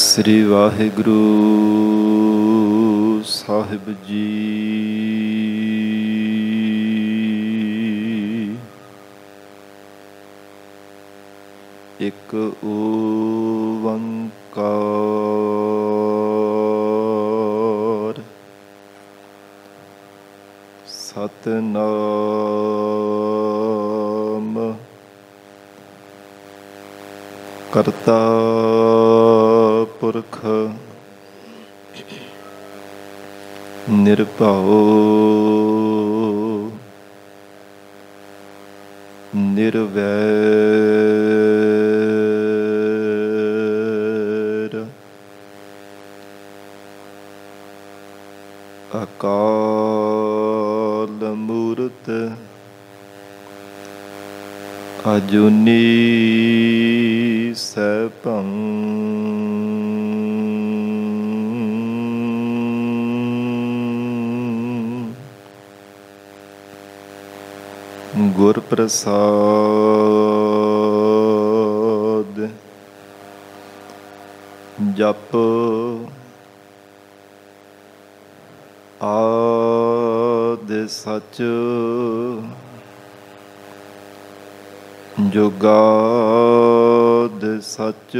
ਸ੍ਰੀ ਵਾਹਿਗੁਰੂ ਸਾਹਿਬ ਜੀ ਇੱਕ ਓੰਕਾਰ ਸਤਨਾਮ ਕਰਤਾ ਪੁਰਖ ਨਿਰਭਉ ਨਿਰਵੈਰ ਅਕਾਲ ਮੂਰਤ ਅਜੂਨੀ ਸਭੰ ਗੁਰ ਪ੍ਰਸਾਦ ਜਪ ਆਦ ਸਚ ਜੁਗਾਦ ਸਚ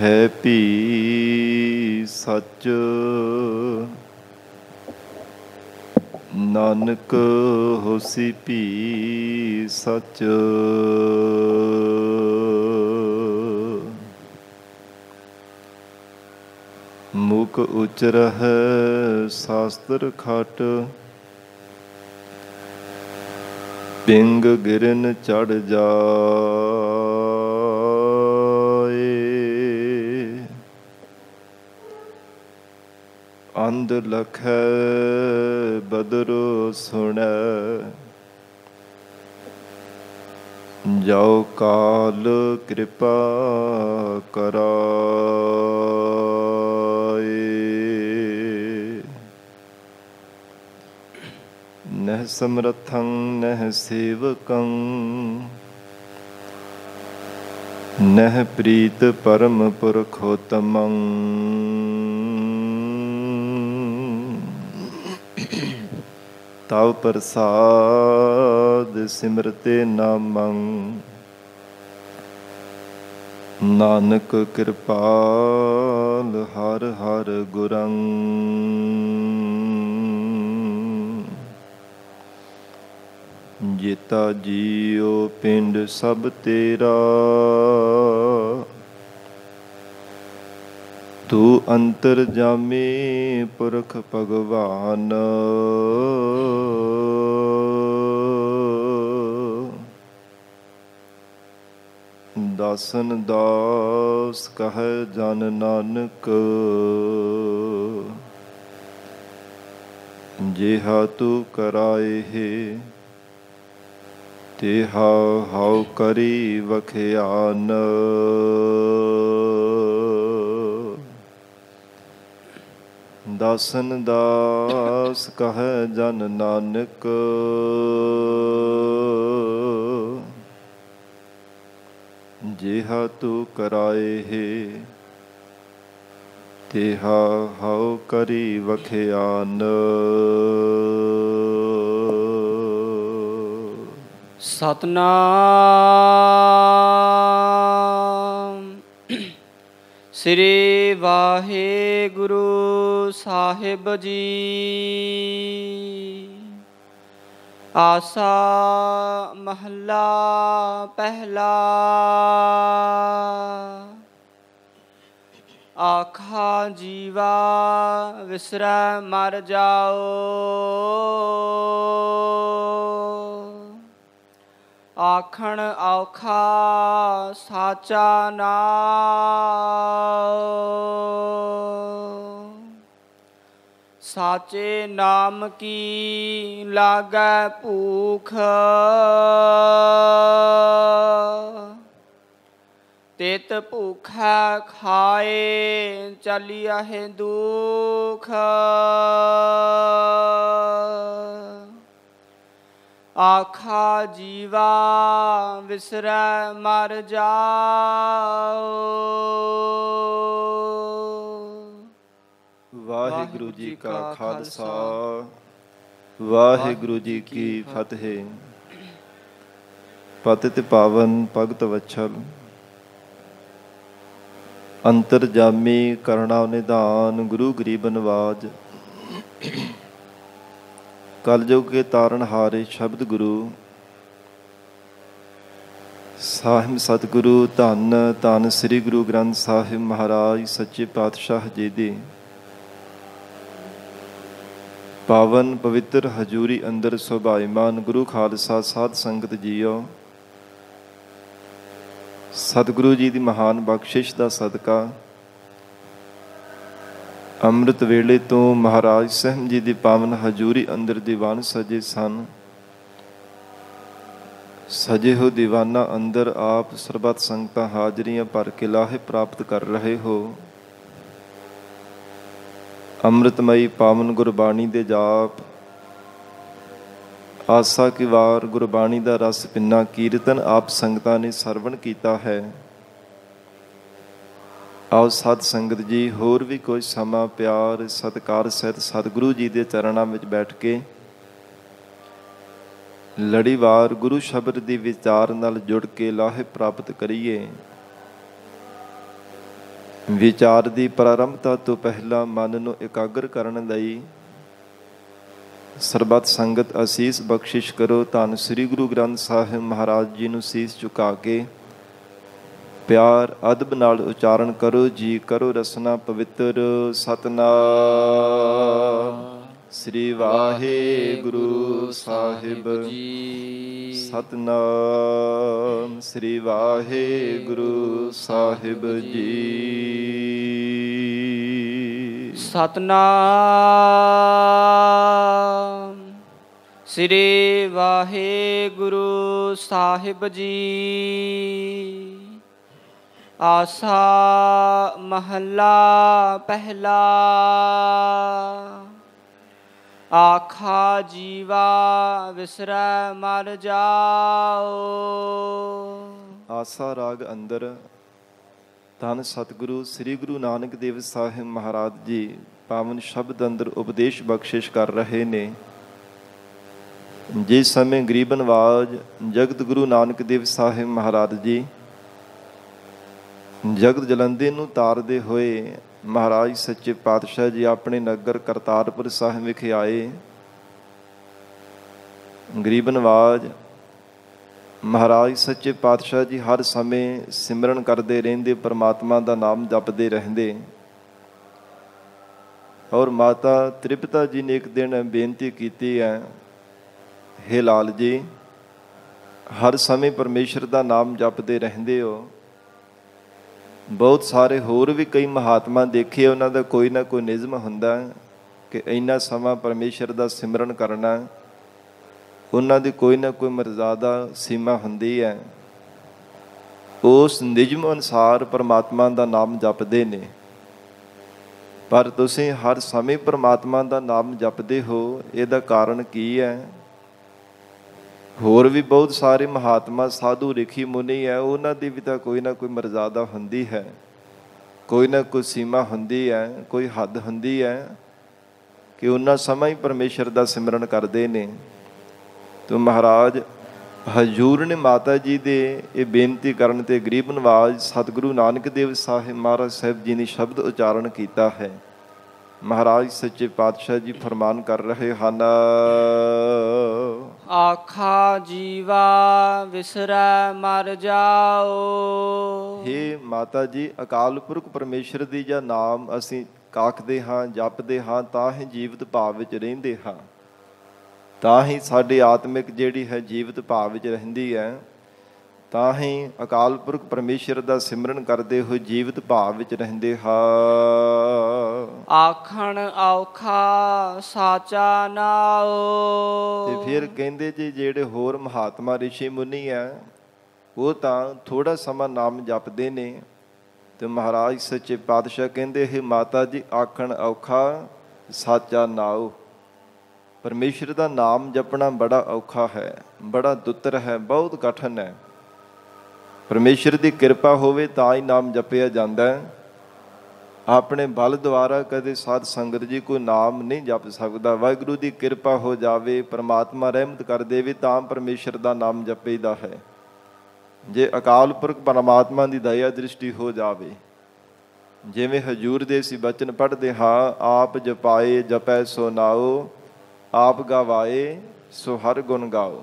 ਹੈ ਭੀ ਸੱਚ ਨਾਨਕ ਹੋਸੀ ਪੀ ਸਚ ਮੁਖ ਉਚਰਹ ਸਾਸਤਰ ਖਟ ਬਿੰਗ ਗਿਰਨ ਚੜ ਜਾ ਲਖ ਬਦਰੋ ਸੁਣ ਜਾਉ ਕਾਲ ਕਿਰਪਾ ਕਰਾਏ ਨਹ ਸਮਰਥੰ ਨਹ ਸੇਵਕੰ ਨਹ ਪ੍ਰੀਤ ਪਰਮ ਪੁਰਖੋਤਮੰ ਤਵ ਪ੍ਰਸਾਦ ਸਿਮਰਤੇ ਨਾਮੰ ਨਾਨਕ ਕਿਰਪਾਲ ਹਰ ਹਰ ਗੁਰੰ ਜੇਤਾ ਜੀਉ ਪਿੰਡ ਸਭ ਤੇਰਾ ਤੂੰ ਅੰਤਰ ਜਾਮੇ ਪੁਰਖ ਭਗਵਾਨ ਦਾਸਨ ਦਾਸ ਕਹੈ ਜਨ ਨਾਨਕ ਜਿਹਾ ਤੂੰ ਕਰਾਏ ਹੈ ਤੇਹਾ ਹਉ ਕਰੀ ਵਖਿਆਨ ਦਾਸਨ ਦਾਸ ਕਹ ਜਨ ਨਾਨਕ ਜਿਹਾ ਤੂੰ ਕਰਾਏ ਹੈ ਤੇਹਾ ਹਉ ਕਰੀ ਵਖਿਆਨ ਸਤਨਾਮ ਸ੍ਰੀ ਵਾਹਿਗੁਰੂ ਸਾਹਿਬ ਜੀ ਆਸਾ ਮਹਲਾ ਪਹਿਲਾ ਆਖਾ ਜੀਵਾ ਵਿਸਰੈ ਮਰ ਜਾਓ ਆਖਣ ਔਖਾ ਸਾਚਾ ਨਾਮ ਸਾਚੇ ਨਾਮ ਕੀ ਲਾਗੈ ਭੂਖ ਤਿਤ ਭੁਖਾ ਖਾਏ ਚਲਿਆ ਹੈ ਦੁਖਾ ਆਖਾ ਜੀਵਾ ਵਿਸਰੈ ਮਰ ਜਾਓ ਵਾਹਿਗੁਰੂ ਜੀ ਕਾ ਖਾਲਸਾ ਵਾਹਿਗੁਰੂ ਜੀ ਕੀ ਫਤਿਹ ਪਤਿਤ ਪਾਵਨ ਭਗਤ ਵਛਲ ਅੰਤਰਜਾਮੀ ਕਰਣਾ ਨਿਧਾਨ ਗੁਰੂ ਗਰੀਬ ਨਵਾਜ ਕਲਯੁਗ ਕੇ ਤਾਰਨ ਹਾਰੇ ਸ਼ਬਦ ਗੁਰੂ ਸਾਹਿਬ ਸਤਿਗੁਰੂ ਧੰਨ ਧੰਨ ਸ੍ਰੀ ਗੁਰੂ ਗ੍ਰੰਥ ਸਾਹਿਬ ਮਹਾਰਾਜ ਸੱਚੇ ਪਾਤਸ਼ਾਹ ਜੀ ਦੇ ਪਾਵਨ ਪਵਿੱਤਰ ਹਜ਼ੂਰੀ ਅੰਦਰ ਸੁਭਾਈਮਾਨ ਗੁਰੂ ਖਾਲਸਾ ਸਾਧ ਸੰਗਤ ਜੀਓ ਸਤਿਗੁਰੂ ਜੀ ਦੀ ਮਹਾਨ ਬਖਸ਼ਿਸ਼ ਦਾ ਸਦਕਾ ਅੰਮ੍ਰਿਤ ਵੇਲੇ ਤੋਂ ਮਹਾਰਾਜ ਸਹਿਮ ਜੀ ਦੀ ਪਾਵਨ ਹਜ਼ੂਰੀ ਅੰਦਰ ਦੀਵਾਨ ਸਜੇ ਸਨ ਸਜੇ ਹੋ ਦੀਵਾਨਾ ਅੰਦਰ ਆਪ ਸਰਬਤ ਸੰਗਤਾਂ ਹਾਜ਼ਰੀਆਂ ਭਰ ਕੇ ਲਾਹੇ ਪ੍ਰਾਪਤ ਕਰ ਰਹੇ ਹੋ ਅੰਮ੍ਰਿਤਮਈ ਪਾਵਨ ਗੁਰਬਾਣੀ ਦੇ ਜਾਪ ਆਸਾ ਕੀ ਵਾਰ ਗੁਰਬਾਣੀ ਦਾ ਰਸ ਪਿੰਨਾ ਕੀਰਤਨ ਆਪ ਸੰਗਤਾਂ ਨੇ ਸਰਵਣ ਕੀਤਾ ਹੈ ਆਉ ਸਤ ਸੰਗਤ ਜੀ ਹੋਰ ਵੀ ਕੋਈ ਸਮਾਂ ਪਿਆਰ ਸਤਕਾਰ ਸਹਿਤ ਸਤਿਗੁਰੂ ਜੀ ਦੇ ਚਰਨਾਂ ਵਿੱਚ ਬੈਠ ਕੇ ਲੜੀਵਾਰ ਗੁਰੂ ਸ਼ਬਦ ਦੀ ਵਿਚਾਰ ਨਾਲ ਜੁੜ ਕੇ ਲਾਹੇ ਪ੍ਰਾਪਤ ਕਰੀਏ ਵਿਚਾਰ ਦੀ ਪ੍ਰਾਰੰਭਤਾ ਤੋਂ ਪਹਿਲਾਂ ਮਨ ਨੂੰ ਇਕਾਗਰ ਕਰਨ ਲਈ ਸਰਬੱਤ ਸੰਗਤ ਅਸੀਸ ਬਖਸ਼ਿਸ਼ ਕਰੋ ਧੰਨ ਸ੍ਰੀ ਗੁਰੂ ਗ੍ਰੰਥ ਸਾਹਿਬ ਮਹਾਰਾਜ ਜੀ ਨੂੰ ਸੀਸ ਝੁਕਾ ਕੇ ਪਿਆਰ ਅਦਬ ਨਾਲ ਉਚਾਰਨ ਕਰੋ ਜੀ ਕਰੋ ਰਸਨਾ ਪਵਿੱਤਰ ਸਤਨਾਮ ਸ੍ਰੀ ਵਾਹਿਗੁਰੂ ਸਾਹਿਬ ਜੀ ਸਤਨਾਮ ਸ੍ਰੀ ਵਾਹਿਗੁਰੂ ਸਾਹਿਬ ਜੀ ਸਤਨਾਮ ਸ੍ਰੀ ਵਾਹਿਗੁਰੂ ਸਾਹਿਬ ਜੀ ਆਸਾ ਮਹਲਾ ਪਹਿਲਾ ਆਖਾ ਜੀਵਾ ਵਿਸਰੈ ਮਰ ਜਾਓ ਆਸਾ ਰਾਗ ਅੰਦਰ ਧੰਨ ਸਤਿਗੁਰੂ ਸ੍ਰੀ ਗੁਰੂ ਨਾਨਕ ਦੇਵ ਸਾਹਿਬ ਮਹਾਰਾਜ ਜੀ ਪਾਵਨ ਸ਼ਬਦ ਅੰਦਰ ਉਪਦੇਸ਼ ਬਖਸ਼ਿਸ਼ ਕਰ ਰਹੇ ਨੇ ਜਿਸ ਸਮੇਂ ਗਰੀਬਨਵਾਜ ਜਗਤ ਗੁਰੂ ਨਾਨਕ ਦੇਵ ਸਾਹਿਬ ਮਹਾਰਾਜ ਜੀ ਜਗਤ ਜਲੰਦੇ ਨੂੰ ਤਾਰਦੇ ਹੋਏ ਮਹਾਰਾਜ ਸੱਚੇ ਪਾਤਸ਼ਾਹ ਜੀ ਆਪਣੇ ਨਗਰ ਕਰਤਾਰਪੁਰ ਸਾਹਿਬ ਵਿਖੇ ਆਏ ਗਰੀਬ ਨਵਾਜ ਮਹਾਰਾਜ ਸੱਚੇ ਪਾਤਸ਼ਾਹ ਜੀ ਹਰ ਸਮੇਂ ਸਿਮਰਨ ਕਰਦੇ ਰਹਿੰਦੇ ਪਰਮਾਤਮਾ ਦਾ ਨਾਮ ਜਪਦੇ ਰਹਿੰਦੇ ਔਰ ਮਾਤਾ ਤ੍ਰਿਪਤਾ ਜੀ ਨੇ ਇੱਕ ਦਿਨ ਬੇਨਤੀ ਕੀਤੀ ਹੈ ਹੇ ਲਾਲ ਜੀ ਹਰ ਸਮੇਂ ਪਰਮੇਸ਼ਰ ਦਾ ਨਾਮ ਜਪਦੇ ਰਹਿੰਦੇ ਹੋ ਬਹੁਤ ਸਾਰੇ ਹੋਰ ਵੀ ਕਈ ਮਹਾਤਮਾ ਦੇਖੇ ਉਹਨਾਂ ਦਾ ਕੋਈ ਨਾ ਕੋਈ ਨਿਯਮ ਹੁੰਦਾ ਕਿ ਇੰਨਾ ਸਮਾਂ ਪਰਮੇਸ਼ਰ ਦਾ ਸਿਮਰਨ ਕਰਨਾ ਉਹਨਾਂ ਦੀ ਕੋਈ ਨਾ ਕੋਈ ਮਰਜ਼ਾਦਾ ਸੀਮਾ ਹੁੰਦੀ ਹੈ ਉਸ ਨਿਯਮ ਅਨਸਾਰ ਪਰਮਾਤਮਾ ਦਾ ਨਾਮ ਜਪਦੇ ਨੇ ਪਰ ਤੁਸੀਂ ਹਰ ਸਮੇਂ ਪਰਮਾਤਮਾ ਦਾ ਨਾਮ ਜਪਦੇ ਹੋ ਇਹਦਾ ਕਾਰਨ ਕੀ ਹੈ ਹੋਰ ਵੀ ਬਹੁਤ ਸਾਰੇ ਮਹਾਤਮਾ ਸਾਧੂ ਰਿਖੀ ਮੁਨੀ ਹੈ ਉਹਨਾਂ ਦੀ ਵੀ ਤਾਂ ਕੋਈ ਨਾ ਕੋਈ ਮਰਜ਼ਾਦਾ ਹੁੰਦੀ ਹੈ ਕੋਈ ਨਾ ਕੋਈ ਸੀਮਾ ਹੁੰਦੀ ਹੈ ਕੋਈ ਹੱਦ ਹੁੰਦੀ ਹੈ ਕਿ ਉਹਨਾਂ ਸਮਾਂ ਹੀ ਪਰਮੇਸ਼ਰ ਦਾ ਸਿਮਰਨ ਕਰਦੇ ਨੇ ਤੋਂ ਮਹਾਰਾਜ ਹਜੂਰ ਨੇ ਮਾਤਾ ਜੀ ਦੇ ਇਹ ਬੇਨਤੀ ਕਰਨ ਤੇ ਗਰੀਬ ਨਵਾਜ਼ ਸਤਿਗੁਰੂ ਨਾਨਕ ਦੇਵ ਸਾਹਿਬ ਮਹਾਰਾਜ ਸਾਹਿਬ ਜੀ ਨੇ ਸ਼ਬਦ ਉਚਾਰਨ ਕੀਤਾ ਹੈ ਮਹਾਰਾਜ ਸੱਚੇ ਪਾਤਸ਼ਾਹ ਜੀ ਫਰਮਾਨ ਕਰ ਰਹੇ ਹਨ ਆਖਾ ਜੀਵਾ ਵਿਸਰੈ ਮਰ ਜਾਓ हे ਮਾਤਾ ਜੀ ਅਕਾਲ ਪੁਰਖ ਪਰਮੇਸ਼ਰ ਦੀ ਜਾਂ ਨਾਮ ਅਸੀਂ ਕਾਖਦੇ ਹਾਂ ਜਪਦੇ ਹਾਂ ਤਾਂ ਹੀ ਜੀਵਤ ਭਾਵ ਵਿੱਚ ਰਹਿੰਦੇ ਹਾਂ ਤਾਂ ਹੀ ਸਾਡੇ ਆਤਮਿਕ ਜਿਹੜੀ ਹੈ ਜੀਵਤ ਭਾਵ ਵਿੱਚ ਰਹਿੰਦੀ ਹੈ ਤਾਂ ਹੀ ਅਕਾਲ ਪੁਰਖ ਪਰਮੇਸ਼ਰ ਦਾ ਸਿਮਰਨ ਕਰਦੇ ਹੋਏ ਜੀਵਤ ਭਾਵ ਵਿੱਚ ਰਹਿੰਦੇ ਹਾ ਆਖਣ ਔਖਾ ਸਾਚਾ ਨਾਉ ਤੇ ਫਿਰ ਕਹਿੰਦੇ ਜੀ ਜਿਹੜੇ ਹੋਰ ਮਹਾਤਮਾ ਰਿਸ਼ੀ ਮੁਨੀ ਆ ਉਹ ਤਾਂ ਥੋੜਾ ਸਮਾਂ ਨਾਮ ਜਪਦੇ ਨੇ ਤੇ ਮਹਾਰਾਜ ਸੱਚੇ ਪਾਤਸ਼ਾਹ ਕਹਿੰਦੇ ਹੈ ਮਾਤਾ ਜੀ ਆਖਣ ਔਖਾ ਸਾਚਾ ਨਾਉ ਪਰਮੇਸ਼ਰ ਦਾ ਨਾਮ ਜਪਣਾ ਬੜਾ ਔਖਾ ਹੈ ਬੜਾ ਦੁੱਤਰ ਹੈ ਬਹੁਤ ਕਠਨ ਹੈ ਪਰਮੇਸ਼ਰ ਦੀ ਕਿਰਪਾ ਹੋਵੇ ਤਾਂ ਹੀ ਨਾਮ ਜਪਿਆ ਜਾਂਦਾ ਹੈ ਆਪਣੇ ਬਲ ਦੁਆਰਾ ਕਦੇ ਸਾਧ ਸੰਗਤ ਜੀ ਕੋਈ ਨਾਮ ਨਹੀਂ ਜਪ ਸਕਦਾ ਵਾਹਿਗੁਰੂ ਦੀ ਕਿਰਪਾ ਹੋ ਜਾਵੇ ਪ੍ਰਮਾਤਮਾ ਰਹਿਮਤ ਕਰ ਦੇਵੇ ਤਾਂ ਪਰਮੇਸ਼ਰ ਦਾ ਨਾਮ ਜਪੇਦਾ ਹੈ ਜੇ ਅਕਾਲ ਪੁਰਖ ਪਰਮਾਤਮਾ ਦੀ ਦਇਆ ਦ੍ਰਿਸ਼ਟੀ ਹੋ ਜਾਵੇ ਜਿਵੇਂ ਹਜੂਰ ਦੇ ਸੀ ਬਚਨ ਪੜਦੇ ਹਾਂ ਆਪ ਜਪਾਏ ਜਪੈ ਸੋ ਨਾਓ ਆਪ ਗਵਾਏ ਸੋ ਹਰ ਗੁਣ ਗਾਓ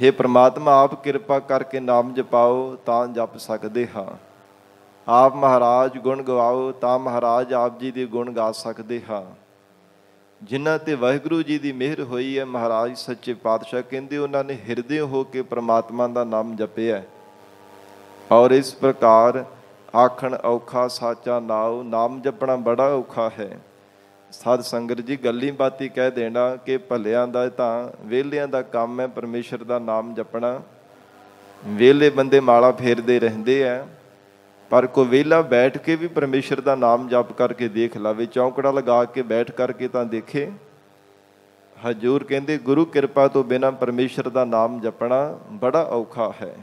हे ਪ੍ਰਮਾਤਮਾ ਆਪ ਕਿਰਪਾ ਕਰਕੇ ਨਾਮ ਜਪਾਓ ਤਾਂ ਜਪ ਸਕਦੇ ਹਾਂ ਆਪ ਮਹਾਰਾਜ ਗੁਣ ਗਵਾਓ ਤਾਂ ਮਹਾਰਾਜ ਆਪ ਜੀ ਦੇ ਗੁਣ ਗਾ ਸਕਦੇ ਹਾਂ ਜਿਨ੍ਹਾਂ ਤੇ ਵਾਹਿਗੁਰੂ ਜੀ ਦੀ ਮਿਹਰ ਹੋਈ ਹੈ ਮਹਾਰਾਜ ਸੱਚੇ ਪਾਤਸ਼ਾਹ ਕਹਿੰਦੇ ਉਹਨਾਂ ਨੇ ਹਿਰਦੇ ਹੋ ਕੇ ਪ੍ਰਮਾਤਮਾ ਦਾ ਨਾਮ ਜਪਿਆ ਔਰ ਇਸ ਪ੍ਰਕਾਰ ਆਖਣ ਔਖਾ ਸਾਚਾ ਨਾਉ ਨਾਮ ਜਪਣਾ ਬੜਾ ਔਖਾ ਹੈ ਸਾਧ ਸੰਗਤ ਜੀ ਗੱਲੀ ਬਾਤੀ ਕਹਿ ਦੇਣਾ ਕਿ ਭਲਿਆਂ ਦਾ ਤਾਂ ਵੇਲਿਆਂ ਦਾ ਕੰਮ ਹੈ ਪਰਮੇਸ਼ਰ ਦਾ ਨਾਮ ਜਪਣਾ ਵੇਲੇ ਬੰਦੇ ਮਾਲਾ ਫੇਰਦੇ ਰਹਿੰਦੇ ਆ ਪਰ ਕੋ ਵੇਲਾ ਬੈਠ ਕੇ ਵੀ ਪਰਮੇਸ਼ਰ ਦਾ ਨਾਮ ਜਪ ਕਰਕੇ ਦੇਖ ਲਾਵੇ ਚੌਂਕੜਾ ਲਗਾ ਕੇ ਬੈਠ ਕਰਕੇ ਤਾਂ ਦੇਖੇ ਹਜੂਰ ਕਹਿੰਦੇ ਗੁਰੂ ਕਿਰਪਾ ਤੋਂ ਬਿਨਾ ਪਰਮੇਸ਼ਰ ਦਾ ਨਾਮ ਜਪਣਾ ਬੜਾ ਔਖਾ ਹੈ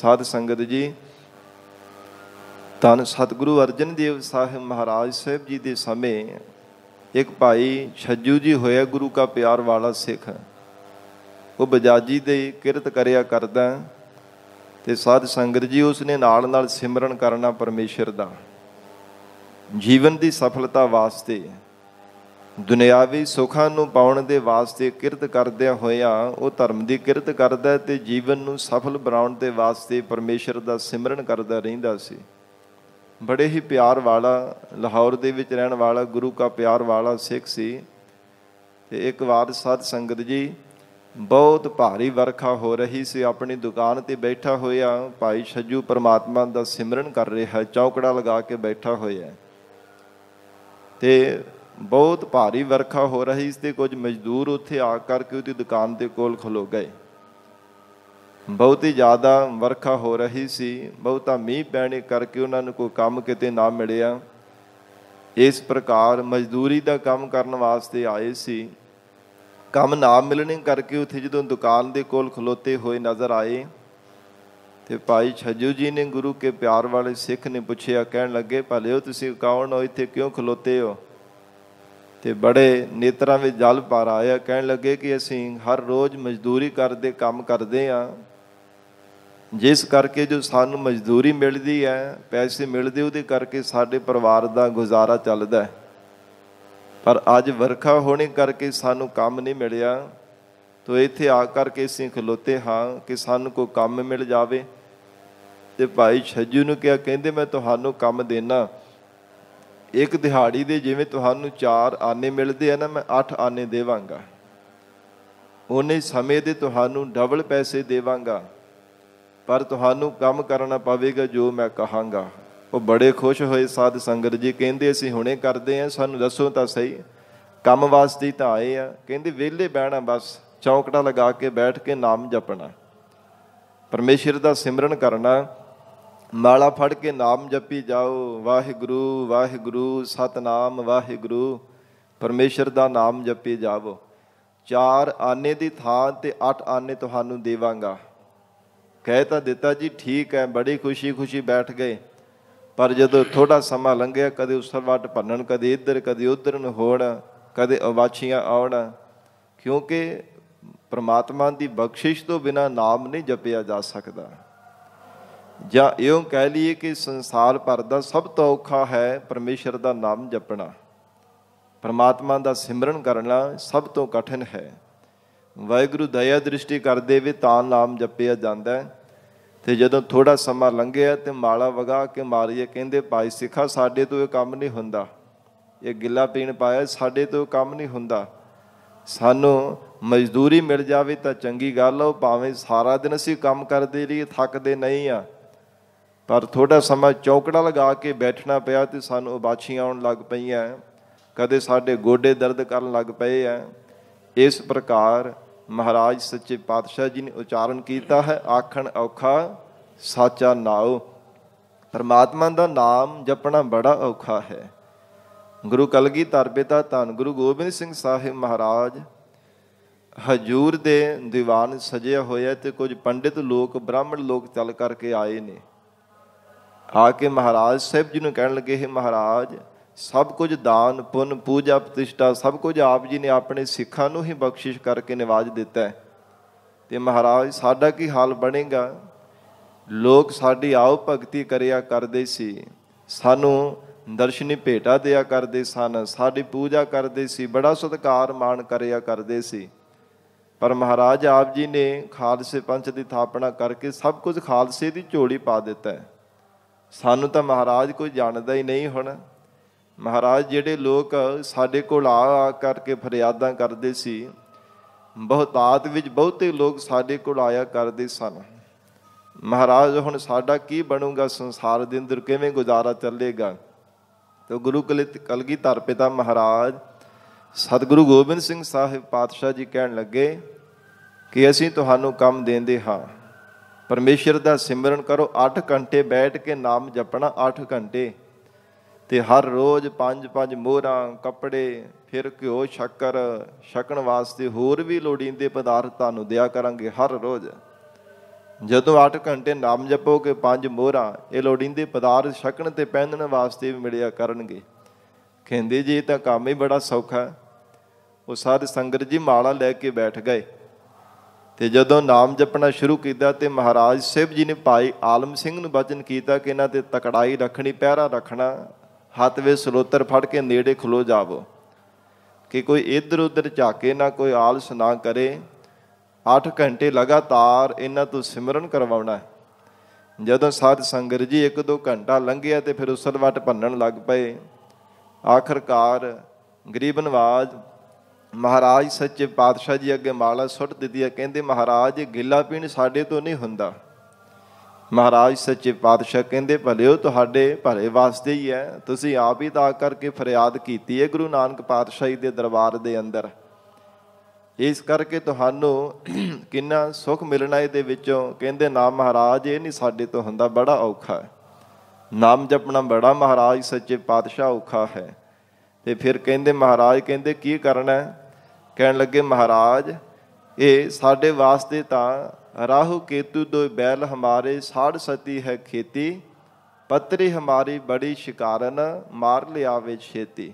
ਸਾਧ ਸੰਗਤ ਜੀ ਤਾਂ ਸਤਿਗੁਰੂ ਅਰਜਨ ਦੇਵ ਸਾਹਿਬ ਮਹਾਰਾਜ ਸਾਹਿਬ ਜੀ ਦੇ ਸਮੇਂ ਇੱਕ ਭਾਈ ਛੱਜੂ ਜੀ ਹੋਇਆ ਗੁਰੂ ਕਾ ਪਿਆਰ ਵਾਲਾ ਸਿੱਖ ਉਹ ਬਜਾਜੀ ਦੇ ਕਿਰਤ ਕਰਿਆ ਕਰਦਾ ਤੇ ਸਾਧ ਸੰਗਤ ਜੀ ਉਸ ਨੇ ਨਾਲ ਨਾਲ ਸਿਮਰਨ ਕਰਨਾ ਪਰਮੇਸ਼ਰ ਦਾ ਜੀਵਨ ਦੀ ਸਫਲਤਾ ਵਾਸਤੇ ਦੁਨਿਆਵੀ ਸੁੱਖਾਂ ਨੂੰ ਪਾਉਣ ਦੇ ਵਾਸਤੇ ਕਿਰਤ ਕਰਦਿਆਂ ਹੋਇਆ ਉਹ ਧਰਮ ਦੀ ਕਿਰਤ ਕਰਦਾ ਤੇ ਜੀਵਨ ਨੂੰ ਸਫਲ ਬਣਾਉਣ ਦੇ ਵਾਸਤੇ ਪਰਮੇਸ਼ਰ ਦਾ ਸਿਮਰਨ ਕਰਦਾ ਰਹਿੰਦਾ ਸੀ ਬੜੇ ਹੀ ਪਿਆਰ ਵਾਲਾ ਲਾਹੌਰ ਦੇ ਵਿੱਚ ਰਹਿਣ ਵਾਲਾ ਗੁਰੂ ਕਾ ਪਿਆਰ ਵਾਲਾ ਸਿੱਖ ਸੀ ਤੇ ਇੱਕ ਵਾਰ ਸਾਧ ਸੰਗਤ ਜੀ ਬਹੁਤ ਭਾਰੀ ਵਰਖਾ ਹੋ ਰਹੀ ਸੀ ਆਪਣੀ ਦੁਕਾਨ ਤੇ ਬੈਠਾ ਹੋਇਆ ਭਾਈ ਛੱਜੂ ਪਰਮਾਤਮਾ ਦਾ ਸਿਮਰਨ ਕਰ ਰਿਹਾ ਚੌਕੜਾ ਲਗਾ ਕੇ ਬੈਠਾ ਹੋਇਆ ਤੇ ਬਹੁਤ ਭਾਰੀ ਵਰਖਾ ਹੋ ਰਹੀ ਸੀ ਤੇ ਕੁਝ ਮਜ਼ਦੂਰ ਉੱਥੇ ਆ ਕਰਕੇ ਉਹਦੀ ਦੁਕਾਨ ਦੇ ਕੋਲ ਖਲੋ ਗਏ ਬਹੁਤੀ ਜ਼ਿਆਦਾ ਵਰਖਾ ਹੋ ਰਹੀ ਸੀ ਬਹੁਤਾ ਮੀਂਹ ਪੈਣੇ ਕਰਕੇ ਉਹਨਾਂ ਨੂੰ ਕੋਈ ਕੰਮ ਕਿਤੇ ਨਾ ਮਿਲਿਆ ਇਸ ਪ੍ਰਕਾਰ ਮਜ਼ਦੂਰੀ ਦਾ ਕੰਮ ਕਰਨ ਵਾਸਤੇ ਆਏ ਸੀ ਕੰਮ ਨਾ ਮਿਲਣੇ ਕਰਕੇ ਉੱਥੇ ਜਦੋਂ ਦੁਕਾਨ ਦੇ ਕੋਲ ਖਲੋਤੇ ਹੋਏ ਨਜ਼ਰ ਆਏ ਤੇ ਭਾਈ ਛੱਜੂ ਜੀ ਨੇ ਗੁਰੂ ਕੇ ਪਿਆਰ ਵਾਲੇ ਸਿੱਖ ਨੇ ਪੁੱਛਿਆ ਕਹਿਣ ਲੱਗੇ ਭਲਿਓ ਤੁਸੀਂ ਕੌਣ ਹੋ ਇੱਥੇ ਕਿਉਂ ਖਲੋਤੇ ਹੋ ਤੇ ਬੜੇ ਨੇਤਰਾਂ ਵਿੱਚ ਜਲ ਪਾਰ ਆਇਆ ਕਹਿਣ ਲੱਗੇ ਕਿ ਅਸੀਂ ਹਰ ਰੋਜ਼ ਮਜ਼ਦੂਰੀ ਕਰਦੇ ਕੰਮ ਕਰਦੇ ਆਂ ਜਿਸ ਕਰਕੇ ਜੋ ਸਾਨੂੰ ਮਜ਼ਦੂਰੀ ਮਿਲਦੀ ਹੈ ਪੈਸੇ ਮਿਲਦੇ ਉਹਦੇ ਕਰਕੇ ਸਾਡੇ ਪਰਿਵਾਰ ਦਾ ਗੁਜ਼ਾਰਾ ਚੱਲਦਾ ਹੈ ਪਰ ਅੱਜ ਵਰਖਾ ਹੋਣੇ ਕਰਕੇ ਸਾਨੂੰ ਕੰਮ ਨਹੀਂ ਮਿਲਿਆ ਤੋ ਇੱਥੇ ਆ ਕਰਕੇ ਅਸੀਂ ਖਲੋਤੇ ਹਾਂ ਕਿ ਸਾਨੂੰ ਕੋਈ ਕੰਮ ਮਿਲ ਜਾਵੇ ਤੇ ਭਾਈ ਛੱਜੂ ਨੂੰ ਕਿਹਾ ਕਹਿੰਦੇ ਮੈਂ ਤੁਹਾਨੂੰ ਕੰਮ ਦੇਣਾ ਇੱਕ ਦਿਹਾੜੀ ਦੇ ਜਿਵੇਂ ਤੁਹਾਨੂੰ 4 ਆਨੇ ਮਿਲਦੇ ਆ ਨਾ ਮੈਂ 8 ਆਨੇ ਦੇਵਾਂਗਾ ਉਹਨੇ ਸਮੇਂ ਦੇ ਤੁਹਾਨੂੰ ਡਬਲ ਪੈਸੇ ਦੇਵਾਂਗਾ ਪਰ ਤੁਹਾਨੂੰ ਕੰਮ ਕਰਨਾ ਪਵੇਗਾ ਜੋ ਮੈਂ ਕਹਾਂਗਾ ਉਹ ਬੜੇ ਖੁਸ਼ ਹੋਏ ਸਾਧ ਸੰਗਤ ਜੀ ਕਹਿੰਦੇ ਅਸੀਂ ਹੁਣੇ ਕਰਦੇ ਆ ਸਾਨੂੰ ਦੱਸੋ ਤਾਂ ਸਹੀ ਕੰਮ ਵਾਸਤੇ ਤਾਂ ਆਏ ਆ ਕਹਿੰਦੇ ਵਿਹਲੇ ਬਹਿਣਾ ਬਸ ਚੌਂਕੜਾ ਲਗਾ ਕੇ ਬੈਠ ਕੇ ਨਾਮ ਜਪਣਾ ਪਰਮੇਸ਼ਰ ਦਾ ਸਿਮਰਨ ਕਰਨਾ ਮਾਲਾ ਫੜ ਕੇ ਨਾਮ ਜਪੀ ਜਾਓ ਵਾਹਿਗੁਰੂ ਵਾਹਿਗੁਰੂ ਸਤਨਾਮ ਵਾਹਿਗੁਰੂ ਪਰਮੇਸ਼ਰ ਦਾ ਨਾਮ ਜਪੀ ਜਾਵੋ ਚਾਰ ਆਨੇ ਦੀ ਥਾਂ ਤੇ ਅੱਠ ਆਨੇ ਤੁਹਾਨੂੰ ਦੇਵਾਂਗਾ ਕਹਿ ਤਾਂ ਦਿੱਤਾ ਜੀ ਠੀਕ ਹੈ ਬੜੀ ਖੁਸ਼ੀ-ਖੁਸ਼ੀ ਬੈਠ ਗਏ ਪਰ ਜਦੋਂ ਥੋੜਾ ਸਮਾਂ ਲੰਘਿਆ ਕਦੇ ਵਾਟ ਭੰਨਣ ਕਦੇ ਇੱਧਰ ਕਦੇ ਉੱਧਰ ਨੂੰ ਹੋੜ ਕਦੇ ਅਵਾਚੀਆਂ ਆਉਣਾ ਕਿਉਂਕਿ ਪ੍ਰਮਾਤਮਾ ਦੀ ਬਖਸ਼ਿਸ਼ ਤੋਂ ਬਿਨਾ ਨਾਮ ਨਹੀਂ ਜਪਿਆ ਜਾ ਸਕਦਾ ਜਾਂ ਇਉਂ ਕਹਿ ਲਈਏ ਕਿ ਸੰਸਾਰ ਭਰ ਦਾ ਸਭ ਤੋਂ ਔਖਾ ਹੈ ਪਰਮੇਸ਼ਰ ਦਾ ਨਾਮ ਜਪਣਾ ਪ੍ਰਮਾਤਮਾ ਦਾ ਸਿਮਰਨ ਕਰਨਾ ਸਭ ਤੋਂ ਕਠਿਨ ਹੈ ਵੈਗੁਰੂ ਦਇਆ ਦ੍ਰਿਸ਼ਟੀ ਕਰ ਦੇਵੇ ਤਾਂ ਨਾਮ ਜਪਿਆ ਜਾਂਦਾ ਹੈ ਤੇ ਜਦੋਂ ਥੋੜਾ ਸਮਾਂ ਲੰਘਿਆ ਤੇ ਮਾਲਾ ਵਗਾ ਕੇ ਮਾਰੀਏ ਕਹਿੰਦੇ ਭਾਈ ਸਿੱਖਾ ਸਾਡੇ ਤੋਂ ਇਹ ਕੰਮ ਨਹੀਂ ਹੁੰਦਾ ਇਹ ਗਿੱਲਾ ਪੀਣ ਪਾਇਆ ਸਾਡੇ ਤੋਂ ਕੰਮ ਨਹੀਂ ਹੁੰਦਾ ਸਾਨੂੰ ਮਜ਼ਦੂਰੀ ਮਿਲ ਜਾਵੇ ਤਾਂ ਚੰਗੀ ਗੱਲ ਉਹ ਭਾਵੇਂ ਸਾਰਾ ਦਿਨ ਅਸੀਂ ਕੰਮ ਕਰਦੇ ਰਹੀਏ ਥੱਕਦੇ ਨਹੀਂ ਆ ਪਰ ਥੋੜਾ ਸਮਾਂ ਚੌਕੜਾ ਲਗਾ ਕੇ ਬੈਠਣਾ ਪਿਆ ਤੇ ਸਾਨੂੰ ਉਬਾਛੀਆਂ ਆਉਣ ਲੱਗ ਪਈਆਂ ਕਦੇ ਸਾਡੇ ਗੋਡੇ ਦਰਦ ਕਰਨ ਲੱਗ ਪਏ ਆ ਇਸ ਪ੍ਰਕਾਰ ਮਹਾਰਾਜ ਸੱਚੇ ਪਾਤਸ਼ਾਹ ਜੀ ਨੇ ਉਚਾਰਨ ਕੀਤਾ ਹੈ ਆਖਣ ਔਖਾ ਸਾਚਾ ਨਾਉ ਪਰਮਾਤਮਾ ਦਾ ਨਾਮ ਜਪਣਾ ਬੜਾ ਔਖਾ ਹੈ ਗੁਰੂ ਕਲਗੀ ਤਰਪੇਤਾ ਧੰਨ ਗੁਰੂ ਗੋਬਿੰਦ ਸਿੰਘ ਸਾਹਿਬ ਮਹਾਰਾਜ ਹਜੂਰ ਦੇ ਦੀਵਾਨ ਸਜਿਆ ਹੋਇਆ ਤੇ ਕੁਝ ਪੰਡਿਤ ਲੋਕ ਬ੍ਰਾਹਮਣ ਲੋਕ ਚੱਲ ਕਰਕੇ ਆਏ ਨੇ ਆ ਕੇ ਮਹਾਰਾਜ ਸਾਹਿਬ ਜੀ ਨੂੰ ਕਹਿਣ ਲੱਗੇ ਹੈ ਮਹਾਰਾਜ ਸਭ ਕੁਝ ਦਾਨ ਪੁੰਨ ਪੂਜਾ ਪ੍ਰਤਿਸ਼ਠਾ ਸਭ ਕੁਝ ਆਪ ਜੀ ਨੇ ਆਪਣੇ ਸਿੱਖਾਂ ਨੂੰ ਹੀ ਬਖਸ਼ਿਸ਼ ਕਰਕੇ ਨਿਵਾਜ ਦਿੱਤਾ ਹੈ ਤੇ ਮਹਾਰਾਜ ਸਾਡਾ ਕੀ ਹਾਲ ਬਣੇਗਾ ਲੋਕ ਸਾਡੀ ਆਉ ਭਗਤੀ ਕਰਿਆ ਕਰਦੇ ਸੀ ਸਾਨੂੰ ਦਰਸ਼ਨੀ ਭੇਟਾ ਦਿਆ ਕਰਦੇ ਸਨ ਸਾਡੀ ਪੂਜਾ ਕਰਦੇ ਸੀ ਬੜਾ ਸਤਿਕਾਰ ਮਾਣ ਕਰਿਆ ਕਰਦੇ ਸੀ ਪਰ ਮਹਾਰਾਜ ਆਪ ਜੀ ਨੇ ਖਾਲਸੇ ਪੰਥ ਦੀ ਥਾਪਣਾ ਕਰਕੇ ਸਭ ਕੁਝ ਖਾਲਸੇ ਦੀ ਝੋਲੀ ਪਾ ਦਿੱਤਾ ਸਾਨੂੰ ਤਾਂ ਮਹਾਰਾਜ ਕੋਈ ਜਾਣਦਾ ਹੀ ਨਹੀਂ ਹੁਣ ਮਹਾਰਾਜ ਜਿਹੜੇ ਲੋਕ ਸਾਡੇ ਕੋਲ ਆ ਆ ਕਰਕੇ ਫਰਿਆਦਾਂ ਕਰਦੇ ਸੀ ਬਹੁਤਾਤ ਵਿੱਚ ਬਹੁਤੇ ਲੋਕ ਸਾਡੇ ਕੋਲ ਆਇਆ ਕਰਦੇ ਸਨ ਮਹਾਰਾਜ ਹੁਣ ਸਾਡਾ ਕੀ ਬਣੂਗਾ ਸੰਸਾਰ ਦੇ ਅੰਦਰ ਕਿਵੇਂ ਗੁਜ਼ਾਰਾ ਚੱਲੇਗਾ ਤੇ ਗੁਰੂ ਕਲਗੀਧਰ ਪਿਤਾ ਮਹਾਰਾਜ ਸਤਿਗੁਰੂ ਗੋਬਿੰਦ ਸਿੰਘ ਸਾਹਿਬ ਪਾਤਸ਼ਾਹ ਜੀ ਕਹਿਣ ਲੱਗੇ ਕਿ ਅਸੀਂ ਤੁਹਾਨੂੰ ਕੰਮ ਦੇਂਦੇ ਹਾਂ ਪਰਮੇਸ਼ਰ ਦਾ ਸਿਮਰਨ ਕਰੋ 8 ਘੰਟੇ ਬੈਠ ਕੇ ਨਾਮ ਜਪਣਾ 8 ਘੰਟੇ ਤੇ ਹਰ ਰੋਜ਼ ਪੰਜ ਪੰਜ ਮੋਹਰਾਂ ਕੱਪੜੇ ਫਿਰ ਘਿਓ ਸ਼ੱਕਰ ਛਕਣ ਵਾਸਤੇ ਹੋਰ ਵੀ ਲੋੜੀਂਦੇ ਪਦਾਰਥ ਤੁਹਾਨੂੰ ਦਿਆ ਕਰਾਂਗੇ ਹਰ ਰੋਜ਼ ਜਦੋਂ 8 ਘੰਟੇ ਨਾਮ ਜਪੋਗੇ ਪੰਜ ਮੋਹਰਾਂ ਇਹ ਲੋੜੀਂਦੇ ਪਦਾਰਥ ਛਕਣ ਤੇ ਪਹਿਨਣ ਵਾਸਤੇ ਵੀ ਮਿਲਿਆ ਕਰਨਗੇ ਕਹਿੰਦੇ ਜੀ ਤਾਂ ਕੰਮ ਹੀ ਬੜਾ ਸੌਖਾ ਉਹ ਸਾਧ ਸੰਗਤ ਜੀ ਮਾਲਾ ਲੈ ਕੇ ਬੈਠ ਗਏ ਤੇ ਜਦੋਂ ਨਾਮ ਜਪਣਾ ਸ਼ੁਰੂ ਕੀਤਾ ਤੇ ਮਹਾਰਾਜ ਸਾਹਿਬ ਜੀ ਨੇ ਭਾਈ ਆਲਮ ਸਿੰਘ ਨੂੰ ਬਚਨ ਕੀਤਾ ਕਿ ਇਹਨਾਂ ਤੇ ਤਕੜਾਈ ਰੱਖਣੀ ਪਹਿਰਾ ਰੱਖਣਾ ਹੱਥ ਵਿੱਚ ਸਲੋਤਰ ਫੜ ਕੇ ਨੇੜੇ ਖਲੋ ਜਾਵੋ ਕਿ ਕੋਈ ਇੱਧਰ ਉੱਧਰ ਝਾਕੇ ਨਾ ਕੋਈ ਆਲਸ ਨਾ ਕਰੇ 8 ਘੰਟੇ ਲਗਾਤਾਰ ਇਹਨਾਂ ਤੋਂ ਸਿਮਰਨ ਕਰਵਾਉਣਾ ਹੈ ਜਦੋਂ ਸਾਧ ਸੰਗਤ ਜੀ 1-2 ਘੰਟਾ ਲੰਘਿਆ ਤੇ ਫਿਰ ਉਸਲਵਟ ਭੰਨਣ ਲੱਗ ਪਏ ਆਖਰਕਾਰ ਗਰੀਬ ਨਵਾਜ਼ ਮਹਾਰਾਜ ਸੱਚੇ ਪਾਤਸ਼ਾਹ ਜੀ ਅੱਗੇ ਮਾਲਾ ਸੁੱਟ ਦਿੱਤੀ ਹੈ ਕਹਿੰਦੇ ਮਹਾਰਾਜ ਗਿੱਲਾ ਪੀਣ ਸਾਡੇ ਤੋਂ ਨਹੀਂ ਹੁੰਦਾ ਮਹਾਰਾਜ ਸੱਚੇ ਪਾਤਸ਼ਾਹ ਕਹਿੰਦੇ ਉਹ ਤੁਹਾਡੇ ਭਲੇ ਵਾਸਤੇ ਹੀ ਹੈ ਤੁਸੀਂ ਆਪ ਹੀ ਤਾਂ ਕਰਕੇ ਫਰਿਆਦ ਕੀਤੀ ਹੈ ਗੁਰੂ ਨਾਨਕ ਪਾਤਸ਼ਾਹੀ ਦੇ ਦਰਬਾਰ ਦੇ ਅੰਦਰ ਇਸ ਕਰਕੇ ਤੁਹਾਨੂੰ ਕਿੰਨਾ ਸੁਖ ਮਿਲਣਾ ਇਹਦੇ ਵਿੱਚੋਂ ਕਹਿੰਦੇ ਨਾਮ ਮਹਾਰਾਜ ਇਹ ਨਹੀਂ ਸਾਡੇ ਤੋਂ ਹੁੰਦਾ ਬੜਾ ਔਖਾ ਹੈ ਨਾਮ ਜਪਣਾ ਬੜਾ ਮਹਾਰਾਜ ਸੱਚੇ ਪਾਤਸ਼ਾਹ ਔਖਾ ਹੈ ਤੇ ਫਿਰ ਕਹਿੰਦੇ ਮਹਾਰਾਜ ਕਹਿੰਦੇ ਕੀ ਕਰਨਾ ਕਹਿਣ ਲੱਗੇ ਮਹਾਰਾਜ ਇਹ ਸਾਡੇ ਵਾਸਤੇ ਤਾਂ राहु ਕੇਤੂ दो ਬੈਲ ਹਮਾਰੇ ਸਾਢ ਸਤੀ ਹੈ ਖੇਤੀ ਪਤਰੀ ਹਮਾਰੀ ਬੜੀ ਸ਼ਿਕਾਰਨ ਮਾਰ ਲਿਆ ਵੇ ਛੇਤੀ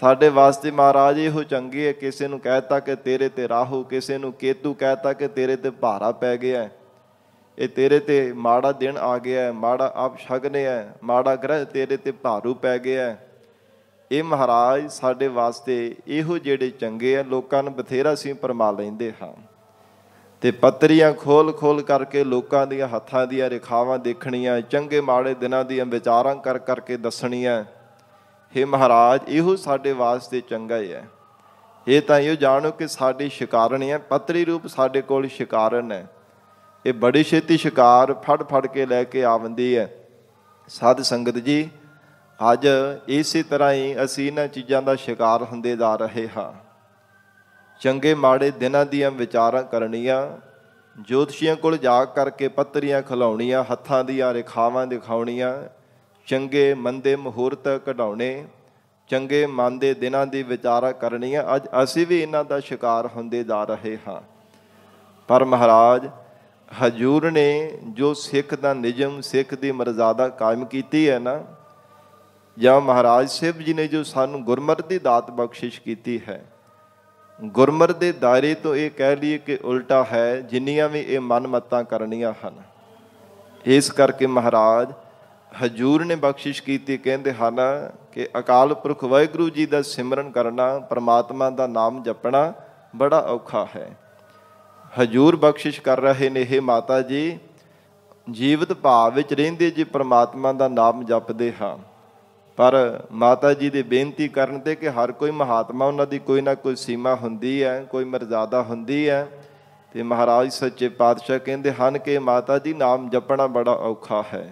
ਸਾਡੇ ਵਾਸਤੇ ਮਹਾਰਾਜ ਇਹੋ ਚੰਗੇ ਹੈ ਕਿਸੇ ਨੂੰ ਕਹਿਤਾ ਕਿ ਤੇਰੇ ਤੇ ਰਾਹੂ ਕਿਸੇ ਨੂੰ ਕੇਤੂ ਕਹਿਤਾ ਕਿ ਤੇਰੇ ਤੇ ਭਾਰਾ ਪੈ ਗਿਆ ਇਹ ਤੇਰੇ ਤੇ ਮਾੜਾ ਦਿਨ ਆ ਗਿਆ ਮਾੜਾ ਆਪ ਛਗਨੇ ਹੈ ਮਾੜਾ ਗ੍ਰਹਿ ਤੇਰੇ ਤੇ ਭਾਰੂ ਪੈ ਗਿਆ ਇਹ ਮਹਾਰਾਜ ਸਾਡੇ ਵਾਸਤੇ ਇਹੋ ਜਿਹੜੇ ਚੰਗੇ ਆ ਲੋਕਾਂ ਨੂੰ ਬਥੇਰਾ ਸੀ ਪਰਮਾ ਲੈਂਦੇ ਹਾਂ ਤੇ ਪੱਤਰੀਆਂ ਖੋਲ-ਖੋਲ ਕਰਕੇ ਲੋਕਾਂ ਦੀਆਂ ਹੱਥਾਂ ਦੀਆਂ ਰੇਖਾਵਾਂ ਦੇਖਣੀਆਂ ਚੰਗੇ ਮਾੜੇ ਦਿਨਾਂ ਦੀਆਂ ਵਿਚਾਰਾਂ ਕਰ ਕਰਕੇ ਦੱਸਣੀਆਂ हे ਮਹਾਰਾਜ ਇਹੋ ਸਾਡੇ ਵਾਸਤੇ ਚੰਗਾ ਹੀ ਹੈ ਇਹ ਤਾਂ ਇਹ ਜਾਣੋ ਕਿ ਸਾਡੇ ਸ਼ਿਕਾਰਨ ਹੈ ਪੱਤਰੀ ਰੂਪ ਸਾਡੇ ਕੋਲ ਸ਼ਿਕਾਰਨ ਹੈ ਇਹ ਬੜੀ ਛੇਤੀ ਸ਼ਿਕਾਰ ਫੜ ਫੜ ਕੇ ਲੈ ਕੇ ਆਵੰਦੀ ਹੈ ਸਾਧ ਸੰਗਤ ਜੀ ਅੱਜ ਇਸੇ ਤਰ੍ਹਾਂ ਹੀ ਅਸੀਂ ਇਹਨਾਂ ਚੀਜ਼ਾਂ ਦਾ ਸ਼ਿਕਾਰ ਹੁੰਦੇ ਜਾ ਰਹੇ ਹਾਂ ਚੰਗੇ ਮਾੜੇ ਦਿਨਾਂ ਦੀਆਂ ਵਿਚਾਰਾਂ ਕਰਨੀਆਂ ਜੋਤਸ਼ੀਆਂ ਕੋਲ ਜਾ ਕਰਕੇ ਪੱਤਰੀਆਂ ਖਲਾਉਣੀਆਂ ਹੱਥਾਂ ਦੀਆਂ ਰੇਖਾਵਾਂ ਦਿਖਾਉਣੀਆਂ ਚੰਗੇ ਮੰਦੇ ਮਹੂਰਤ ਕਢਾਉਣੇ ਚੰਗੇ ਮਨ ਦੇ ਦਿਨਾਂ ਦੀ ਵਿਚਾਰਾ ਕਰਨੀ ਹੈ ਅੱਜ ਅਸੀਂ ਵੀ ਇਹਨਾਂ ਦਾ ਸ਼ਿਕਾਰ ਹੁੰਦੇ ਜਾ ਰਹੇ ਹਾਂ ਪਰ ਮਹਾਰਾਜ ਹਜੂਰ ਨੇ ਜੋ ਸਿੱਖ ਦਾ ਨਿਜਮ ਸਿੱਖ ਦੀ ਮਰਜ਼ਾਦਾ ਕਾਇਮ ਕੀਤੀ ਹੈ ਨਾ ਜਾਂ ਮਹਾਰਾਜ ਸਾਹਿਬ ਜੀ ਨੇ ਜੋ ਸਾਨੂੰ ਗੁਰਮਤਿ ਦੀ ਦਾਤ ਬਖਸ਼ਿਸ਼ ਕੀਤੀ ਹੈ ਗੁਰਮਰ ਦੇ ਦਾਇਰੇ ਤੋਂ ਇਹ ਕਹਿ ਲਈਏ ਕਿ ਉਲਟਾ ਹੈ ਜਿੰਨੀਆਂ ਵੀ ਇਹ ਮਨਮਤਾਂ ਕਰਨੀਆਂ ਹਨ ਇਸ ਕਰਕੇ ਮਹਾਰਾਜ ਹਜੂਰ ਨੇ ਬਖਸ਼ਿਸ਼ ਕੀਤੀ ਕਹਿੰਦੇ ਹਨ ਕਿ ਅਕਾਲ ਪੁਰਖ ਵਾਹਿਗੁਰੂ ਜੀ ਦਾ ਸਿਮਰਨ ਕਰਨਾ ਪਰਮਾਤਮਾ ਦਾ ਨਾਮ ਜਪਣਾ ਬੜਾ ਔਖਾ ਹੈ ਹਜੂਰ ਬਖਸ਼ਿਸ਼ ਕਰ ਰਹੇ ਨੇ ਇਹ ਮਾਤਾ ਜੀ ਜੀਵਤ ਭਾਵ ਵਿੱਚ ਰਹਿੰਦੇ ਜੇ ਪਰਮਾਤਮਾ ਦਾ ਨਾਮ ਜਪਦੇ ਹਾਂ ਪਰ ਮਾਤਾ ਜੀ ਦੀ ਬੇਨਤੀ ਕਰਨ ਤੇ ਕਿ ਹਰ ਕੋਈ ਮਹਾਤਮਾ ਉਹਨਾਂ ਦੀ ਕੋਈ ਨਾ ਕੋਈ ਸੀਮਾ ਹੁੰਦੀ ਹੈ ਕੋਈ ਮਰਜ਼ਾਦਾ ਹੁੰਦੀ ਹੈ ਤੇ ਮਹਾਰਾਜ ਸੱਚੇ ਪਾਤਸ਼ਾਹ ਕਹਿੰਦੇ ਹਨ ਕਿ ਮਾਤਾ ਜੀ ਨਾਮ ਜਪਣਾ ਬੜਾ ਔਖਾ ਹੈ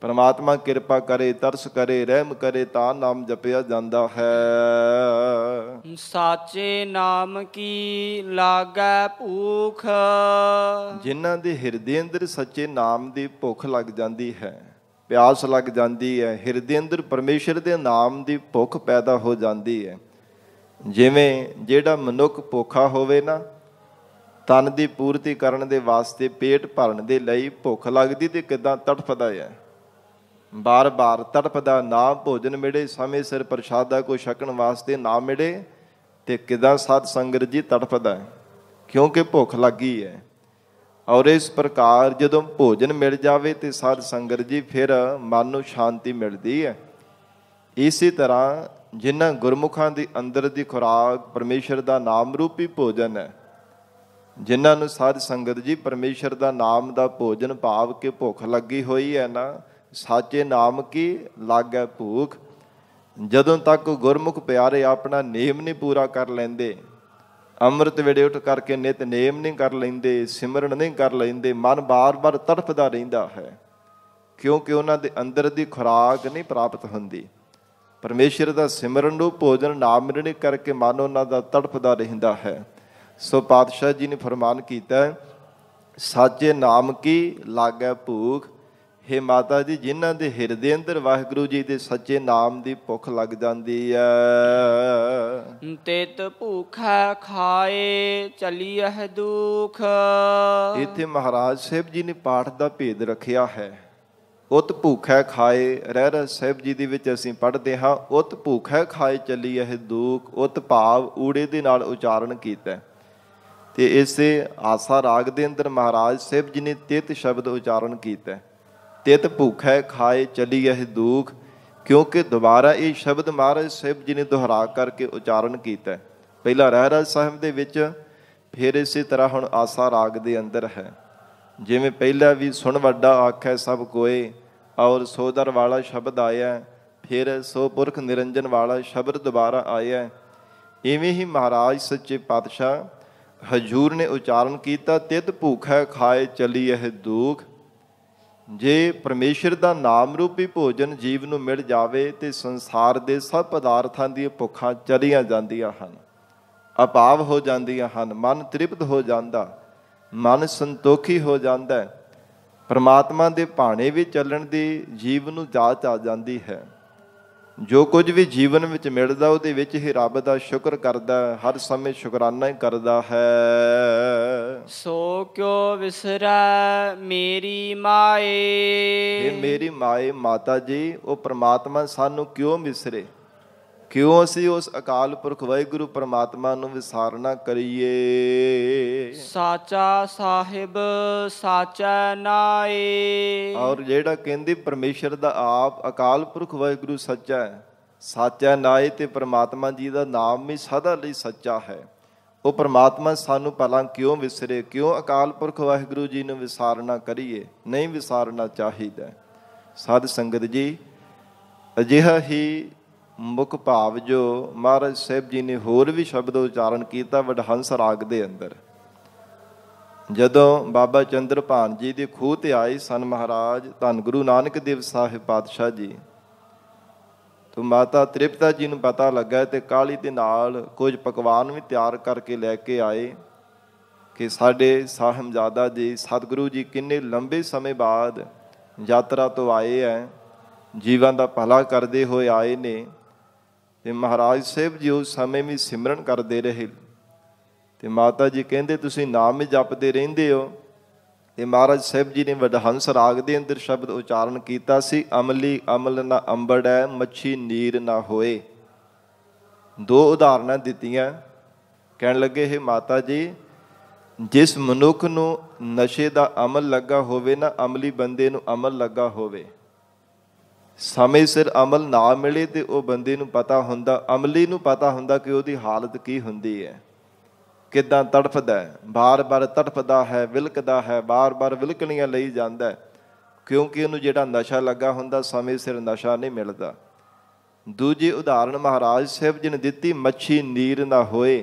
ਪਰਮਾਤਮਾ ਕਿਰਪਾ ਕਰੇ ਤਰਸ ਕਰੇ ਰਹਿਮ ਕਰੇ ਤਾਂ ਨਾਮ ਜਪਿਆ ਜਾਂਦਾ ਹੈ ਸਾਚੇ ਨਾਮ ਕੀ ਲਾਗੈ ਭੂਖ ਜਿਨ੍ਹਾਂ ਦੇ ਹਿਰਦੇ ਅੰਦਰ ਸੱਚੇ ਨਾਮ ਦੀ ਭੁੱਖ ਲੱਗ ਜਾਂਦੀ ਹੈ ਪਿਆਸ ਲੱਗ ਜਾਂਦੀ ਹੈ ਹਿਰਦੇ ਅੰਦਰ ਪਰਮੇਸ਼ਰ ਦੇ ਨਾਮ ਦੀ ਭੁੱਖ ਪੈਦਾ ਹੋ ਜਾਂਦੀ ਹੈ ਜਿਵੇਂ ਜਿਹੜਾ ਮਨੁੱਖ ਭੁੱਖਾ ਹੋਵੇ ਨਾ ਤਨ ਦੀ ਪੂਰਤੀ ਕਰਨ ਦੇ ਵਾਸਤੇ ਪੇਟ ਭਰਨ ਦੇ ਲਈ ਭੁੱਖ ਲੱਗਦੀ ਤੇ ਕਿਦਾਂ ਤੜਫਦਾ ਹੈ ਬਾਰ-ਬਾਰ ਤੜਫਦਾ ਨਾ ਭੋਜਨ ਮਿਲੇ ਸਮੇਂ ਸਿਰ ਪ੍ਰਸ਼ਾਦਾ ਕੋ ਛਕਣ ਵਾਸਤੇ ਨਾ ਮਿਲੇ ਤੇ ਕਿਦਾਂ ਸਾਧ ਸੰਗਤ ਜੀ ਤੜਫਦਾ ਕਿਉਂਕਿ ਭੁੱਖ ਲੱਗੀ ਹੈ ਔਰ ਇਸ ਪ੍ਰਕਾਰ ਜਦੋਂ ਭੋਜਨ ਮਿਲ ਜਾਵੇ ਤੇ ਸਾਧ ਸੰਗਤ ਜੀ ਫਿਰ ਮਨ ਨੂੰ ਸ਼ਾਂਤੀ ਮਿਲਦੀ ਹੈ ਇਸੇ ਤਰ੍ਹਾਂ ਜਿਨ੍ਹਾਂ ਗੁਰਮੁਖਾਂ ਦੇ ਅੰਦਰ ਦੀ ਖੁਰਾਕ ਪਰਮੇਸ਼ਰ ਦਾ ਨਾਮ ਰੂਪੀ ਭੋਜਨ ਹੈ ਜਿਨ੍ਹਾਂ ਨੂੰ ਸਾਧ ਸੰਗਤ ਜੀ ਪਰਮੇਸ਼ਰ ਦਾ ਨਾਮ ਦਾ ਭੋਜਨ ਭਾਵ ਕੇ ਭੁੱਖ ਲੱਗੀ ਹੋਈ ਹੈ ਨਾ ਸਾਚੇ ਨਾਮ ਕੀ ਲੱਗੈ ਭੂਖ ਜਦੋਂ ਤੱਕ ਗੁਰਮੁਖ ਪਿਆਰੇ ਆਪਣਾ ਨੇਮ ਨਹੀਂ ਪੂਰਾ ਕਰ ਲੈਂਦੇ ਅੰਮ੍ਰਿਤ ਵੇੜੇ ਉੱਠ ਕਰਕੇ ਨਿਤ ਨੇਮ ਨਹੀਂ ਕਰ ਲੈਂਦੇ ਸਿਮਰਨ ਨਹੀਂ ਕਰ ਲੈਂਦੇ ਮਨ ਬਾਰ-ਬਾਰ ਤੜਫਦਾ ਰਹਿੰਦਾ ਹੈ ਕਿਉਂਕਿ ਉਹਨਾਂ ਦੇ ਅੰਦਰ ਦੀ ਖੁਰਾਕ ਨਹੀਂ ਪ੍ਰਾਪਤ ਹੁੰਦੀ ਪਰਮੇਸ਼ਰ ਦਾ ਸਿਮਰਨ ਨੂੰ ਭੋਜਨ ਨਾਮ ਨਿਰਣੇ ਕਰਕੇ ਮਨ ਉਹਨਾਂ ਦਾ ਤੜਫਦਾ ਰਹਿੰਦਾ ਹੈ ਸੋ ਪਾਤਸ਼ਾਹ ਜੀ ਨੇ ਫਰਮਾਨ ਕੀਤਾ ਸਾਜੇ ਨਾਮ ਕੀ ਲਾਗੈ ਭੂਖ ਹੇ ਮਾਤਾ ਜੀ ਜਿਨ੍ਹਾਂ ਦੇ ਹਿਰਦੇ ਅੰਦਰ ਵਾਹਿਗੁਰੂ ਜੀ ਦੇ ਸੱਚੇ ਨਾਮ ਦੀ ਭੁੱਖ ਲੱਗ ਜਾਂਦੀ ਹੈ ਤਿਤ ਭੁਖਾ ਖਾਏ ਚਲੀਐ ਦੁਖ ਇੱਥੇ ਮਹਾਰਾਜ ਸਾਹਿਬ ਜੀ ਨੇ ਪਾਠ ਦਾ ਭੇਦ ਰੱਖਿਆ ਹੈ ਉਤ ਭੁਖੈ ਖਾਏ ਰਹਿ ਰਹਿ ਸਾਹਿਬ ਜੀ ਦੇ ਵਿੱਚ ਅਸੀਂ ਪੜ੍ਹਦੇ ਹਾਂ ਉਤ ਭੁਖੈ ਖਾਏ ਚੱਲੀ ਇਹ ਦੂਖ ਉਤ ਭਾਵ ਊੜੇ ਦੇ ਨਾਲ ਉਚਾਰਨ ਕੀਤਾ ਤੇ ਇਸੇ ਆਸਾ ਰਾਗ ਦੇ ਅੰਦਰ ਮਹਾਰਾਜ ਸਾਹਿਬ ਜੀ ਨੇ ਤਿਤ ਸ਼ਬਦ ਉਚਾਰਨ ਕੀਤਾ ਤਿਤ ਭੁਖੈ ਖਾਏ ਚਲੀ ਇਹ ਦੁਖ ਕਿਉਂਕਿ ਦੁਬਾਰਾ ਇਹ ਸ਼ਬਦ ਮਹਾਰਾਜ ਸਾਹਿਬ ਜੀ ਨੇ ਦੁਹਰਾ ਕਰਕੇ ਉਚਾਰਨ ਕੀਤਾ ਪਹਿਲਾ ਰਾਜ ਸਾਹਿਬ ਦੇ ਵਿੱਚ ਫਿਰ ਇਸੇ ਤਰ੍ਹਾਂ ਹੁਣ ਆਸਾ ਰਾਗ ਦੇ ਅੰਦਰ ਹੈ ਜਿਵੇਂ ਪਹਿਲਾ ਵੀ ਸੁਣ ਵੱਡਾ ਆਖੈ ਸਭ ਕੋਏ ਔਰ ਸੋਦਰ ਵਾਲਾ ਸ਼ਬਦ ਆਇਆ ਫਿਰ ਸੋ ਪੁਰਖ ਨਿਰੰਜਨ ਵਾਲਾ ਸ਼ਬਦ ਦੁਬਾਰਾ ਆਇਆ ਇਵੇਂ ਹੀ ਮਹਾਰਾਜ ਸੱਚੇ ਪਾਤਸ਼ਾਹ ਹਜੂਰ ਨੇ ਉਚਾਰਨ ਕੀਤਾ ਤਿਤ ਭੁਖੈ ਖਾਏ ਚਲੀ ਇਹ ਦੁਖ ਜੇ ਪਰਮੇਸ਼ਰ ਦਾ ਨਾਮ ਰੂਪੀ ਭੋਜਨ ਜੀਵ ਨੂੰ ਮਿਲ ਜਾਵੇ ਤੇ ਸੰਸਾਰ ਦੇ ਸਭ ਪਦਾਰਥਾਂ ਦੀ ਭੁੱਖਾਂ ਚਲੀਆਂ ਜਾਂਦੀਆਂ ਹਨ ਅਪਾਵ ਹੋ ਜਾਂਦੀਆਂ ਹਨ ਮਨ ਤ੍ਰਿਪਤ ਹੋ ਜਾਂਦਾ ਮਨ ਸੰਤੋਖੀ ਹੋ ਜਾਂਦਾ ਪਰਮਾਤਮਾ ਦੇ ਭਾਣੇ ਵਿੱਚ ਚੱਲਣ ਦੀ ਜੀਵ ਨੂੰ ਜਾਚ ਆ ਜਾਂਦੀ ਹੈ ਜੋ ਕੁਝ ਵੀ ਜੀਵਨ ਵਿੱਚ ਮਿਲਦਾ ਉਹਦੇ ਵਿੱਚ ਹੀ ਰੱਬ ਦਾ ਸ਼ੁਕਰ ਕਰਦਾ ਹਰ ਸਮੇਂ ਸ਼ੁਕਰਾਨਾ ਹੀ ਕਰਦਾ ਹੈ ਸੋ ਕਿਉ ਵਿਸਰੈ ਮੇਰੀ ਮਾਏ ਇਹ ਮੇਰੀ ਮਾਏ ਮਾਤਾ ਜੀ ਉਹ ਪ੍ਰਮਾਤਮਾ ਸਾਨੂੰ ਕਿਉਂ ਵਿਸਰੇ ਕਿਉਂ ਅਸੀਂ ਉਸ ਅਕਾਲ ਪੁਰਖ ਵਾਹਿਗੁਰੂ ਪਰਮਾਤਮਾ ਨੂੰ ਵਿਸਾਰਨਾ ਕਰੀਏ ਸਾਚਾ ਸਾਹਿਬ ਸਾਚਾ ਨਾਏ ਔਰ ਜਿਹੜਾ ਕਹਿੰਦੇ ਪਰਮੇਸ਼ਰ ਦਾ ਆਪ ਅਕਾਲ ਪੁਰਖ ਵਾਹਿਗੁਰੂ ਸੱਚਾ ਹੈ ਸਾਚਾ ਨਾਏ ਤੇ ਪਰਮਾਤਮਾ ਜੀ ਦਾ ਨਾਮ ਵੀ ਸਦਾ ਲਈ ਸੱਚਾ ਹੈ ਉਹ ਪਰਮਾਤਮਾ ਸਾਨੂੰ ਪਹਿਲਾਂ ਕਿਉਂ ਵਿਸਰੇ ਕਿਉਂ ਅਕਾਲ ਪੁਰਖ ਵਾਹਿਗੁਰੂ ਜੀ ਨੂੰ ਵਿਸਾਰਨਾ ਕਰੀਏ ਨਹੀਂ ਵਿਸਾਰਨਾ ਚਾਹੀਦਾ ਸਾਧ ਸੰਗਤ ਜੀ ਅਜਿਹਾ ਹੀ ਮੁੱਖ ਭਾਵ ਜੋ ਮਹਾਰਾਜ ਸਾਹਿਬ ਜੀ ਨੇ ਹੋਰ ਵੀ ਸ਼ਬਦ ਉਚਾਰਨ ਕੀਤਾ ਵਡਹੰਸ ਰਾਗ ਦੇ ਅੰਦਰ ਜਦੋਂ ਬਾਬਾ ਚੰਦਰ ਭਾਨ ਜੀ ਦੇ ਖੂਹ ਤੇ ਆਏ ਸਨ ਮਹਾਰਾਜ ਧੰਨ ਗੁਰੂ ਨਾਨਕ ਦੇਵ ਸਾਹਿਬ ਪਾਤਸ਼ਾਹ ਜੀ ਤੋ ਮਾਤਾ ਤ੍ਰਿਪਤਾ ਜੀ ਨੂੰ ਪਤਾ ਲੱਗਾ ਤੇ ਕਾਲੀ ਦੇ ਨਾਲ ਕੁਝ ਪਕਵਾਨ ਵੀ ਤਿਆਰ ਕਰਕੇ ਲੈ ਕੇ ਆਏ ਕਿ ਸਾਡੇ ਸਾਹਿਬਜ਼ਾਦਾ ਜੀ ਸਤਿਗੁਰੂ ਜੀ ਕਿੰਨੇ ਲੰਬੇ ਸਮੇਂ ਬਾਅਦ ਯਾਤਰਾ ਤੋਂ ਆਏ ਐ ਜੀਵਾਂ ਦਾ ਭਲਾ ਕਰਦੇ ਹੋਏ ਆਏ ਨੇ ਤੇ ਮਹਾਰਾਜ ਸਾਹਿਬ ਜੀ ਉਸ ਸਮੇਂ ਵੀ ਸਿਮਰਨ ਕਰਦੇ ਰਹੇ ਤੇ ਮਾਤਾ ਜੀ ਕਹਿੰਦੇ ਤੁਸੀਂ ਨਾਮ ਹੀ ਜਪਦੇ ਰਹਿੰਦੇ ਹੋ ਤੇ ਮਹਾਰਾਜ ਸਾਹਿਬ ਜੀ ਨੇ ਵਡਹੰਸ ਰਾਗ ਦੇ ਅੰਦਰ ਸ਼ਬਦ ਉਚਾਰਨ ਕੀਤਾ ਸੀ ਅਮਲੀ ਅਮਲ ਨਾ ਅੰਬੜ ਹੈ ਮੱਛੀ ਨੀਰ ਨਾ ਹੋਏ ਦੋ ਉਦਾਹਰਨਾਂ ਦਿੱਤੀਆਂ ਕਹਿਣ ਲੱਗੇ ਹੈ ਮਾਤਾ ਜੀ ਜਿਸ ਮਨੁੱਖ ਨੂੰ ਨਸ਼ੇ ਦਾ ਅਮਲ ਲੱਗਾ ਹੋਵੇ ਨਾ ਅਮਲੀ ਬੰਦੇ ਨੂੰ ਅਮਲ ਲੱਗਾ ਹੋਵੇ ਸਮੇਂ ਸਿਰ ਅਮਲ ਨਾ ਮਿਲੇ ਤੇ ਉਹ ਬੰਦੇ ਨੂੰ ਪਤਾ ਹੁੰਦਾ ਅਮਲੀ ਨੂੰ ਪਤਾ ਹੁੰਦਾ ਕਿ ਉਹਦੀ ਹਾਲਤ ਕੀ ਹੁੰਦੀ ਹੈ ਕਿਦਾਂ ਤੜਫਦਾ ਹੈ ਬਾਰ-ਬਾਰ ਤੜਫਦਾ ਹੈ ਵਿਲਕਦਾ ਹੈ ਬਾਰ-ਬਾਰ ਵਿਲਕਣੀਆਂ ਲਈ ਜਾਂਦਾ ਕਿਉਂਕਿ ਉਹਨੂੰ ਜਿਹੜਾ ਨਸ਼ਾ ਲੱਗਾ ਹੁੰਦਾ ਸਮੇਂ ਸਿਰ ਨਸ਼ਾ ਨਹੀਂ ਮਿਲਦਾ ਦੂਜੀ ਉਦਾਹਰਣ ਮਹਾਰਾਜ ਸਾਹਿਬ ਜੀ ਨੇ ਦਿੱਤੀ ਮੱਛੀ ਨੀਰ ਨਾ ਹੋਏ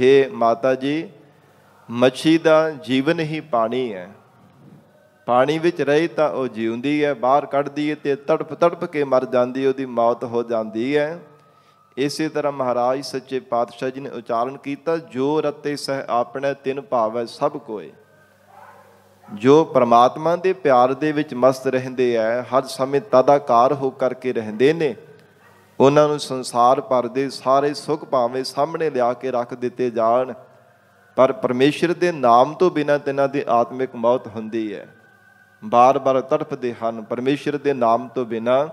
ਹੇ ਮਾਤਾ ਜੀ ਮੱਛੀ ਦਾ ਜੀਵਨ ਹੀ ਪਾਣੀ ਹੈ ਪਾਣੀ ਵਿੱਚ ਰਹੀ ਤਾਂ ਉਹ ਜੀਉਂਦੀ ਹੈ ਬਾਹਰ ਕੱਢਦੀ ਹੈ ਤੇ ਤੜਪ ਤੜਪ ਕੇ ਮਰ ਜਾਂਦੀ ਉਹਦੀ ਮੌਤ ਹੋ ਜਾਂਦੀ ਹੈ ਇਸੇ ਤਰ੍ਹਾਂ ਮਹਾਰਾਜ ਸੱਚੇ ਪਾਤਸ਼ਾਹ ਜੀ ਨੇ ਉਚਾਰਨ ਕੀਤਾ ਜੋ ਰਤੇ ਸਹਿ ਆਪਣੇ ਤਿੰਨ ਭਾਵੈ ਸਭ ਕੋਏ ਜੋ ਪ੍ਰਮਾਤਮਾ ਦੇ ਪਿਆਰ ਦੇ ਵਿੱਚ ਮਸਤ ਰਹਿੰਦੇ ਐ ਹਰ ਸਮੇਂ ਤਦਾਕਾਰ ਹੋ ਕਰਕੇ ਰਹਿੰਦੇ ਨੇ ਉਹਨਾਂ ਨੂੰ ਸੰਸਾਰ ਭਰ ਦੇ ਸਾਰੇ ਸੁੱਖ ਭਾਵੇਂ ਸਾਹਮਣੇ ਲਿਆ ਕੇ ਰੱਖ ਦਿੱਤੇ ਜਾਣ ਪਰ ਪਰਮੇਸ਼ਰ ਦੇ ਨਾਮ ਤੋਂ ਬਿਨਾਂ ਤਿੰਨਾਂ ਦੀ ਆਤਮਿਕ ਮੌਤ ਹੁੰਦੀ ਹੈ ਬਾਰ-ਬਾਰ ਤੜਫਦੇ ਹਨ ਪਰਮੇਸ਼ਰ ਦੇ ਨਾਮ ਤੋਂ ਬਿਨਾ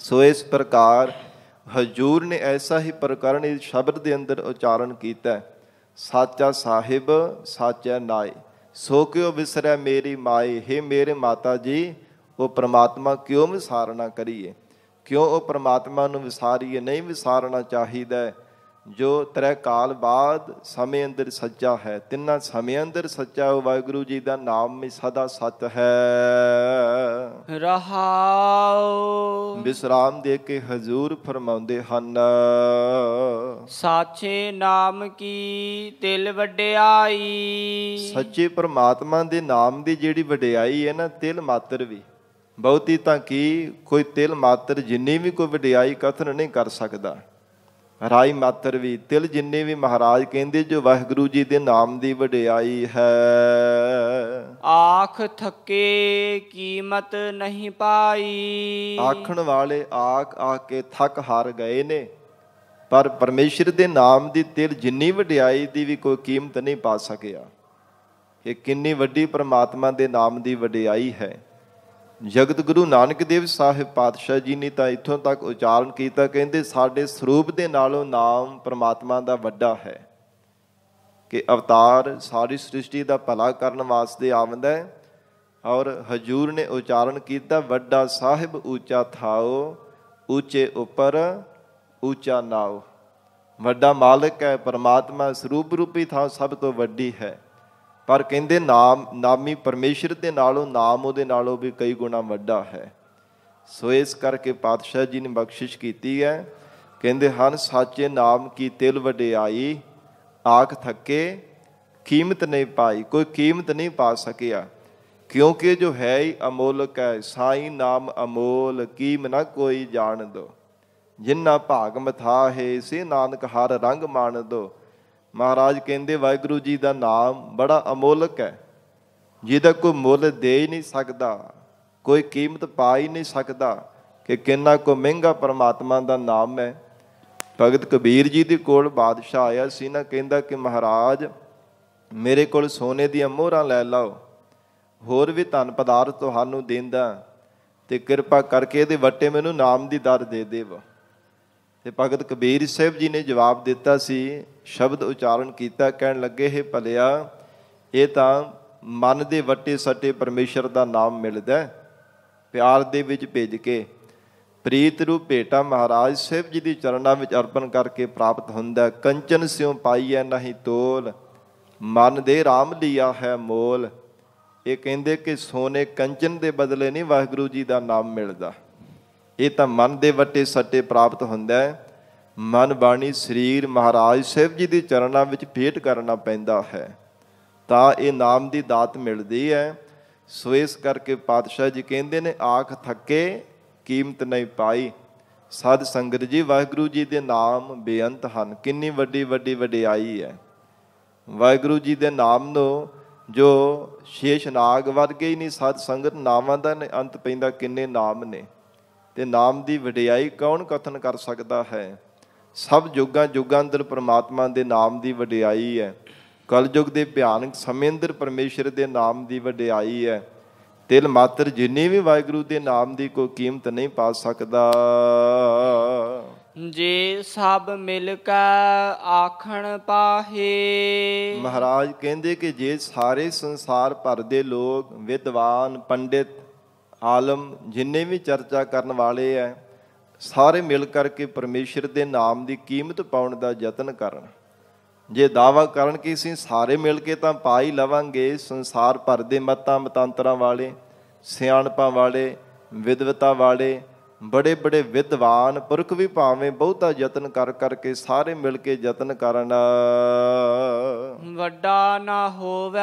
ਸੋ ਇਸ ਪ੍ਰਕਾਰ ਹਜੂਰ ਨੇ ਐਸਾ ਹੀ ਪ੍ਰਕਰਨ ਇਸ ਸ਼ਬਦ ਦੇ ਅੰਦਰ ਉਚਾਰਨ ਕੀਤਾ ਸਾਚਾ ਸਾਹਿਬ ਸਾਚਾ ਨਾਏ ਸੋ ਕਿਉ ਵਿਸਰੈ ਮੇਰੀ ਮਾਏ ਹੈ ਮੇਰੇ ਮਾਤਾ ਜੀ ਉਹ ਪ੍ਰਮਾਤਮਾ ਕਿਉਂ ਵਿਸਾਰਣਾ ਕਰੀਏ ਕਿਉਂ ਉਹ ਪ੍ਰਮਾਤਮਾ ਨੂੰ ਵਿਸਾਰੀਏ ਨਹੀਂ ਵਿਸਾਰਣਾ ਚਾਹੀਦਾ ਜੋ ਤਰੇ ਕਾਲ ਬਾਦ ਸਮੇਂ ਅੰਦਰ ਸੱਚਾ ਹੈ ਤਿੰਨਾ ਸਮੇਂ ਅੰਦਰ ਸੱਚਾ ਹੋ ਵਾਹਿਗੁਰੂ ਜੀ ਦਾ ਨਾਮ ਹੀ ਸਦਾ ਸੱਚ ਹੈ ਰਹਾਉ ਬਿਸਰਾਮ ਦੇ ਕੇ ਹਜ਼ੂਰ ਫਰਮਾਉਂਦੇ ਹਨ ਸਾਚੇ ਨਾਮ ਕੀ ਤਿਲ ਵਡਿਆਈ ਸੱਚੇ ਪ੍ਰਮਾਤਮਾ ਦੇ ਨਾਮ ਦੀ ਜਿਹੜੀ ਵਡਿਆਈ ਹੈ ਨਾ ਤਿਲ ਮਾਤਰ ਵੀ ਬਹੁਤੀ ਤਾਂ ਕੀ ਕੋਈ ਤਿਲ ਮਾਤਰ ਜਿੰਨੀ ਵੀ ਕੋਈ ਵਡਿਆਈ ਕਥਨ ਨਹੀਂ ਕਰ ਸਕਦਾ ਰਾਈ ਮਾਤਰ ਵੀ ਤਿਲ ਜਿੰਨੇ ਵੀ ਮਹਾਰਾਜ ਕਹਿੰਦੇ ਜੋ ਵਾਹਿਗੁਰੂ ਜੀ ਦੇ ਨਾਮ ਦੀ ਵਡਿਆਈ ਹੈ ਆਖ ਥੱਕੇ ਕੀਮਤ ਨਹੀਂ ਪਾਈ ਆਖਣ ਵਾਲੇ ਆਖ ਆ ਕੇ ਥੱਕ ਹਾਰ ਗਏ ਨੇ ਪਰ ਪਰਮੇਸ਼ਰ ਦੇ ਨਾਮ ਦੀ ਤਿਲ ਜਿੰਨੀ ਵਡਿਆਈ ਦੀ ਵੀ ਕੋਈ ਕੀਮਤ ਨਹੀਂ ਪਾ ਸਕਿਆ ਇਹ ਕਿੰਨੀ ਵੱਡੀ ਪ੍ਰਮਾਤਮਾ ਦੇ ਨਾਮ ਦੀ ਵਡਿਆਈ ਹੈ ਜਗਤ ਗੁਰੂ ਨਾਨਕ ਦੇਵ ਸਾਹਿਬ ਪਾਤਸ਼ਾਹ ਜੀ ਨੇ ਤਾਂ ਇੱਥੋਂ ਤੱਕ ਉਚਾਰਨ ਕੀਤਾ ਕਹਿੰਦੇ ਸਾਡੇ ਸਰੂਪ ਦੇ ਨਾਲੋਂ ਨਾਮ ਪ੍ਰਮਾਤਮਾ ਦਾ ਵੱਡਾ ਹੈ ਕਿ ਅਵਤਾਰ ਸਾਰੀ ਸ੍ਰਿਸ਼ਟੀ ਦਾ ਭਲਾ ਕਰਨ ਵਾਸਤੇ ਆਵੰਦਾ ਹੈ ਔਰ ਹਜੂਰ ਨੇ ਉਚਾਰਨ ਕੀਤਾ ਵੱਡਾ ਸਾਹਿਬ ਉੱਚਾ ਥਾਓ ਉੱਚੇ ਉੱਪਰ ਉੱਚਾ ਨਾਓ ਵੱਡਾ ਮਾਲਕ ਹੈ ਪਰਮਾਤਮਾ ਸਰੂਪ ਰੂਪੀ ਥਾਉ ਸਭ ਤੋਂ ਵੱਡੀ ਹੈ ਪਰ ਕਹਿੰਦੇ ਨਾਮ ਨਾਮੀ ਪਰਮੇਸ਼ਰ ਦੇ ਨਾਲੋਂ ਨਾਮ ਉਹਦੇ ਨਾਲੋਂ ਵੀ ਕਈ ਗੁਣਾ ਵੱਡਾ ਹੈ ਸੋ ਇਸ ਕਰਕੇ ਪਾਤਸ਼ਾਹ ਜੀ ਨੇ ਬਖਸ਼ਿਸ਼ ਕੀਤੀ ਹੈ ਕਹਿੰਦੇ ਹਨ ਸਾਚੇ ਨਾਮ ਕੀ ਤਿਲ ਵਡਿਆਈ ਆਖ ਥੱਕੇ ਕੀਮਤ ਨਹੀਂ ਪਾਈ ਕੋਈ ਕੀਮਤ ਨਹੀਂ ਪਾ ਸਕਿਆ ਕਿਉਂਕਿ ਜੋ ਹੈ ਹੀ ਅਮੋਲਕ ਹੈ ਸਾਈ ਨਾਮ ਅਮੋਲ ਕੀਮ ਨਾ ਕੋਈ ਜਾਣ ਦੋ ਜਿਨ੍ਹਾਂ ਭਾਗ ਮਥਾ ਹੈ ਸੇ ਨਾਨਕ ਹਰ ਰੰਗ ਮਾਣ ਦੋ ਮਹਾਰਾਜ ਕਹਿੰਦੇ ਵਾਹਿਗੁਰੂ ਜੀ ਦਾ ਨਾਮ ਬੜਾ ਅਮੋਲਕ ਹੈ ਜਿਹਦਾ ਕੋਈ ਮੁੱਲ ਦੇ ਹੀ ਨਹੀਂ ਸਕਦਾ ਕੋਈ ਕੀਮਤ ਪਾ ਹੀ ਨਹੀਂ ਸਕਦਾ ਕਿ ਕਿੰਨਾ ਕੋ ਮਹਿੰਗਾ ਪਰਮਾਤਮਾ ਦਾ ਨਾਮ ਹੈ ਭਗਤ ਕਬੀਰ ਜੀ ਦੇ ਕੋਲ ਬਾਦਸ਼ਾਹ ਆਇਆ ਸੀ ਨਾ ਕਹਿੰਦਾ ਕਿ ਮਹਾਰਾਜ ਮੇਰੇ ਕੋਲ ਸੋਨੇ ਦੀਆਂ ਮੋਹਰਾਂ ਲੈ ਲਓ ਹੋਰ ਵੀ ਧਨ ਪਦਾਰਥ ਤੁਹਾਨੂੰ ਦਿੰਦਾ ਤੇ ਕਿਰਪਾ ਕਰਕੇ ਇਹਦੇ ਵੱਟੇ ਮੈਨੂੰ ਨਾਮ ਦੀ ਦਰ ਦੇ ਦੇਵ ਤੇ ਭਗਤ ਕਬੀਰ ਸਾਹਿਬ ਜੀ ਨੇ ਜਵਾਬ ਦਿੱਤਾ ਸੀ ਸ਼ਬਦ ਉਚਾਰਨ ਕੀਤਾ ਕਹਿਣ ਲੱਗੇ ਹੈ ਭਲਿਆ ਇਹ ਤਾਂ ਮਨ ਦੇ ਵੱਟੇ ਸੱਟੇ ਪਰਮੇਸ਼ਰ ਦਾ ਨਾਮ ਮਿਲਦਾ ਪਿਆਰ ਦੇ ਵਿੱਚ ਭੇਜ ਕੇ ਪ੍ਰੀਤ ਰੂਪ ਭੇਟਾ ਮਹਾਰਾਜ ਸਾਹਿਬ ਜੀ ਦੀ ਚਰਨਾਂ ਵਿੱਚ ਅਰਪਣ ਕਰਕੇ ਪ੍ਰਾਪਤ ਹੁੰਦਾ ਕੰਚਨ ਸਿਉ ਪਾਈਐ ਨਹੀਂ ਤੋਲ ਮਨ ਦੇ ਰਾਮ ਲਿਆ ਹੈ ਮੋਲ ਇਹ ਕਹਿੰਦੇ ਕਿ ਸੋਨੇ ਕੰਚਨ ਦੇ ਬਦਲੇ ਨਹੀਂ ਵਾਹਿਗੁਰੂ ਜੀ ਦਾ ਨਾਮ ਮਿਲਦਾ ਇਹ ਤਾਂ ਮਨ ਦੇ ਵੱਟੇ ਸੱਟੇ ਪ੍ਰਾਪਤ ਹੁੰਦਾ ਹੈ ਮਨ ਬਾਣੀ ਸਰੀਰ ਮਹਾਰਾਜ ਸਾਹਿਬ ਜੀ ਦੇ ਚਰਨਾਂ ਵਿੱਚ ਭੇਟ ਕਰਨਾ ਪੈਂਦਾ ਹੈ ਤਾਂ ਇਹ ਨਾਮ ਦੀ ਦਾਤ ਮਿਲਦੀ ਹੈ ਸੋ ਇਸ ਕਰਕੇ ਪਾਤਸ਼ਾਹ ਜੀ ਕਹਿੰਦੇ ਨੇ ਆਖ ਥੱਕੇ ਕੀਮਤ ਨਹੀਂ ਪਾਈ ਸਾਧ ਸੰਗਤ ਜੀ ਵਾਹਿਗੁਰੂ ਜੀ ਦੇ ਨਾਮ ਬੇਅੰਤ ਹਨ ਕਿੰਨੀ ਵੱਡੀ ਵੱਡੀ ਵਡਿਆਈ ਹੈ ਵਾਹਿਗੁਰੂ ਜੀ ਦੇ ਨਾਮ ਨੂੰ ਜੋ ਸ਼ੇਸ਼ ਨਾਗ ਵਰਗੇ ਹੀ ਨਹੀਂ ਸਾਧ ਸੰਗਤ ਨਾਵਾਂ ਦਾ ਅੰਤ ਪੈਂਦਾ ਕਿੰਨੇ ਨਾਮ ਨੇ ਤੇ ਨਾਮ ਦੀ ਵਡਿਆਈ ਕੌਣ ਕਥਨ ਕਰ ਸਕਦਾ ਹੈ ਸਭ ਯੁੱਗਾਂ ਯੁੱਗਾਂ ਅੰਦਰ ਪ੍ਰਮਾਤਮਾ ਦੇ ਨਾਮ ਦੀ ਵਡਿਆਈ ਹੈ ਕਲਯੁਗ ਦੇ ਭਿਆਨਕ ਸਮੇਂ ਅੰਦਰ ਪਰਮੇਸ਼ਰ ਦੇ ਨਾਮ ਦੀ ਵਡਿਆਈ ਹੈ ਤਿਲ ਮਾਤਰ ਜਿੰਨੀ ਵੀ ਵਾਹਿਗੁਰੂ ਦੇ ਨਾਮ ਦੀ ਕੋਈ ਕੀਮਤ ਨਹੀਂ ਪਾ ਸਕਦਾ ਜੇ ਸਭ ਮਿਲ ਕੇ ਆਖਣ ਪਾਹੇ ਮਹਾਰਾਜ ਕਹਿੰਦੇ ਕਿ ਜੇ ਸਾਰੇ ਸੰਸਾਰ ਭਰ ਦੇ ਲੋਕ ਵਿਦਵਾਨ ਪੰਡਿਤ ਆਲਮ ਜਿੰਨੇ ਵੀ ਚਰਚਾ ਕਰਨ ਵਾਲੇ ਐ ਸਾਰੇ ਮਿਲ ਕਰਕੇ ਪਰਮੇਸ਼ਰ ਦੇ ਨਾਮ ਦੀ ਕੀਮਤ ਪਾਉਣ ਦਾ ਯਤਨ ਕਰਨ ਜੇ ਦਾਵਾ ਕਰਨ ਕਿ ਅਸੀਂ ਸਾਰੇ ਮਿਲ ਕੇ ਤਾਂ ਪਾ ਹੀ ਲਵਾਂਗੇ ਸੰਸਾਰ ਭਰ ਦੇ ਮਤਾਂ ਮਤਾਂਤਰਾਂ ਵਾਲੇ ਸਿਆਣਪਾਂ ਵਾਲੇ ਵਿਦਵਤਾ ਵਾਲੇ ਬੜੇ ਬੜੇ ਵਿਦਵਾਨ ਪੁਰਖ ਵੀ ਭਾਵੇਂ ਬਹੁਤਾ ਯਤਨ ਕਰ ਕਰਕੇ ਸਾਰੇ ਮਿਲ ਕੇ ਯਤਨ ਕਰਨ ਵੱਡਾ ਨਾ ਹੋਵੇ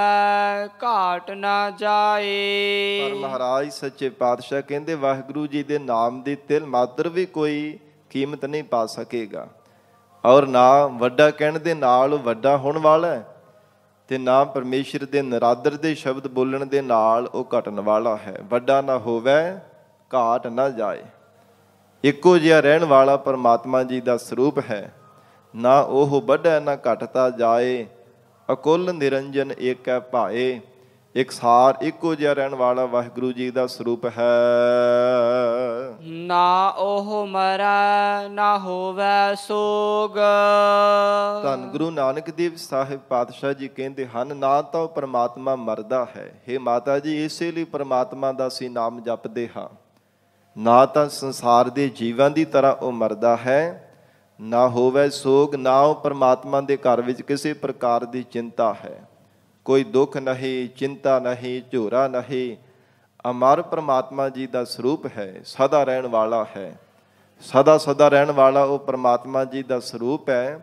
ਘਾਟ ਨਾ ਜਾਏ ਪਰ ਮਹਾਰਾਜ ਸੱਚੇ ਪਾਤਸ਼ਾਹ ਕਹਿੰਦੇ ਵਾਹਿਗੁਰੂ ਜੀ ਦੇ ਨਾਮ ਦੀ ਤਿਲ ਮਾਤਰ ਵੀ ਕੋਈ ਕੀਮਤ ਨਹੀਂ ਪਾ ਸਕੇਗਾ ਔਰ ਨਾ ਵੱਡਾ ਕਹਿਣ ਦੇ ਨਾਲ ਵੱਡਾ ਹੋਣ ਵਾਲਾ ਤੇ ਨਾ ਪਰਮੇਸ਼ਰ ਦੇ ਨਰਾਦਰ ਦੇ ਸ਼ਬਦ ਬੋਲਣ ਦੇ ਨਾਲ ਉਹ ਘਟਣ ਵਾਲਾ ਹੈ ਵੱਡਾ ਨਾ ਹੋਵੇ ਘਾਟ ਨਾ ਜਾਏ ਇੱਕੋ ਜਿਹਾ ਰਹਿਣ ਵਾਲਾ ਪਰਮਾਤਮਾ ਜੀ ਦਾ ਸਰੂਪ ਹੈ ਨਾ ਉਹ ਵੱਡਾ ਨਾ ਘਟਦਾ ਜਾਏ ਅਕੁੱਲ ਨਿਰੰਜਨ ਏਕ ਹੈ ਭਾਏ ਇਕਸਾਰ ਇੱਕੋ ਜਿਹਾ ਰਹਿਣ ਵਾਲਾ ਵਾਹਿਗੁਰੂ ਜੀ ਦਾ ਸਰੂਪ ਹੈ ਨਾ ਉਹ ਮਰੈ ਨਾ ਹੋਵੇ ਸੋਗ ਧੰ ਗੁਰੂ ਨਾਨਕ ਦੇਵ ਸਾਹਿਬ ਪਾਤਸ਼ਾਹ ਜੀ ਕਹਿੰਦੇ ਹਨ ਨਾ ਤਾਂ ਉਹ ਪਰਮਾਤਮਾ ਮਰਦਾ ਹੈ ਹੇ ਮਾਤਾ ਜੀ ਇਸੇ ਲਈ ਪਰਮਾਤਮਾ ਦਾ ਸੀ ਨਾਮ ਜਪਦੇ ਹਾਂ ਨਾ ਤਾਂ ਸੰਸਾਰ ਦੇ ਜੀਵਾਂ ਦੀ ਤਰ੍ਹਾਂ ਉਹ ਮਰਦਾ ਹੈ ਨਾ ਹੋਵੇ ਸੋਗ ਨਾ ਉਹ ਪਰਮਾਤਮਾ ਦੇ ਘਰ ਵਿੱਚ ਕਿਸੇ ਪ੍ਰਕਾਰ ਦੀ ਚਿੰਤਾ ਹੈ ਕੋਈ ਦੁੱਖ ਨਹੀਂ ਚਿੰਤਾ ਨਹੀਂ ਝੋਰਾ ਨਹੀਂ ਅਮਰ ਪਰਮਾਤਮਾ ਜੀ ਦਾ ਸਰੂਪ ਹੈ ਸਦਾ ਰਹਿਣ ਵਾਲਾ ਹੈ ਸਦਾ ਸਦਾ ਰਹਿਣ ਵਾਲਾ ਉਹ ਪਰਮਾਤਮਾ ਜੀ ਦਾ ਸਰੂਪ ਹੈ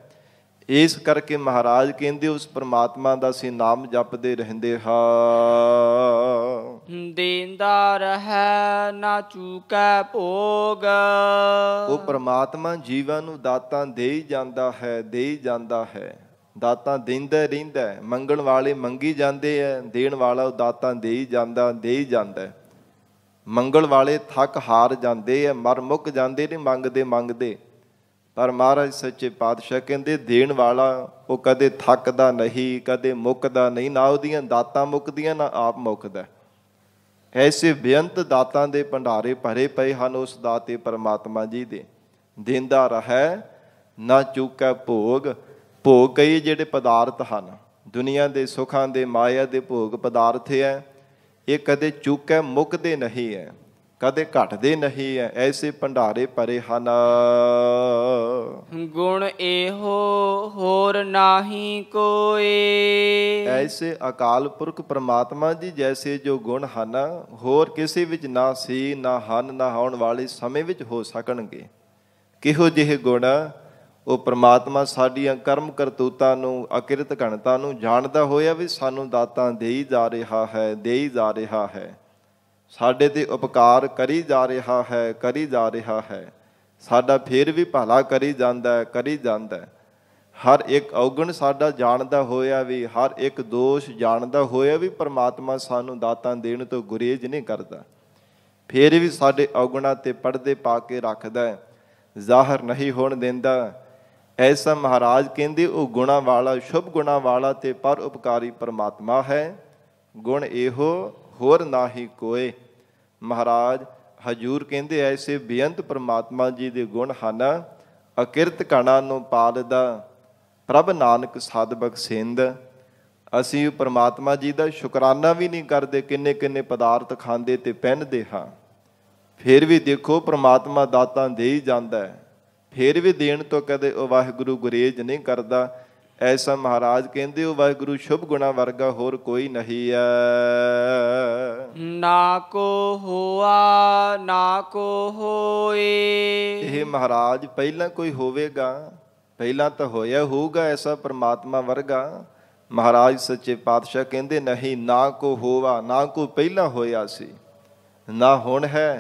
ਇਸ ਕਰਕੇ ਮਹਾਰਾਜ ਕਹਿੰਦੇ ਉਸ ਪਰਮਾਤਮਾ ਦਾ ਸੀ ਨਾਮ ਜਪਦੇ ਰਹਿੰਦੇ ਹਾਂ ਦੇਂਦਾ ਰਹੈ ਨਾ ਚੂਕੈ ਭੋਗ ਉਹ ਪ੍ਰਮਾਤਮਾ ਜੀਵਾਂ ਨੂੰ ਦਾਤਾਂ ਦੇਈ ਜਾਂਦਾ ਹੈ ਦੇਈ ਜਾਂਦਾ ਹੈ ਦਾਤਾਂ ਦਿੰਦਾ ਰਹਿੰਦਾ ਹੈ ਮੰਗਣ ਵਾਲੇ ਮੰਗੀ ਜਾਂਦੇ ਐ ਦੇਣ ਵਾਲਾ ਉਹ ਦਾਤਾਂ ਦੇਈ ਜਾਂਦਾ ਦੇਈ ਜਾਂਦਾ ਮੰਗਣ ਵਾਲੇ ਥੱਕ ਹਾਰ ਜਾਂਦੇ ਐ ਮਰ ਮੁੱਕ ਜਾਂਦੇ ਨੇ ਮੰਗਦੇ ਮੰਗਦੇ ਪਰ ਮਹਾਰਾਜ ਸੱਚੇ ਪਾਤਸ਼ਾਹ ਕਹਿੰਦੇ ਦੇਣ ਵਾਲਾ ਉਹ ਕਦੇ ਥੱਕਦਾ ਨਹੀਂ ਕਦੇ ਮੁੱਕਦਾ ਨਹੀਂ ਨਾ ਉਹਦੀਆਂ ਦਾਤਾਂ ਮੁੱਕਦੀਆਂ ਨਾ ਆਪ ਮੁੱਕਦਾ ਐਸੇ ਬੇਅੰਤ ਦਾਤਾਂ ਦੇ ਭੰਡਾਰੇ ਭਰੇ ਪਏ ਹਨ ਉਸ ਦਾਤੇ ਪਰਮਾਤਮਾ ਜੀ ਦੇ ਦਿੰਦਾ ਰਹੈ ਨਾ ਚੁੱਕੈ ਭੋਗ ਭੋਗ ਕਈ ਜਿਹੜੇ ਪਦਾਰਥ ਹਨ ਦੁਨੀਆ ਦੇ ਸੁਖਾਂ ਦੇ ਮਾਇਆ ਦੇ ਭੋਗ ਪਦਾਰਥ ਹੈ ਇਹ ਕਦੇ ਚੁੱਕੈ ਮੁੱਕਦੇ ਨਹੀਂ ਹੈ ਕਦੇ ਘਟਦੇ ਨਹੀਂ ਐ ਐਸੇ ਭੰਡਾਰੇ ਪਰੇ ਹਨ ਗੁਣ ਇਹੋ ਹੋਰ ਨਾਹੀ ਕੋਏ ਐਸੇ ਅਕਾਲ ਪੁਰਖ ਪ੍ਰਮਾਤਮਾ ਜੀ ਜੈਸੇ ਜੋ ਗੁਣ ਹਨ ਹੋਰ ਕਿਸੇ ਵਿੱਚ ਨਾ ਸੀ ਨਾ ਹਨ ਨਾ ਹੋਣ ਵਾਲੇ ਸਮੇਂ ਵਿੱਚ ਹੋ ਸਕਣਗੇ ਕਿਹੋ ਜਿਹੇ ਗੁਣ ਉਹ ਪ੍ਰਮਾਤਮਾ ਸਾਡੀਆਂ ਕਰਮ ਕਰਤੂਤਾ ਨੂੰ ਅਕਿਰਤ ਘਣਤਾ ਨੂੰ ਜਾਣਦਾ ਹੋਇਆ ਵੀ ਸਾਨੂੰ ਦਾਤਾਂ ਦੇਈ ਜਾ ਰਿਹਾ ਹੈ ਦੇਈ ਜਾ ਰਿਹਾ ਹੈ ਸਾਡੇ ਤੇ ਉਪਕਾਰ ਕਰੀ ਜਾ ਰਿਹਾ ਹੈ ਕਰੀ ਜਾ ਰਿਹਾ ਹੈ ਸਾਡਾ ਫੇਰ ਵੀ ਭਲਾ ਕਰੀ ਜਾਂਦਾ ਹੈ ਕਰੀ ਜਾਂਦਾ ਹੈ ਹਰ ਇੱਕ ਔਗਣ ਸਾਡਾ ਜਾਣਦਾ ਹੋਇਆ ਵੀ ਹਰ ਇੱਕ ਦੋਸ਼ ਜਾਣਦਾ ਹੋਇਆ ਵੀ ਪਰਮਾਤਮਾ ਸਾਨੂੰ ਦਾਤਾਂ ਦੇਣ ਤੋਂ ਗੁਰੇਜ ਨਹੀਂ ਕਰਦਾ ਫੇਰ ਵੀ ਸਾਡੇ ਔਗਣਾ ਤੇ ਪਰਦੇ ਪਾ ਕੇ ਰੱਖਦਾ ਹੈ ਜ਼ਾਹਰ ਨਹੀਂ ਹੋਣ ਦਿੰਦਾ ਐਸਾ ਮਹਾਰਾਜ ਕਹਿੰਦੇ ਉਹ ਗੁਣਾ ਵਾਲਾ ਸ਼ੁਭ ਗੁਣਾ ਵਾਲਾ ਤੇ ਪਰ ਉਪਕਾਰੀ ਪਰਮਾਤਮਾ ਹੈ ਗੁਣ ਇਹੋ ਹੋਰ ਨਾਹੀ ਕੋਏ ਮਹਾਰਾਜ ਹਜੂਰ ਕਹਿੰਦੇ ਐਸੇ ਬੇਅੰਤ ਪ੍ਰਮਾਤਮਾ ਜੀ ਦੇ ਗੁਣ ਹਨ ਅਕਿਰਤ ਕਣਾ ਨੂੰ ਪਾਲਦਾ ਪ੍ਰਭ ਨਾਨਕ ਸਾਧ ਬਖਸ਼ਿੰਦ ਅਸੀਂ ਪ੍ਰਮਾਤਮਾ ਜੀ ਦਾ ਸ਼ੁਕਰਾਨਾ ਵੀ ਨਹੀਂ ਕਰਦੇ ਕਿੰਨੇ ਕਿੰਨੇ ਪਦਾਰਥ ਖਾਂਦੇ ਤੇ ਪਹਿਨਦੇ ਹਾਂ ਫਿਰ ਵੀ ਦੇਖੋ ਪ੍ਰਮਾਤਮਾ ਦਾਤਾਂ ਦੇ ਹੀ ਜਾਂਦਾ ਹੈ ਫਿਰ ਵੀ ਦੇਣ ਤੋਂ ਕਦੇ ਉਹ ਵਾਹਿਗੁਰੂ ਗੁਰੇਜ ਨਹੀਂ ਕਰਦਾ ਐਸਾ ਮਹਾਰਾਜ ਕਹਿੰਦੇ ਉਹ ਵਾਹਿਗੁਰੂ ਸ਼ੁਭ ਗੁਣਾ ਵਰਗਾ ਹੋਰ ਕੋਈ ਨਹੀਂ ਐ ਨਾ ਕੋ ਹੋਆ ਨਾ ਕੋ ਹੋਏ ਇਹ ਮਹਾਰਾਜ ਪਹਿਲਾਂ ਕੋਈ ਹੋਵੇਗਾ ਪਹਿਲਾਂ ਤਾਂ ਹੋਇਆ ਹੋਊਗਾ ਐਸਾ ਪ੍ਰਮਾਤਮਾ ਵਰਗਾ ਮਹਾਰਾਜ ਸੱਚੇ ਪਾਤਸ਼ਾਹ ਕਹਿੰਦੇ ਨਹੀਂ ਨਾ ਕੋ ਹੋਵਾ ਨਾ ਕੋ ਪਹਿਲਾਂ ਹੋਇਆ ਸੀ ਨਾ ਹੁਣ ਹੈ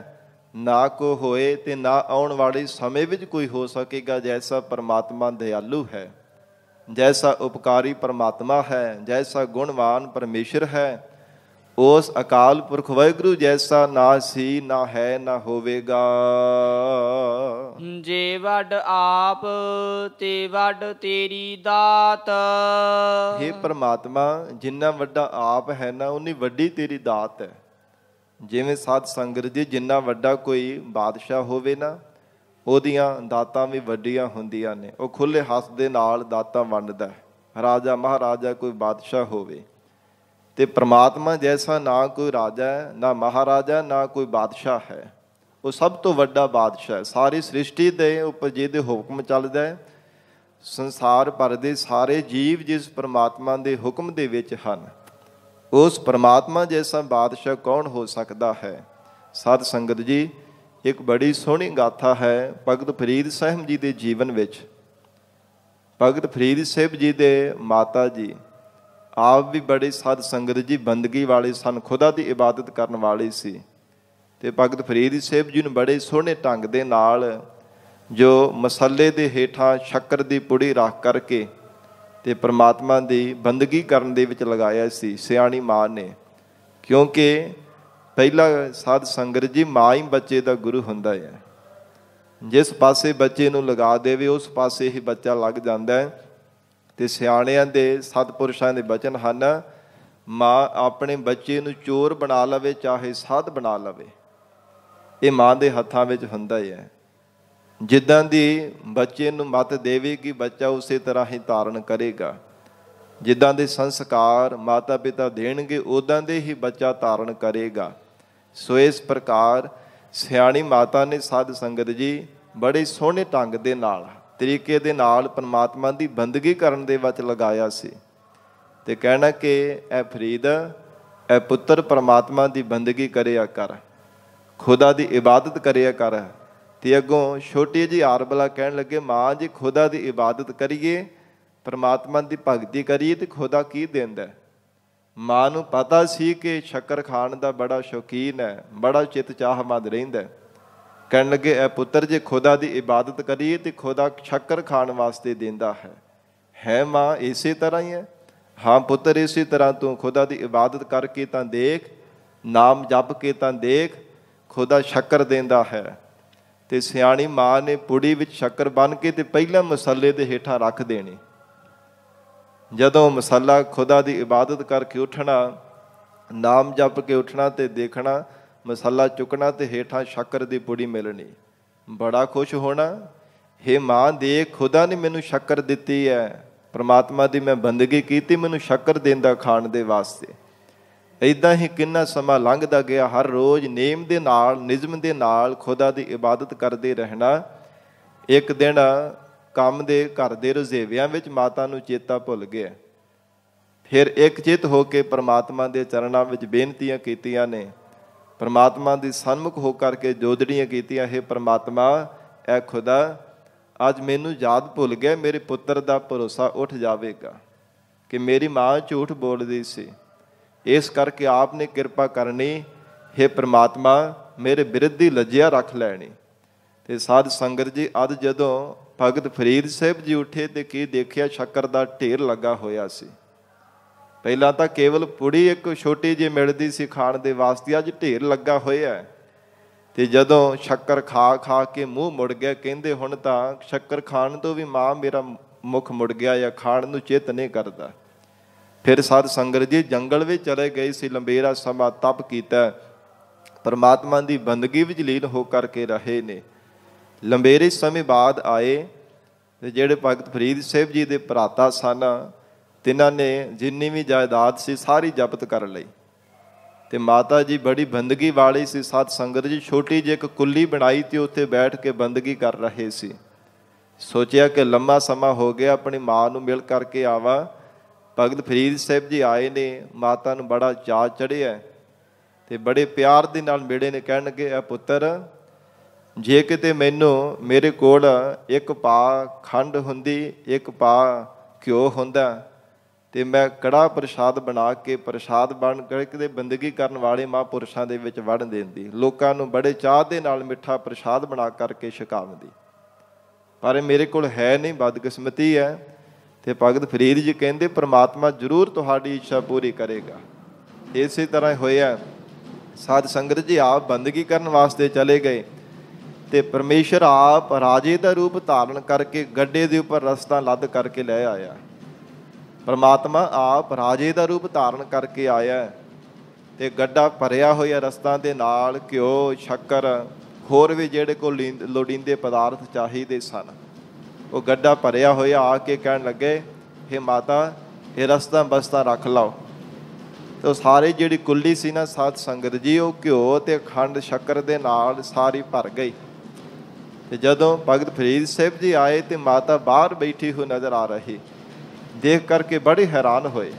ਨਾ ਕੋ ਹੋਏ ਤੇ ਨਾ ਆਉਣ ਵਾਲੇ ਸਮੇਂ ਵਿੱਚ ਕੋਈ ਹੋ ਸਕੇਗਾ ਜੈਸਾ ਪਰਮਾਤਮਾ ਦਿਆਲੂ ਹੈ ਜੈਸਾ ਉਪਕਾਰੀ ਪਰਮਾਤਮਾ ਹੈ ਜੈਸਾ ਗੁਣਵਾਨ ਪਰਮੇਸ਼ਰ ਹੈ ਉਸ ਅਕਾਲ ਪੁਰਖ ਵਾਹਿਗੁਰੂ ਜੈਸਾ ਨਾ ਸੀ ਨਾ ਹੈ ਨਾ ਹੋਵੇਗਾ ਜੇ ਵੱਡ ਆਪ ਤੇ ਵੱਡ ਤੇਰੀ ਦਾਤ हे ਪ੍ਰਮਾਤਮਾ ਜਿੰਨਾ ਵੱਡਾ ਆਪ ਹੈ ਨਾ ਉਨੀ ਵੱਡੀ ਤੇਰੀ ਦਾਤ ਹੈ ਜਿਵੇਂ ਸਾਧ ਸੰਗਤ ਜੀ ਜਿੰਨਾ ਵੱਡਾ ਕੋਈ ਬਾਦਸ਼ਾਹ ਹੋਵੇ ਨਾ ਉਹਦੀਆਂ ਦਾਤਾਂ ਵੀ ਵੱਡੀਆਂ ਹੁੰਦੀਆਂ ਨੇ ਉਹ ਖੁੱਲੇ ਹੱਸ ਦੇ ਨਾਲ ਦਾਤਾਂ ਵੰਡਦਾ ਹੈ ਰਾਜਾ ਮਹਾਰਾਜਾ ਕੋਈ ਬਾਦਸ਼ਾਹ ਹੋਵੇ ਤੇ ਪ੍ਰਮਾਤਮਾ ਜੈਸਾ ਨਾ ਕੋਈ ਰਾਜਾ ਹੈ ਨਾ ਮਹਾਰਾਜਾ ਨਾ ਕੋਈ ਬਾਦਸ਼ਾਹ ਹੈ ਉਹ ਸਭ ਤੋਂ ਵੱਡਾ ਬਾਦਸ਼ਾਹ ਹੈ ਸਾਰੀ ਸ੍ਰਿਸ਼ਟੀ ਦੇ ਉੱਪਰ ਜਿਹਦੇ ਹੁਕਮ ਚੱਲਦਾ ਹੈ ਸੰਸਾਰ ਭਰ ਦੇ ਸਾਰੇ ਜੀਵ ਜਿਸ ਪ੍ਰਮਾਤਮਾ ਦੇ ਹੁਕਮ ਦੇ ਵਿੱਚ ਹਨ ਉਸ ਪ੍ਰਮਾਤਮਾ ਜੈਸਾ ਬਾਦਸ਼ਾਹ ਕੌਣ ਹੋ ਸਕਦਾ ਹੈ ਸਤ ਸੰਗਤ ਜੀ ਇੱਕ ਬੜੀ ਸੋਹਣੀ ਗਾਥਾ ਹੈ ਭਗਤ ਫਰੀਦ ਸਾਹਿਬ ਜੀ ਦੇ ਜੀਵਨ ਵਿੱਚ ਭਗਤ ਫਰੀਦ ਸਾਹਿਬ ਜੀ ਦੇ ਮਾਤਾ ਜੀ ਆਪ ਵੀ ਬੜੇ ਸਾਧ ਸੰਗਤ ਜੀ ਬੰਦਗੀ ਵਾਲੇ ਸਨ ਖੁਦਾ ਦੀ ਇਬਾਦਤ ਕਰਨ ਵਾਲੇ ਸੀ ਤੇ ਭਗਤ ਫਰੀਦ ਸਾਹਿਬ ਜੀ ਨੂੰ ਬੜੇ ਸੋਹਣੇ ਢੰਗ ਦੇ ਨਾਲ ਜੋ ਮਸੱਲੇ ਦੇ ਹੇਠਾਂ ਸ਼ੱਕਰ ਦੀ ਪੁੜੀ ਰੱਖ ਕਰਕੇ ਤੇ ਪ੍ਰਮਾਤਮਾ ਦੀ ਬੰਦਗੀ ਕਰਨ ਦੇ ਵਿੱਚ ਲਗਾਇਆ ਸੀ ਸਿਆਣੀ ਮਾਂ ਨੇ ਕਿਉਂਕਿ ਪਹਿਲਾ ਸਾਧ ਸੰਗਤ ਜੀ ਮਾਂ ਹੀ ਬੱਚੇ ਦਾ ਗੁਰੂ ਹੁੰਦਾ ਹੈ ਜਿਸ ਪਾਸੇ ਬੱਚੇ ਨੂੰ ਲਗਾ ਦੇਵੇ ਉਸ ਪਾਸੇ ਹੀ ਬੱਚਾ ਲੱਗ ਜਾਂਦਾ ਹੈ ਤੇ ਸਿਆਣਿਆਂ ਦੇ ਸਤਪੁਰਸ਼ਾਂ ਦੇ ਬਚਨ ਹਨ ਮਾਂ ਆਪਣੇ ਬੱਚੇ ਨੂੰ ਚੋਰ ਬਣਾ ਲਵੇ ਚਾਹੇ ਸਾਧ ਬਣਾ ਲਵੇ ਇਹ ਮਾਂ ਦੇ ਹੱਥਾਂ ਵਿੱਚ ਹੁੰਦਾ ਹੈ ਜਿੱਦਾਂ ਦੀ ਬੱਚੇ ਨੂੰ ਮਤ ਦੇਵੇਗੀ ਬੱਚਾ ਉਸੇ ਤਰ੍ਹਾਂ ਹੀ ਧਾਰਨ ਕਰੇਗਾ ਜਿੱਦਾਂ ਦੇ ਸੰਸਕਾਰ ਮਾਤਾ ਪਿਤਾ ਦੇਣਗੇ ਉਦਾਂ ਦੇ ਹੀ ਬੱਚਾ ਧਾਰਨ ਕਰੇਗਾ ਸੋ ਇਸ ਪ੍ਰਕਾਰ ਸਿਆਣੀ ਮਾਤਾ ਨੇ ਸਾਧ ਸੰਗਤ ਜੀ ਬੜੇ ਸੋਹਣੇ ਢੰਗ ਦੇ ਨਾਲ ਤਰੀਕੇ ਦੇ ਨਾਲ ਪਰਮਾਤਮਾ ਦੀ ਬੰਦਗੀ ਕਰਨ ਦੇ ਵਿੱਚ ਲਗਾਇਆ ਸੀ ਤੇ ਕਹਿਣਾ ਕਿ ਐ ਫਰੀਦ ਐ ਪੁੱਤਰ ਪਰਮਾਤਮਾ ਦੀ ਬੰਦਗੀ ਕਰਿਆ ਕਰ ਖੁਦਾ ਦੀ ਇਬਾਦਤ ਕਰਿਆ ਕਰ ਤੇ ਅੱਗੋਂ ਛੋਟੀ ਜੀ ਆਰਬਲਾ ਕਹਿਣ ਲੱਗੇ ਮਾਂ ਜੀ ਖੁਦਾ ਦੀ ਇਬਾਦਤ ਕਰੀਏ ਪਰਮਾਤਮਾ ਦੀ ਭਗਤੀ ਕਰੀਏ ਤੇ ਖੁਦਾ ਕੀ ਦਿੰਦਾ ਹੈ ਮਾਂ ਨੂੰ ਪਤਾ ਸੀ ਕਿ ਸ਼ੱਕਰ ਖਾਣ ਦਾ ਬੜਾ ਸ਼ੌਕੀਨ ਹੈ ਬੜਾ ਚਿਤ ਚਾਹ ਮੰਦ ਰਹਿੰਦਾ ਕਹਿਣ ਲੱਗੇ ਐ ਪੁੱਤਰ ਜੇ ਖੁਦਾ ਦੀ ਇਬਾਦਤ ਕਰੀਏ ਤੇ ਖੁਦਾ ਸ਼ੱਕਰ ਖਾਣ ਵਾਸਤੇ ਦਿੰਦਾ ਹੈ ਹੈ ਮਾਂ ਇਸੇ ਤਰ੍ਹਾਂ ਹੀ ਹੈ ਹਾਂ ਪੁੱਤਰ ਇਸੇ ਤਰ੍ਹਾਂ ਤੂੰ ਖੁਦਾ ਦੀ ਇਬਾਦਤ ਕਰਕੇ ਤਾਂ ਦੇਖ ਨਾਮ ਜਪ ਕੇ ਤਾਂ ਦੇਖ ਖੁਦਾ ਸ਼ੱਕਰ ਦਿੰਦਾ ਹੈ ਤੇ ਸਿਆਣੀ ਮਾਂ ਨੇ ਪੁੜੀ ਵਿੱਚ ਸ਼ੱਕਰ ਬਨ ਕੇ ਤੇ ਪਹਿਲਾਂ ਮਸੱਲੇ ਦੇ ਹੇਠਾਂ ਰੱਖ ਦੇਣੀ ਜਦੋਂ ਮਸਾਲਾ ਖੁਦਾ ਦੀ ਇਬਾਦਤ ਕਰਕੇ ਉੱਠਣਾ ਨਾਮ ਜਪ ਕੇ ਉੱਠਣਾ ਤੇ ਦੇਖਣਾ ਮਸਾਲਾ ਚੁਕਣਾ ਤੇ ਹੇਠਾਂ ਸ਼ੱਕਰ ਦੀ ਪੁੜੀ ਮਿਲਣੀ ਬੜਾ ਖੁਸ਼ ਹੋਣਾ ਹੇ ਮਾਂ ਦੇ ਖੁਦਾ ਨੇ ਮੈਨੂੰ ਸ਼ੱਕਰ ਦਿੱਤੀ ਹੈ ਪ੍ਰਮਾਤਮਾ ਦੀ ਮੈਂ ਬੰਦਗੀ ਕੀਤੀ ਮੈਨੂੰ ਸ਼ੱਕਰ ਦੇਂਦਾ ਖਾਣ ਦੇ ਵਾਸਤੇ ਇਦਾਂ ਹੀ ਕਿੰਨਾ ਸਮਾਂ ਲੰਘਦਾ ਗਿਆ ਹਰ ਰੋਜ਼ ਨੇਮ ਦੇ ਨਾਲ ਨਿਜ਼ਮ ਦੇ ਨਾਲ ਖੁਦਾ ਦੀ ਇਬਾਦਤ ਕਰਦੇ ਰਹਿਣਾ ਇੱਕ ਦਿਨ ਕੰਮ ਦੇ ਘਰ ਦੇ ਰੁਝੇਵਿਆਂ ਵਿੱਚ ਮਾਤਾ ਨੂੰ ਚੇਤਾ ਭੁੱਲ ਗਿਆ ਫਿਰ ਇੱਕ ਚਿਤ ਹੋ ਕੇ ਪ੍ਰਮਾਤਮਾ ਦੇ ਚਰਨਾਂ ਵਿੱਚ ਬੇਨਤੀਆਂ ਕੀਤੀਆਂ ਨੇ ਪ੍ਰਮਾਤਮਾ ਦੀ ਸਨਮੁਖ ਹੋ ਕਰਕੇ ਜੋਦੜੀਆਂ ਕੀਤੀਆਂ ਹੈ ਪ੍ਰਮਾਤਮਾ ਐ ਖੁਦਾ ਅੱਜ ਮੈਨੂੰ ਯਾਦ ਭੁੱਲ ਗਿਆ ਮੇਰੇ ਪੁੱਤਰ ਦਾ ਭਰੋਸਾ ਉੱਠ ਜਾਵੇਗਾ ਕਿ ਮੇਰੀ ਮਾਂ ਝੂਠ ਬੋਲਦੀ ਸੀ ਇਸ ਕਰਕੇ ਆਪ ਨੇ ਕਿਰਪਾ ਕਰਨੀ ਹੈ ਪ੍ਰਮਾਤਮਾ ਮੇਰੇ ਵਿਰੁੱਧ ਲੱਜਿਆ ਰੱਖ ਲੈਣੀ ਤੇ ਸਾਧ ਸੰਗਤ ਜੀ ਅੱਜ ਜਦੋਂ ਭਗਤ ਫਰੀਦ ਸਾਹਿਬ ਜੀ ਉੱਠੇ ਤੇ ਕੀ ਦੇਖਿਆ ਸ਼ੱਕਰ ਦਾ ਢੇਰ ਲੱਗਾ ਹੋਇਆ ਸੀ ਪਹਿਲਾਂ ਤਾਂ ਕੇਵਲ ਪੁੜੀ ਇੱਕ ਛੋਟੀ ਜਿਹੀ ਮਿਲਦੀ ਸੀ ਖਾਣ ਦੇ ਵਾਸਤੇ ਅੱਜ ਢੇਰ ਲੱਗਾ ਹੋਇਆ ਤੇ ਜਦੋਂ ਸ਼ੱਕਰ ਖਾ ਖਾ ਕੇ ਮੂੰਹ ਮੁੜ ਗਿਆ ਕਹਿੰਦੇ ਹੁਣ ਤਾਂ ਸ਼ੱਕਰ ਖਾਣ ਤੋਂ ਵੀ ਮਾਂ ਮੇਰਾ ਮੁਖ ਮੁੜ ਗਿਆ ਜਾਂ ਖਾਣ ਨੂੰ ਚਿਤ ਨਹੀਂ ਕਰਦਾ ਫਿਰ ਸਾਧ ਸੰਗਤ ਜੀ ਜੰਗਲ ਵਿੱਚ ਚਲੇ ਗਏ ਸੀ ਲੰਬੇਰਾ ਸਮਾਂ ਤਪ ਕੀਤਾ ਪਰਮਾਤਮਾ ਦੀ ਬੰਦਗੀ ਵਿੱਚ ਲੀਨ ਹੋ ਕਰਕੇ ਰਹੇ ਨੇ ਲੰਬੇਰੇ ਸਮੇਂ ਬਾਅਦ ਆਏ ਤੇ ਜਿਹੜੇ ਭਗਤ ਫਰੀਦ ਸਾਹਿਬ ਜੀ ਦੇ ਭਰਾਤਾ ਸਨ ਤਿਨਾਂ ਨੇ ਜਿੰਨੀ ਵੀ ਜਾਇਦਾਦ ਸੀ ਸਾਰੀ ਜ਼ਬਤ ਕਰ ਲਈ ਤੇ ਮਾਤਾ ਜੀ ਬੜੀ ਬੰਦਗੀ ਵਾਲੀ ਸੀ ਸਾਧ ਸੰਗਤ ਜੀ ਛੋਟੀ ਜਿਹੀ ਇੱਕ ਕੁੱਲੀ ਬਣਾਈ ਤੇ ਉੱਥੇ ਬੈਠ ਕੇ ਬੰਦਗੀ ਕਰ ਰਹੇ ਸੀ ਸੋਚਿਆ ਕਿ ਲੰਮਾ ਸਮਾਂ ਹੋ ਗਿਆ ਆਪਣੀ ਮਾਂ ਨੂੰ ਮਿਲ ਕਰਕੇ ਆਵਾ ਭਗਤ ਫਰੀਦ ਸਾਹਿਬ ਜੀ ਆਏ ਨੇ ਮਾਤਾ ਨੂੰ ਬੜਾ ਚਾਅ ਚੜਿਆ ਤੇ ਬੜੇ ਪਿਆਰ ਦੇ ਨਾਲ ਮੇੜੇ ਨੇ ਕਹਿਣਗੇ ਆ ਪੁੱਤਰ ਜੇ ਕਿਤੇ ਮੈਨੂੰ ਮੇਰੇ ਕੋਲ ਇੱਕ ਪਾ ਖੰਡ ਹੁੰਦੀ ਇੱਕ ਪਾ ਘਿਓ ਹੁੰਦਾ ਤੇ ਮੈਂ ਕੜਾ ਪ੍ਰਸ਼ਾਦ ਬਣਾ ਕੇ ਪ੍ਰਸ਼ਾਦ ਬਣ ਕੇ ਕਿਤੇ ਬੰਦਗੀ ਕਰਨ ਵਾਲੇ ਮਹਾਪੁਰਸ਼ਾਂ ਦੇ ਵਿੱਚ ਵੜਨ ਦਿੰਦੀ ਲੋਕਾਂ ਨੂੰ ਬੜੇ ਚਾਹ ਦੇ ਨਾਲ ਮਿੱਠਾ ਪ੍ਰਸ਼ਾਦ ਬਣਾ ਕਰਕੇ ਛਕਾਉਂਦੀ ਪਰ ਮੇਰੇ ਕੋਲ ਹੈ ਨਹੀਂ ਬਦਕਿਸਮਤੀ ਹੈ ਤੇ ਭਗਤ ਫਰੀਦ ਜੀ ਕਹਿੰਦੇ ਪ੍ਰਮਾਤਮਾ ਜ਼ਰੂਰ ਤੁਹਾਡੀ ਇੱਛਾ ਪੂਰੀ ਕਰੇਗਾ ਇਸੇ ਤਰ੍ਹਾਂ ਹੋਇਆ ਸਾਧ ਸੰਗਤ ਜੀ ਆਪ ਬੰਦਗੀ ਕਰਨ ਵਾਸਤੇ ਚਲੇ ਗਏ ਤੇ ਪਰਮੇਸ਼ਰ ਆਪ ਰਾਜੇ ਦਾ ਰੂਪ ਧਾਰਨ ਕਰਕੇ ਗੱਡੇ ਦੇ ਉੱਪਰ ਰਸਤਾ ਲੱਦ ਕਰਕੇ ਲੈ ਆਇਆ ਪਰਮਾਤਮਾ ਆਪ ਰਾਜੇ ਦਾ ਰੂਪ ਧਾਰਨ ਕਰਕੇ ਆਇਆ ਤੇ ਗੱਡਾ ਭਰਿਆ ਹੋਇਆ ਰਸਤਾ ਦੇ ਨਾਲ ਘਿਓ ਸ਼ੱਕਰ ਹੋਰ ਵੀ ਜਿਹੜੇ ਕੋ ਲੋੜੀਂਦੇ ਪਦਾਰਥ ਚਾਹੀਦੇ ਸਨ ਉਹ ਗੱਡਾ ਭਰਿਆ ਹੋਇਆ ਆ ਕੇ ਕਹਿਣ ਲੱਗੇ हे ਮਾਤਾ ਇਹ ਰਸਤਾ ਬਸਤਾ ਰੱਖ ਲਓ ਤੇ ਉਹ ਸਾਰੇ ਜਿਹੜੀ ਕੁੱਲੀ ਸੀ ਨਾ ਸਾਧ ਸੰਗਤ ਜੀ ਉਹ ਘਿਓ ਤੇ ਖੰਡ ਸ਼ੱਕਰ ਦੇ ਨਾਲ ਸਾਰੀ ਭਰ ਗਈ ਤੇ ਜਦੋਂ ਭਗਤ ਫਰੀਦ ਸਾਹਿਬ ਜੀ ਆਏ ਤੇ ਮਾਤਾ ਬਾਹਰ ਬੈਠੀ ਹੋ ਨਜ਼ਰ ਆ ਰਹੀ ਦੇਖ ਕਰਕੇ ਬੜੇ ਹੈਰਾਨ ਹੋਏ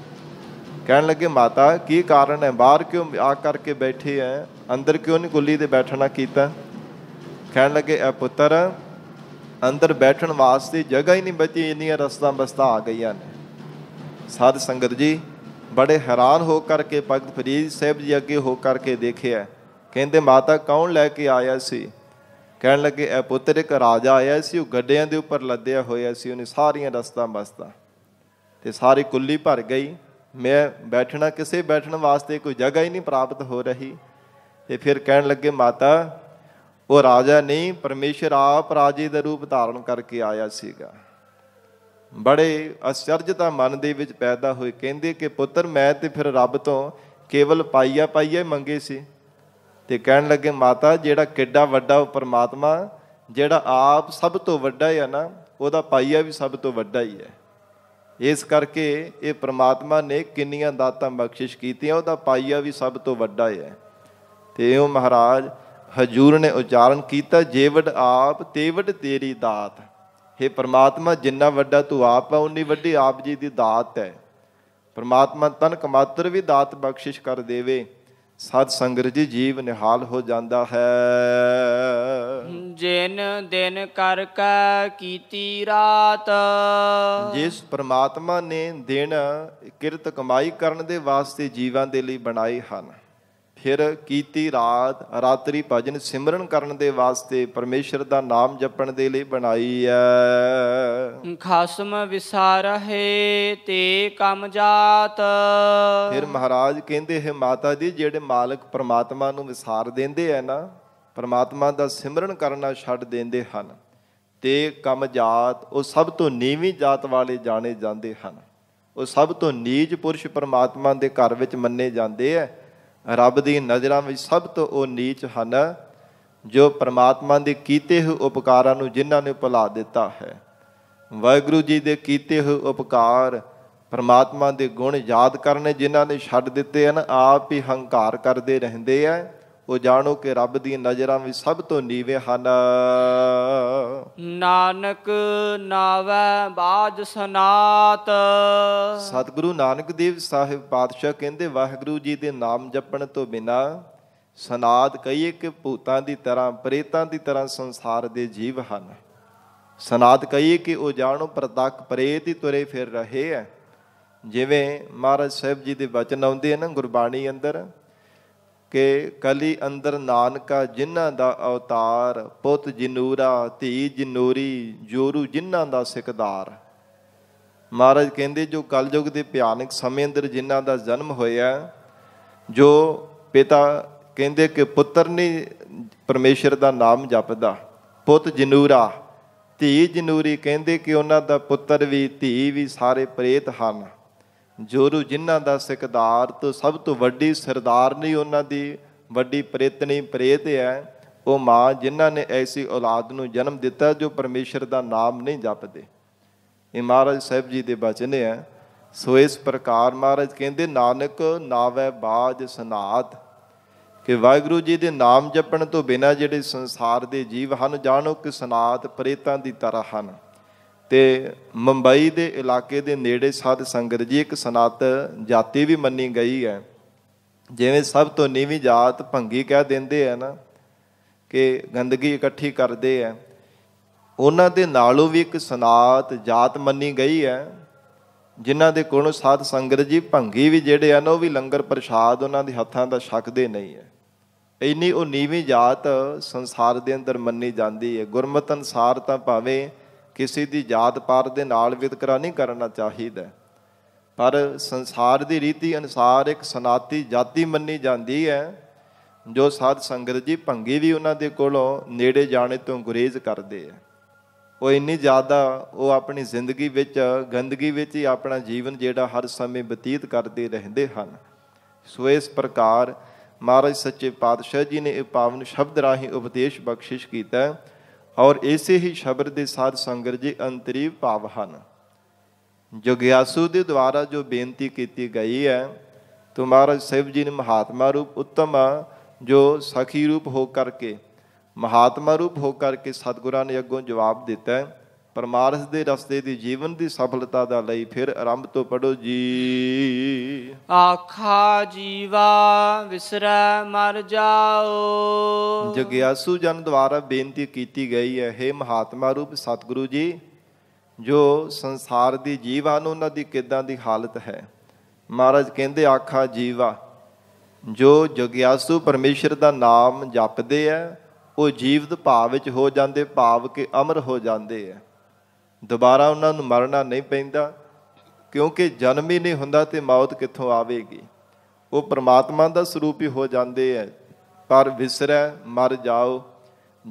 ਕਹਿਣ ਲੱਗੇ ਮਾਤਾ ਕੀ ਕਾਰਨ ਹੈ ਬਾਹਰ ਕਿਉਂ ਆ ਕਰਕੇ ਬੈਠੇ ਐ ਅੰਦਰ ਕਿਉਂ ਨਹੀਂ ਗੁੱਲੀ ਤੇ ਬੈਠਣਾ ਕੀਤਾ ਕਹਿਣ ਲੱਗੇ ਐ ਪੁੱਤਰ ਅੰਦਰ ਬੈਠਣ ਵਾਸਤੇ ਜਗ੍ਹਾ ਹੀ ਨਹੀਂ ਬਚੀ ਇੰਨੀਆਂ ਰਸਤਾ ਬਸਤਾ ਆ ਗਈਆਂ ਨੇ ਸਾਧ ਸੰਗਤ ਜੀ ਬੜੇ ਹੈਰਾਨ ਹੋ ਕਰਕੇ ਭਗਤ ਫਰੀਦ ਸਾਹਿਬ ਜੀ ਅੱਗੇ ਹੋ ਕਰਕੇ ਦੇਖਿਆ ਕਹਿੰਦੇ ਮਾਤਾ ਕੌਣ ਲੈ ਕੇ ਆਇਆ ਸੀ ਕਹਿਣ ਲੱਗੇ ਇਹ ਪੁੱਤਰ ਇੱਕ ਰਾਜਾ ਆਇਆ ਸੀ ਉਹ ਗੱਡਿਆਂ ਦੇ ਉੱਪਰ ਲੱਦਿਆ ਹੋਇਆ ਸੀ ਉਹਨੇ ਸਾਰੀਆਂ ਰਸਤਾ ਬਸਤਾ ਤੇ ਸਾਰੀ ਕੁੱਲੀ ਭਰ ਗਈ ਮੈਂ ਬੈਠਣਾ ਕਿਸੇ ਬੈਠਣ ਵਾਸਤੇ ਕੋਈ ਜਗ੍ਹਾ ਹੀ ਨਹੀਂ ਪ੍ਰਾਪਤ ਹੋ ਰਹੀ ਤੇ ਫਿਰ ਕਹਿਣ ਲੱਗੇ ਮਾਤਾ ਉਹ ਰਾਜਾ ਨਹੀਂ ਪਰਮੇਸ਼ਰ ਆਪ ਰਾਜੇ ਦਾ ਰੂਪ ਧਾਰਨ ਕਰਕੇ ਆਇਆ ਸੀਗਾ ਬੜੇ ਅਚਰਜਤਾ ਮਨ ਦੇ ਵਿੱਚ ਪੈਦਾ ਹੋਏ ਕਹਿੰਦੇ ਕਿ ਪੁੱਤਰ ਮੈਂ ਤੇ ਫਿਰ ਰੱਬ ਤੋਂ ਕੇਵਲ ਪਾਈਆ ਪਾਈਆ ਮੰਗੇ ਸੀ ਤੇ ਕਹਿਣ ਲੱਗੇ ਮਾਤਾ ਜਿਹੜਾ ਕਿੱਡਾ ਵੱਡਾ ਉਹ ਪਰਮਾਤਮਾ ਜਿਹੜਾ ਆਪ ਸਭ ਤੋਂ ਵੱਡਾ ਹੈ ਨਾ ਉਹਦਾ ਪਾਈਆ ਵੀ ਸਭ ਤੋਂ ਵੱਡਾ ਹੀ ਹੈ ਇਸ ਕਰਕੇ ਇਹ ਪ੍ਰਮਾਤਮਾ ਨੇ ਕਿੰਨੀਆਂ ਦਾਤਾਂ ਬਖਸ਼ਿਸ਼ ਕੀਤੀਆਂ ਉਹਦਾ ਪਾਈਆ ਵੀ ਸਭ ਤੋਂ ਵੱਡਾ ਹੈ ਤੇ ਉਹ ਮਹਾਰਾਜ ਹਜੂਰ ਨੇ ਉਚਾਰਨ ਕੀਤਾ ਜੇਵਡ ਆਪ ਤੇਵਡ ਤੇਰੀ ਦਾਤ ਹੈ ਪ੍ਰਮਾਤਮਾ ਜਿੰਨਾ ਵੱਡਾ ਤੂੰ ਆਪ ਹੈ ਉਨੀ ਵੱਡੀ ਆਪ ਜੀ ਦੀ ਦਾਤ ਹੈ ਪ੍ਰਮਾਤਮਾ ਤਨਕ ਮਾਤਰ ਵੀ ਦਾਤ ਬਖਸ਼ਿਸ਼ ਕਰ ਦੇਵੇ ਸਤ ਸੰਗਤ ਜੀ ਜੀਵ ਨਿਹਾਲ ਹੋ ਜਾਂਦਾ ਹੈ ਜਿਨ ਦਿਨ ਕਰ ਕਾ ਕੀਤੀ ਰਾਤ ਜਿਸ ਪ੍ਰਮਾਤਮਾ ਨੇ ਦਿਨ ਕਿਰਤ ਕਮਾਈ ਕਰਨ ਦੇ ਵਾਸਤੇ ਜੀਵਾਂ ਦੇ ਲਈ ਬਣਾਏ ਹਨ ਫਿਰ ਕੀਤੀ ਰਾਤ ਰਾਤਰੀ ਭਜਨ ਸਿਮਰਨ ਕਰਨ ਦੇ ਵਾਸਤੇ ਪਰਮੇਸ਼ਰ ਦਾ ਨਾਮ ਜਪਣ ਦੇ ਲਈ ਬਣਾਈ ਹੈ ਖਾਸਮ ਵਿਸਾਰਹੇ ਤੇ ਕਮ ਜਾਤ ਫਿਰ ਮਹਾਰਾਜ ਕਹਿੰਦੇ ਹੈ ਮਾਤਾ ਜੀ ਜਿਹੜੇ ਮਾਲਕ ਪ੍ਰਮਾਤਮਾ ਨੂੰ ਵਿਸਾਰ ਦਿੰਦੇ ਆ ਨਾ ਪਰਮਾਤਮਾ ਦਾ ਸਿਮਰਨ ਕਰਨਾ ਛੱਡ ਦਿੰਦੇ ਹਨ ਤੇ ਕਮ ਜਾਤ ਉਹ ਸਭ ਤੋਂ ਨੀਵੀਂ ਜਾਤ ਵਾਲੇ ਜਾਣੇ ਜਾਂਦੇ ਹਨ ਉਹ ਸਭ ਤੋਂ ਨੀਚ ਪੁਰਸ਼ ਪਰਮਾਤਮਾ ਦੇ ਘਰ ਵਿੱਚ ਮੰਨੇ ਜਾਂਦੇ ਆ ਰੱਬ ਦੀ ਨਜ਼ਰਾਂ ਵਿੱਚ ਸਭ ਤੋਂ ਉਹ ਨੀਚ ਹਨ ਜੋ ਪਰਮਾਤਮਾ ਦੇ ਕੀਤੇ ਹੋਏ ਉਪਕਾਰਾਂ ਨੂੰ ਜਿਨ੍ਹਾਂ ਨੇ ਭੁਲਾ ਦਿੱਤਾ ਹੈ ਵਾਹਿਗੁਰੂ ਜੀ ਦੇ ਕੀਤੇ ਹੋਏ ਉਪਕਾਰ ਪਰਮਾਤਮਾ ਦੇ ਗੁਣ ਯਾਦ ਕਰਨੇ ਜਿਨ੍ਹਾਂ ਨੇ ਛੱਡ ਦਿੱਤੇ ਹਨ ਆਪ ਹੀ ਹੰਕਾਰ ਕਰਦੇ ਰਹਿੰਦੇ ਆ ਉਹ ਜਾਣੋ ਕਿ ਰੱਬ ਦੀ ਨਜ਼ਰਾਂ ਵਿੱਚ ਸਭ ਤੋਂ ਨੀਵੇਂ ਹਨ ਨਾਨਕ ਨਾਵੈ ਬਾਜ ਸਨਾਤ ਸਤਿਗੁਰੂ ਨਾਨਕ ਦੇਵ ਸਾਹਿਬ ਪਾਤਸ਼ਾਹ ਕਹਿੰਦੇ ਵਾਹਿਗੁਰੂ ਜੀ ਦੇ ਨਾਮ ਜਪਣ ਤੋਂ ਬਿਨਾ ਸਨਾਤ ਕਹੀਏ ਕਿ ਭੂਤਾਂ ਦੀ ਤਰ੍ਹਾਂ ਪ੍ਰੇਤਾਂ ਦੀ ਤਰ੍ਹਾਂ ਸੰਸਾਰ ਦੇ ਜੀਵ ਹਨ ਸਨਾਤ ਕਹੀਏ ਕਿ ਉਹ ਜਾਣੋ ਪ੍ਰਤੱਖ ਪ੍ਰੇਤ ਹੀ ਤੁਰੇ ਫਿਰ ਰਹੇ ਹੈ ਜਿਵੇਂ ਮਹਾਰਾਜ ਸਾਹਿਬ ਜੀ ਦੇ ਬਚਨ ਆਉਂਦੇ ਹਨ ਗੁਰਬਾਣੀ ਅੰਦਰ ਕਿ ਕਲੀ ਅੰਦਰ ਨਾਨਕਾ ਜਿਨ੍ਹਾਂ ਦਾ ਅਵਤਾਰ ਪੁੱਤ ਜਨੂਰਾ ਧੀ ਜਨੂਰੀ ਜੋਰੂ ਜਿਨ੍ਹਾਂ ਦਾ ਸਿਕਦਾਰ ਮਹਾਰਾਜ ਕਹਿੰਦੇ ਜੋ ਕਲਯੁਗ ਦੇ ਭਿਆਨਕ ਸਮੇਂ ਅੰਦਰ ਜਿਨ੍ਹਾਂ ਦਾ ਜਨਮ ਹੋਇਆ ਜੋ ਪਿਤਾ ਕਹਿੰਦੇ ਕਿ ਪੁੱਤਰ ਨਹੀਂ ਪਰਮੇਸ਼ਰ ਦਾ ਨਾਮ ਜਪਦਾ ਪੁੱਤ ਜਨੂਰਾ ਧੀ ਜਨੂਰੀ ਕਹਿੰਦੇ ਕਿ ਉਹਨਾਂ ਦਾ ਪੁੱਤਰ ਵੀ ਧੀ ਵੀ ਸਾਰੇ ਪ੍ਰੇਤ ਹਨ ਜੋਰੂ ਜਿਨ੍ਹਾਂ ਦਾ ਸਿਕਦਾਰਤ ਸਭ ਤੋਂ ਵੱਡੀ ਸਰਦਾਰਨੀ ਉਹਨਾਂ ਦੀ ਵੱਡੀ ਪ੍ਰੇਤਨੀ ਪ੍ਰੇਤ ਹੈ ਉਹ ਮਾਂ ਜਿਨ੍ਹਾਂ ਨੇ ਐਸੀ ਔਲਾਦ ਨੂੰ ਜਨਮ ਦਿੱਤਾ ਜੋ ਪਰਮੇਸ਼ਰ ਦਾ ਨਾਮ ਨਹੀਂ ਜਪਦੇ ਇਹ ਮਹਾਰਾਜ ਸਾਹਿਬ ਜੀ ਦੇ ਬਚਨ ਹੈ ਸੋ ਇਸ ਪ੍ਰਕਾਰ ਮਹਾਰਾਜ ਕਹਿੰਦੇ ਨਾਨਕ ਨਾਵੇ ਬਾਜ ਸਨਾਤ ਕਿ ਵਾਹਿਗੁਰੂ ਜੀ ਦੇ ਨਾਮ ਜਪਣ ਤੋਂ ਬਿਨਾ ਜਿਹੜੇ ਸੰਸਾਰ ਦੇ ਜੀਵ ਹਨ ਜਾਣੋ ਕਿ ਸਨਾਤ ਪ੍ਰੇਤਾਂ ਦੀ ਤਰ੍ਹਾਂ ਹਨ ਤੇ ਮੁੰਬਈ ਦੇ ਇਲਾਕੇ ਦੇ ਨੇੜੇ ਸਾਧ ਸੰਗਤ ਜੀ ਇੱਕ ਸਨਾਤ ਜਾਤੀ ਵੀ ਮੰਨੀ ਗਈ ਹੈ ਜਿਵੇਂ ਸਭ ਤੋਂ ਨੀਵੀਂ ਜਾਤ ਭੰਗੀ ਕਹਿ ਦਿੰਦੇ ਆ ਨਾ ਕਿ ਗੰਦਗੀ ਇਕੱਠੀ ਕਰਦੇ ਆ ਉਹਨਾਂ ਦੇ ਨਾਲੋਂ ਵੀ ਇੱਕ ਸਨਾਤ ਜਾਤ ਮੰਨੀ ਗਈ ਹੈ ਜਿਨ੍ਹਾਂ ਦੇ ਕੋਲੋਂ ਸਾਧ ਸੰਗਤ ਜੀ ਭੰਗੀ ਵੀ ਜਿਹੜੇ ਹਨ ਉਹ ਵੀ ਲੰਗਰ ਪ੍ਰਸ਼ਾਦ ਉਹਨਾਂ ਦੇ ਹੱਥਾਂ ਦਾ ਛਕਦੇ ਨਹੀਂ ਹੈ ਇੰਨੀ ਉਹ ਨੀਵੀਂ ਜਾਤ ਸੰਸਾਰ ਦੇ ਅੰਦਰ ਮੰਨੀ ਜਾਂਦੀ ਹੈ ਗੁਰਮਤ ਅਨਸਾਰ ਤਾਂ ਭਾਵੇਂ ਕਿਸੇ ਦੀ ਜਾਤ ਪਾਤ ਦੇ ਨਾਲ ਵਿਤਕਰਾ ਨਹੀਂ ਕਰਨਾ ਚਾਹੀਦਾ ਪਰ ਸੰਸਾਰ ਦੀ ਰੀਤੀ ਅਨੁਸਾਰ ਇੱਕ ਸਨਾਤੀ ਜਾਤੀ ਮੰਨੀ ਜਾਂਦੀ ਹੈ ਜੋ ਸਾਧ ਸੰਗਤ ਜੀ ਭੰਗੀ ਵੀ ਉਹਨਾਂ ਦੇ ਕੋਲੋਂ ਨੇੜੇ ਜਾਣੇ ਤੋਂ ਗੁਰੇਜ਼ ਕਰਦੇ ਆ ਉਹ ਇੰਨੀ ਜ਼ਿਆਦਾ ਉਹ ਆਪਣੀ ਜ਼ਿੰਦਗੀ ਵਿੱਚ ਗੰਦਗੀ ਵਿੱਚ ਹੀ ਆਪਣਾ ਜੀਵਨ ਜਿਹੜਾ ਹਰ ਸਮੇਂ ਬਤੀਤ ਕਰਦੇ ਰਹਿੰਦੇ ਹਨ ਸੋ ਇਸ ਪ੍ਰਕਾਰ ਮਹਾਰਾਜ ਸੱਚੇ ਪਾਤਸ਼ਾਹ ਜੀ ਨੇ ਇਹ ਪਾਵਨ ਸ਼ਬਦ ਰਾਹੀਂ ਉਪਦੇਸ਼ ਬਖਸ਼ਿਸ਼ ਕੀਤਾ ਔਰ ਇਸੇ ਹੀ ਸ਼ਬਦ ਦੇ ਸਾਧ ਸੰਗਤ ਜੀ ਅੰਤਰੀ ਭਾਵ ਹਨ ਜਗਿਆਸੂ ਦੇ ਦੁਆਰਾ ਜੋ ਬੇਨਤੀ ਕੀਤੀ ਗਈ ਹੈ ਤੋ ਮਹਾਰਾਜ ਸਾਹਿਬ ਜੀ ਨੇ ਮਹਾਤਮਾ ਰੂਪ ਉੱਤਮ ਜੋ ਸਖੀ ਰੂਪ ਹੋ ਕਰਕੇ ਮਹਾਤਮਾ ਰੂਪ ਹੋ ਕਰਕੇ ਸਤਿਗੁਰਾਂ ਨੇ ਅੱਗੋਂ ਜਵਾਬ ਦਿੱਤਾ ਹੈ ਪਰਮਾਰਥ ਦੇ ਰਸਤੇ ਦੀ ਜੀਵਨ ਦੀ ਸਫਲਤਾ ਦਾ ਲਈ ਫਿਰ ਆਰੰਭ ਤੋਂ ਪੜੋ ਜੀ ਆਖਾ ਜੀਵਾ ਵਿਸਰੈ ਮਰ ਜਾਓ ਜਗਿਆਸੂ ਜਨ ਦੁਆਰਾ ਬੇਨਤੀ ਕੀਤੀ ਗਈ ਹੈ हे ਮਹਾਤਮਾ ਰੂਪ ਸਤਿਗੁਰੂ ਜੀ ਜੋ ਸੰਸਾਰ ਦੀ ਜੀਵਾਂ ਨੂੰ ਉਹਨਾਂ ਦੀ ਕਿਦਾਂ ਦੀ ਹਾਲਤ ਹੈ ਮਹਾਰਾਜ ਕਹਿੰਦੇ ਆਖਾ ਜੀਵਾ ਜੋ ਜਗਿਆਸੂ ਪਰਮੇਸ਼ਰ ਦਾ ਨਾਮ ਜਪਦੇ ਆ ਉਹ ਜੀਵਤ ਭਾਵ ਵਿੱਚ ਹੋ ਜਾਂਦੇ ਭਾਵ ਕੇ ਅਮਰ ਹੋ ਜਾਂਦੇ ਆ ਦੁਬਾਰਾ ਉਹਨਾਂ ਨੂੰ ਮਰਨਾ ਨਹੀਂ ਪੈਂਦਾ ਕਿਉਂਕਿ ਜਨਮ ਹੀ ਨਹੀਂ ਹੁੰਦਾ ਤੇ ਮੌਤ ਕਿੱਥੋਂ ਆਵੇਗੀ ਉਹ ਪ੍ਰਮਾਤਮਾ ਦਾ ਸਰੂਪ ਹੀ ਹੋ ਜਾਂਦੇ ਐ ਪਰ ਵਿਸਰੈ ਮਰ ਜਾਓ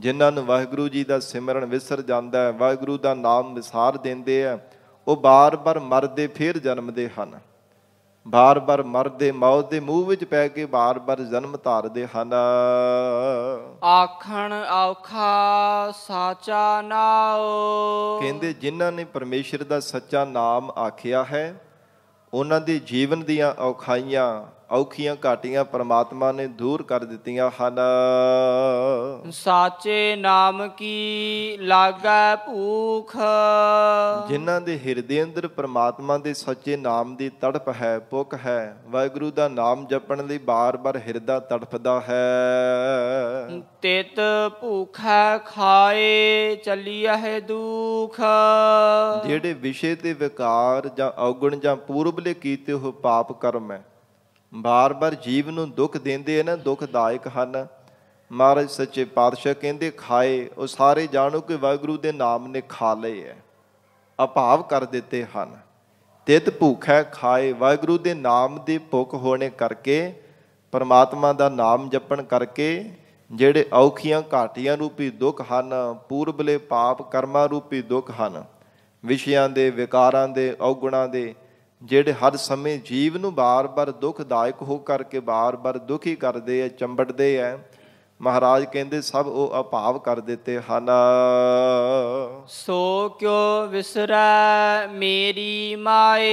ਜਿਨ੍ਹਾਂ ਨੂੰ ਵਾਹਿਗੁਰੂ ਜੀ ਦਾ ਸਿਮਰਨ ਵਿਸਰ ਜਾਂਦਾ ਹੈ ਵਾਹਿਗੁਰੂ ਦਾ ਨਾਮ ਵਿਸਾਰ ਦਿੰਦੇ ਐ ਉਹ ਬਾਰ-ਬਾਰ ਮਰਦੇ ਫੇਰ ਜਨਮਦੇ ਹਨ ਬਾਰ-ਬਾਰ ਮਰਦੇ ਮੌਤ ਦੇ ਮੂੰਹ ਵਿੱਚ ਪੈ ਕੇ ਬਾਰ-ਬਾਰ ਜਨਮ ਧਾਰਦੇ ਹਨ ਆਖਣ ਔਖਾ ਸਾਚਾ ਨਾਉ ਕਹਿੰਦੇ ਜਿਨ੍ਹਾਂ ਨੇ ਪਰਮੇਸ਼ਰ ਦਾ ਸੱਚਾ ਨਾਮ ਆਖਿਆ ਹੈ ਉਹਨਾਂ ਦੇ ਜੀਵਨ ਦੀਆਂ ਔਖਾਈਆਂ ਔਖੀਆਂ ਘਾਟੀਆਂ ਪਰਮਾਤਮਾ ਨੇ ਦੂਰ ਕਰ ਦਿੱਤੀਆਂ ਹਨ ਸਾਚੇ ਨਾਮ ਕੀ ਲਾਗੈ ਭੂਖ ਜਿਨ੍ਹਾਂ ਦੇ ਹਿਰਦੇ ਅੰਦਰ ਪਰਮਾਤਮਾ ਦੇ ਸੱਚੇ ਨਾਮ ਦੀ ਤੜਪ ਹੈ ਭੁੱਖ ਹੈ ਵਾਹਿਗੁਰੂ ਦਾ ਨਾਮ ਜਪਣ ਲਈ ਬਾਰ-ਬਾਰ ਹਿਰਦਾ ਤੜਫਦਾ ਹੈ ਤਿਤ ਭੁੱਖਾ ਖਾਏ ਹੈ ਦੁੱਖ ਜਿਹੜੇ ਵਿਸ਼ੇ ਤੇ ਵਿਕਾਰ ਜਾਂ ਔਗਣ ਜਾਂ ਪੂਰਬਲੇ ਕੀਤੇ ਹੋ ਪਾਪ ਕਰਮ ਹੈ ਬਾਰ-ਬਾਰ ਜੀਵ ਨੂੰ ਦੁੱਖ ਦਿੰਦੇ ਹਨ ਦੁਖਦਾਇਕ ਹਨ ਮਹਾਰਾਜ ਸੱਚੇ ਪਾਤਸ਼ਾਹ ਕਹਿੰਦੇ ਖਾਏ ਉਹ ਸਾਰੇ ਜਾਣੋ ਕਿ ਵਾਹਿਗੁਰੂ ਦੇ ਨਾਮ ਨੇ ਖਾ ਲਏ ਐ ਅਭਾਵ ਕਰ ਦਿੱਤੇ ਹਨ ਤਿਤ ਭੁੱਖੈ ਖਾਏ ਵਾਹਿਗੁਰੂ ਦੇ ਨਾਮ ਦੀ ਭੁੱਖ ਹੋਣੇ ਕਰਕੇ ਪਰਮਾਤਮਾ ਦਾ ਨਾਮ ਜਪਣ ਕਰਕੇ ਜਿਹੜੇ ਔਖੀਆਂ ਘਾਟੀਆਂ ਰੂਪੀ ਦੁੱਖ ਹਨ ਪੂਰਬਲੇ ਪਾਪ ਕਰਮਾਂ ਰੂਪੀ ਦੁੱਖ ਹਨ ਵਿਸ਼ਿਆਂ ਦੇ ਵਿਕਾਰਾਂ ਦੇ ਔਗੁਣਾਂ ਦੇ ਜਿਹੜੇ ਹਰ ਸਮੇਂ ਜੀਵ ਨੂੰ ਬਾਰ-ਬਾਰ ਦੁਖਦਾਇਕ ਹੋ ਕਰਕੇ ਬਾਰ-ਬਾਰ ਦੁਖੀ ਕਰਦੇ ਐ ਚੰਬੜਦੇ ਐ ਮਹਾਰਾਜ ਕਹਿੰਦੇ ਸਭ ਉਹ ਅਭਾਵ ਕਰ ਦਿੱਤੇ ਹਨ ਸੋ ਕਿਉ ਵਿਸਰੈ ਮੇਰੀ ਮਾਏ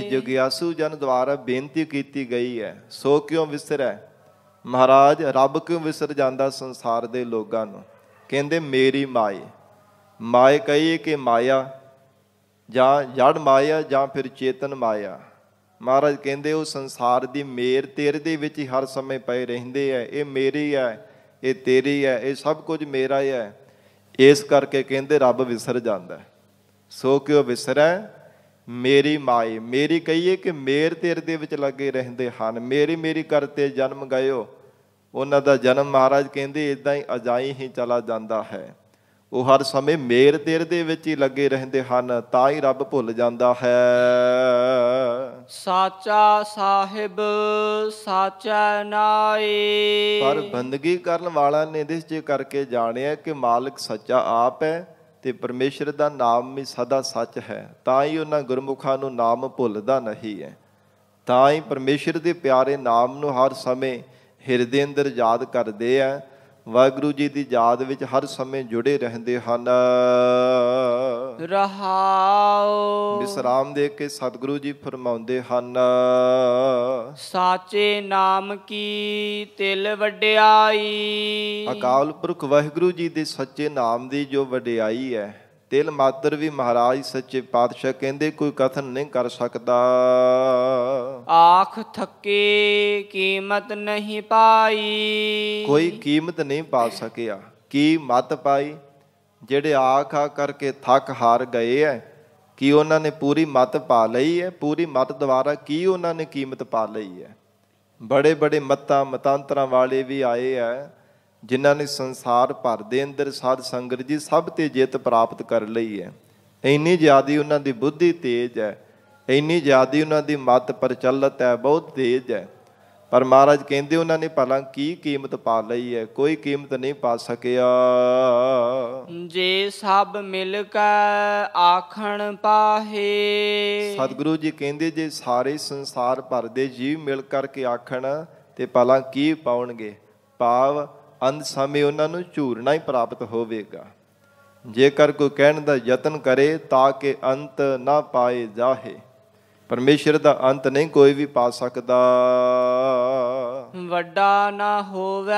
ਜਿਗਿਆਸੂ ਜਗਿਆਸੂ ਜਨ ਦੁਆਰਾ ਬੇਨਤੀ ਕੀਤੀ ਗਈ ਹੈ ਸੋ ਕਿਉ ਵਿਸਰੈ ਮਹਾਰਾਜ ਰੱਬ ਕਿਉ ਵਿਸਰ ਜਾਂਦਾ ਸੰਸਾਰ ਦੇ ਲੋਕਾਂ ਨੂੰ ਕਹਿੰਦੇ ਮੇਰੀ ਮਾਏ ਮਾਏ ਕਹੀਏ ਕਿ ਮਾਇਆ ਜਾਂ ਜੜ ਮਾਇਆ ਜਾਂ ਫਿਰ ਚੇਤਨ ਮਾਇਆ ਮਹਾਰਾਜ ਕਹਿੰਦੇ ਉਹ ਸੰਸਾਰ ਦੀ ਮੇਰ ਤੇਰੇ ਦੇ ਵਿੱਚ ਹਰ ਸਮੇਂ ਪਏ ਰਹਿੰਦੇ ਐ ਇਹ ਮੇਰੀ ਐ ਇਹ ਤੇਰੀ ਐ ਇਹ ਸਭ ਕੁਝ ਮੇਰਾ ਹੈ ਐ ਇਸ ਕਰਕੇ ਕਹਿੰਦੇ ਰੱਬ ਵਿਸਰ ਜਾਂਦਾ ਸੋ ਕਿਉ ਵਿਸਰੈ ਮੇਰੀ ਮਾਈ ਮੇਰੀ ਕਹੀਏ ਕਿ ਮੇਰ ਤੇਰੇ ਦੇ ਵਿੱਚ ਲੱਗੇ ਰਹਿੰਦੇ ਹਨ ਮੇਰੀ ਮੇਰੀ ਕਰਤੇ ਜਨਮ ਗਇਓ ਉਹਨਾਂ ਦਾ ਜਨਮ ਮਹਾਰਾਜ ਕਹਿੰਦੇ ਇਦਾਂ ਹੀ ਅਜਾਈ ਹੀ ਚਲਾ ਜਾਂਦਾ ਹੈ ਉਹ ਹਰ ਸਮੇਂ ਮੇਰ ਤੇਰ ਦੇ ਵਿੱਚ ਹੀ ਲੱਗੇ ਰਹਿੰਦੇ ਹਨ ਤਾਂ ਹੀ ਰੱਬ ਭੁੱਲ ਜਾਂਦਾ ਹੈ ਸਾਚਾ ਸਾਹਿਬ ਸਾਚਾ ਨਾਏ ਪਰ ਬੰਦਗੀ ਕਰਨ ਵਾਲਾ ਨੇ ਇਸ ਜੇ ਕਰਕੇ ਜਾਣਿਆ ਕਿ ਮਾਲਕ ਸੱਚਾ ਆਪ ਹੈ ਤੇ ਪਰਮੇਸ਼ਰ ਦਾ ਨਾਮ ਵੀ ਸਦਾ ਸੱਚ ਹੈ ਤਾਂ ਹੀ ਉਹਨਾਂ ਗੁਰਮੁਖਾਂ ਨੂੰ ਨਾਮ ਭੁੱਲਦਾ ਨਹੀਂ ਹੈ ਤਾਂ ਹੀ ਪਰਮੇਸ਼ਰ ਦੇ ਪਿਆਰੇ ਨਾਮ ਨੂੰ ਹਰ ਸਮੇਂ ਹਿਰਦੇ ਅੰਦਰ ਯਾਦ ਕਰਦੇ ਆ ਵਾਹਿਗੁਰੂ ਜੀ ਦੀ ਯਾਦ ਵਿੱਚ ਹਰ ਸਮੇਂ ਜੁੜੇ ਰਹਿੰਦੇ ਹਨ ਰਹਾਉ ਬਿਸਰਾਮ ਦੇ ਕੇ ਸਤਿਗੁਰੂ ਜੀ ਫਰਮਾਉਂਦੇ ਹਨ ਸਾਚੇ ਨਾਮ ਕੀ ਤਿਲ ਵਡਿਆਈ ਅਕਾਲ ਪੁਰਖ ਵਾਹਿਗੁਰੂ ਜੀ ਦੇ ਸੱਚੇ ਨਾਮ ਦੀ ਜੋ ਵਡਿਆਈ ਹੈ ਤਿਲ ਮਾਤਰ ਵੀ ਮਹਾਰਾਜ ਸੱਚੇ ਪਾਤਸ਼ਾਹ ਕਹਿੰਦੇ ਕੋਈ ਕਥਨ ਨਹੀਂ ਕਰ ਸਕਦਾ ਆਖ ਥੱਕੇ ਕੀਮਤ ਨਹੀਂ ਪਾਈ ਕੋਈ ਕੀਮਤ ਨਹੀਂ ਪਾ ਸਕਿਆ ਕੀ ਮਤ ਪਾਈ ਜਿਹੜੇ ਆਖ ਆ ਕਰਕੇ ਥੱਕ ਹਾਰ ਗਏ ਐ ਕੀ ਉਹਨਾਂ ਨੇ ਪੂਰੀ ਮਤ ਪਾ ਲਈ ਐ ਪੂਰੀ ਮਤ ਦੁਆਰਾ ਕੀ ਉਹਨਾਂ ਨੇ ਕੀਮਤ ਪਾ ਲਈ ਐ ਬੜੇ ਬੜੇ ਮਤਾਂ ਮਤਾਂਤਰਾਂ ਵਾਲੇ ਵੀ ਆਏ ਐ ਜਿਨ੍ਹਾਂ ਨੇ ਸੰਸਾਰ ਭਰ ਦੇ ਅੰਦਰ ਸਾਧ ਸੰਗਤ ਜੀ ਸਭ ਤੇ ਜਿੱਤ ਪ੍ਰਾਪਤ ਕਰ ਲਈ ਹੈ ਇੰਨੀ ਜ਼ਿਆਦੀ ਉਹਨਾਂ ਦੀ ਬੁੱਧੀ ਤੇਜ ਹੈ ਇੰਨੀ ਜ਼ਿਆਦੀ ਉਹਨਾਂ ਦੀ ਮਤ ਪ੍ਰਚਲਿਤ ਹੈ ਬਹੁਤ ਤੇਜ ਹੈ ਪਰ ਮਹਾਰਾਜ ਕਹਿੰਦੇ ਉਹਨਾਂ ਨੇ ਭਲਾ ਕੀ ਕੀਮਤ ਪਾ ਲਈ ਹੈ ਕੋਈ ਕੀਮਤ ਨਹੀਂ ਪਾ ਸਕਿਆ ਜੇ ਸਭ ਮਿਲ ਕੇ ਆਖਣ ਪਾਹੇ ਸਤਿਗੁਰੂ ਜੀ ਕਹਿੰਦੇ ਜੇ ਸਾਰੇ ਸੰਸਾਰ ਭਰ ਦੇ ਜੀਵ ਮਿਲ ਕਰਕੇ ਆਖਣ ਤੇ ਭਲਾ ਕੀ ਪਾਉਣਗੇ ਪਾਵ ਅੰਤ ਸਮੇਂ ਉਹਨਾਂ ਨੂੰ ਝੂਰਣਾ ਹੀ ਪ੍ਰਾਪਤ ਹੋਵੇਗਾ ਜੇਕਰ ਕੋਈ ਕਹਿਣ ਦਾ ਯਤਨ ਕਰੇ ਤਾਂ ਕਿ ਅੰਤ ਨਾ ਪਾਏ ਜਾਹੇ ਪਰਮੇਸ਼ਰ ਦਾ ਅੰਤ ਨਹੀਂ ਕੋਈ ਵੀ ਪਾ ਸਕਦਾ ਵੱਡਾ ਨਾ ਹੋਵੇ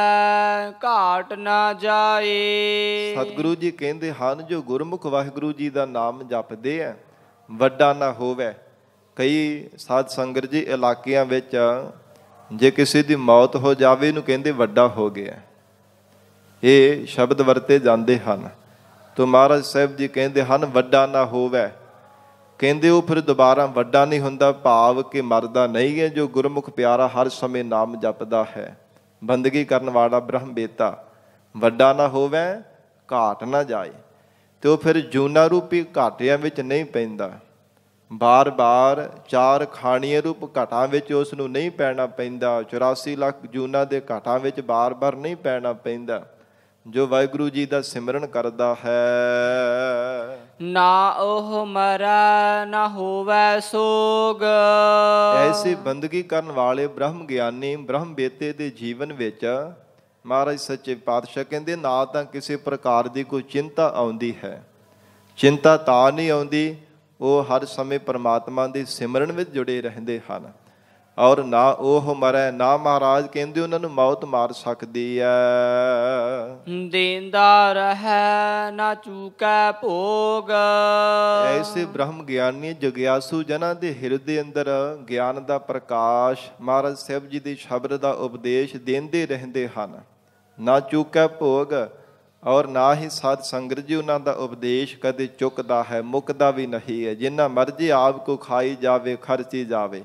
ਘਾਟ ਨਾ ਜਾਏ ਸਤਿਗੁਰੂ ਜੀ ਕਹਿੰਦੇ ਹਨ ਜੋ ਗੁਰਮੁਖ ਵਾਹਿਗੁਰੂ ਜੀ ਦਾ ਨਾਮ ਜਪਦੇ ਆ ਵੱਡਾ ਨਾ ਹੋਵੇ ਕਈ ਸਾਧ ਸੰਗਤ ਜੀ ਇਲਾਕਿਆਂ ਵਿੱਚ ਜੇ ਕਿਸੇ ਦੀ ਮੌਤ ਹੋ ਜਾਵੇ ਇਹਨੂੰ ਕਹਿੰਦੇ ਵੱਡਾ ਹੋ ਗਿਆ ਇਹ ਸ਼ਬਦ ਵਰਤੇ ਜਾਂਦੇ ਹਨ ਤੋਂ ਮਹਾਰਾਜ ਸਾਹਿਬ ਜੀ ਕਹਿੰਦੇ ਹਨ ਵੱਡਾ ਨਾ ਹੋਵੇ ਕਹਿੰਦੇ ਉਹ ਫਿਰ ਦੁਬਾਰਾ ਵੱਡਾ ਨਹੀਂ ਹੁੰਦਾ ਭਾਵ ਕਿ ਮਰਦਾ ਨਹੀਂ ਹੈ ਜੋ ਗੁਰਮੁਖ ਪਿਆਰਾ ਹਰ ਸਮੇਂ ਨਾਮ ਜਪਦਾ ਹੈ ਬੰਦਗੀ ਕਰਨ ਵਾਲਾ ਬ੍ਰਹਮ ਬੇਤਾ ਵੱਡਾ ਨਾ ਹੋਵੇ ਘਾਟ ਨਾ ਜਾਏ ਤੇ ਉਹ ਫਿਰ ਜੂਨਾ ਰੂਪੀ ਘਾਟਿਆਂ ਵਿੱਚ ਨਹੀਂ ਪੈਂਦਾ ਬਾਰ-ਬਾਰ ਚਾਰ ਖਾਣੀਆਂ ਰੂਪ ਘਟਾਂ ਵਿੱਚ ਉਸ ਨੂੰ ਨਹੀਂ ਪੈਣਾ ਪੈਂਦਾ 84 ਲੱਖ ਜੂਨਾ ਦੇ ਘਟਾਂ ਵਿੱਚ ਬਾਰ-ਬਾਰ ਨਹੀਂ ਪੈਣਾ ਪੈਂਦਾ ਜੋ ਵਾਹਿਗੁਰੂ ਜੀ ਦਾ ਸਿਮਰਨ ਕਰਦਾ ਹੈ ਨਾ ਉਹ ਮਰੈ ਨਾ ਹੋਵੇ ਸੋਗ ਐਸੀ ਬੰਦਗੀ ਕਰਨ ਵਾਲੇ ਬ੍ਰਹਮ ਗਿਆਨੀ ਬ੍ਰਹਮ ਬੇਤੇ ਦੇ ਜੀਵਨ ਵਿੱਚ ਮਹਾਰਾਜ ਸੱਚੇ ਪਾਤਸ਼ਾਹ ਕਹਿੰਦੇ ਨਾ ਤਾਂ ਕਿਸੇ ਪ੍ਰਕਾਰ ਦੀ ਕੋਈ ਚਿੰਤਾ ਆਉਂਦੀ ਹੈ ਚਿੰਤਾ ਤਾਂ ਨਹੀਂ ਆਉਂਦੀ ਉਹ ਹਰ ਸਮੇਂ ਪਰਮਾਤਮਾ ਦੇ ਸਿਮਰਨ ਵਿੱਚ ਜੁੜੇ ਰਹਿੰਦੇ ਹਨ ਔਰ ਨਾ ਉਹ ਮਰੈ ਨਾ ਮਹਾਰਾਜ ਕਹਿੰਦੇ ਉਹਨਾਂ ਨੂੰ ਮੌਤ ਮਾਰ ਸਕਦੀ ਐ ਦੇਂਦਾ ਰਹੈ ਨਾ ਚੂਕੈ ਭੋਗ ਐਸੇ ਬ੍ਰਹਮ ਗਿਆਨੀ ਜਗਿਆਸੂ ਜਨਾਂ ਦੇ ਹਿਰਦੇ ਅੰਦਰ ਗਿਆਨ ਦਾ ਪ੍ਰਕਾਸ਼ ਮਹਾਰਾਜ ਸਾਹਿਬ ਜੀ ਦੇ ਸ਼ਬਦ ਦਾ ਉਪਦੇਸ਼ ਦੇਂਦੇ ਰਹਿੰਦੇ ਹਨ ਨਾ ਚੂਕੈ ਭੋਗ ਔਰ ਨਾ ਹੀ ਸਾਧ ਸੰਗਤ ਜੀ ਉਹਨਾਂ ਦਾ ਉਪਦੇਸ਼ ਕਦੇ ਚੁੱਕਦਾ ਹੈ ਮੁੱਕਦਾ ਵੀ ਨਹੀਂ ਹੈ ਜਿੰਨਾ ਮਰਜੀ ਆਪ ਕੋ ਖਾਈ ਜਾਵੇ ਖਰਚੀ ਜਾਵੇ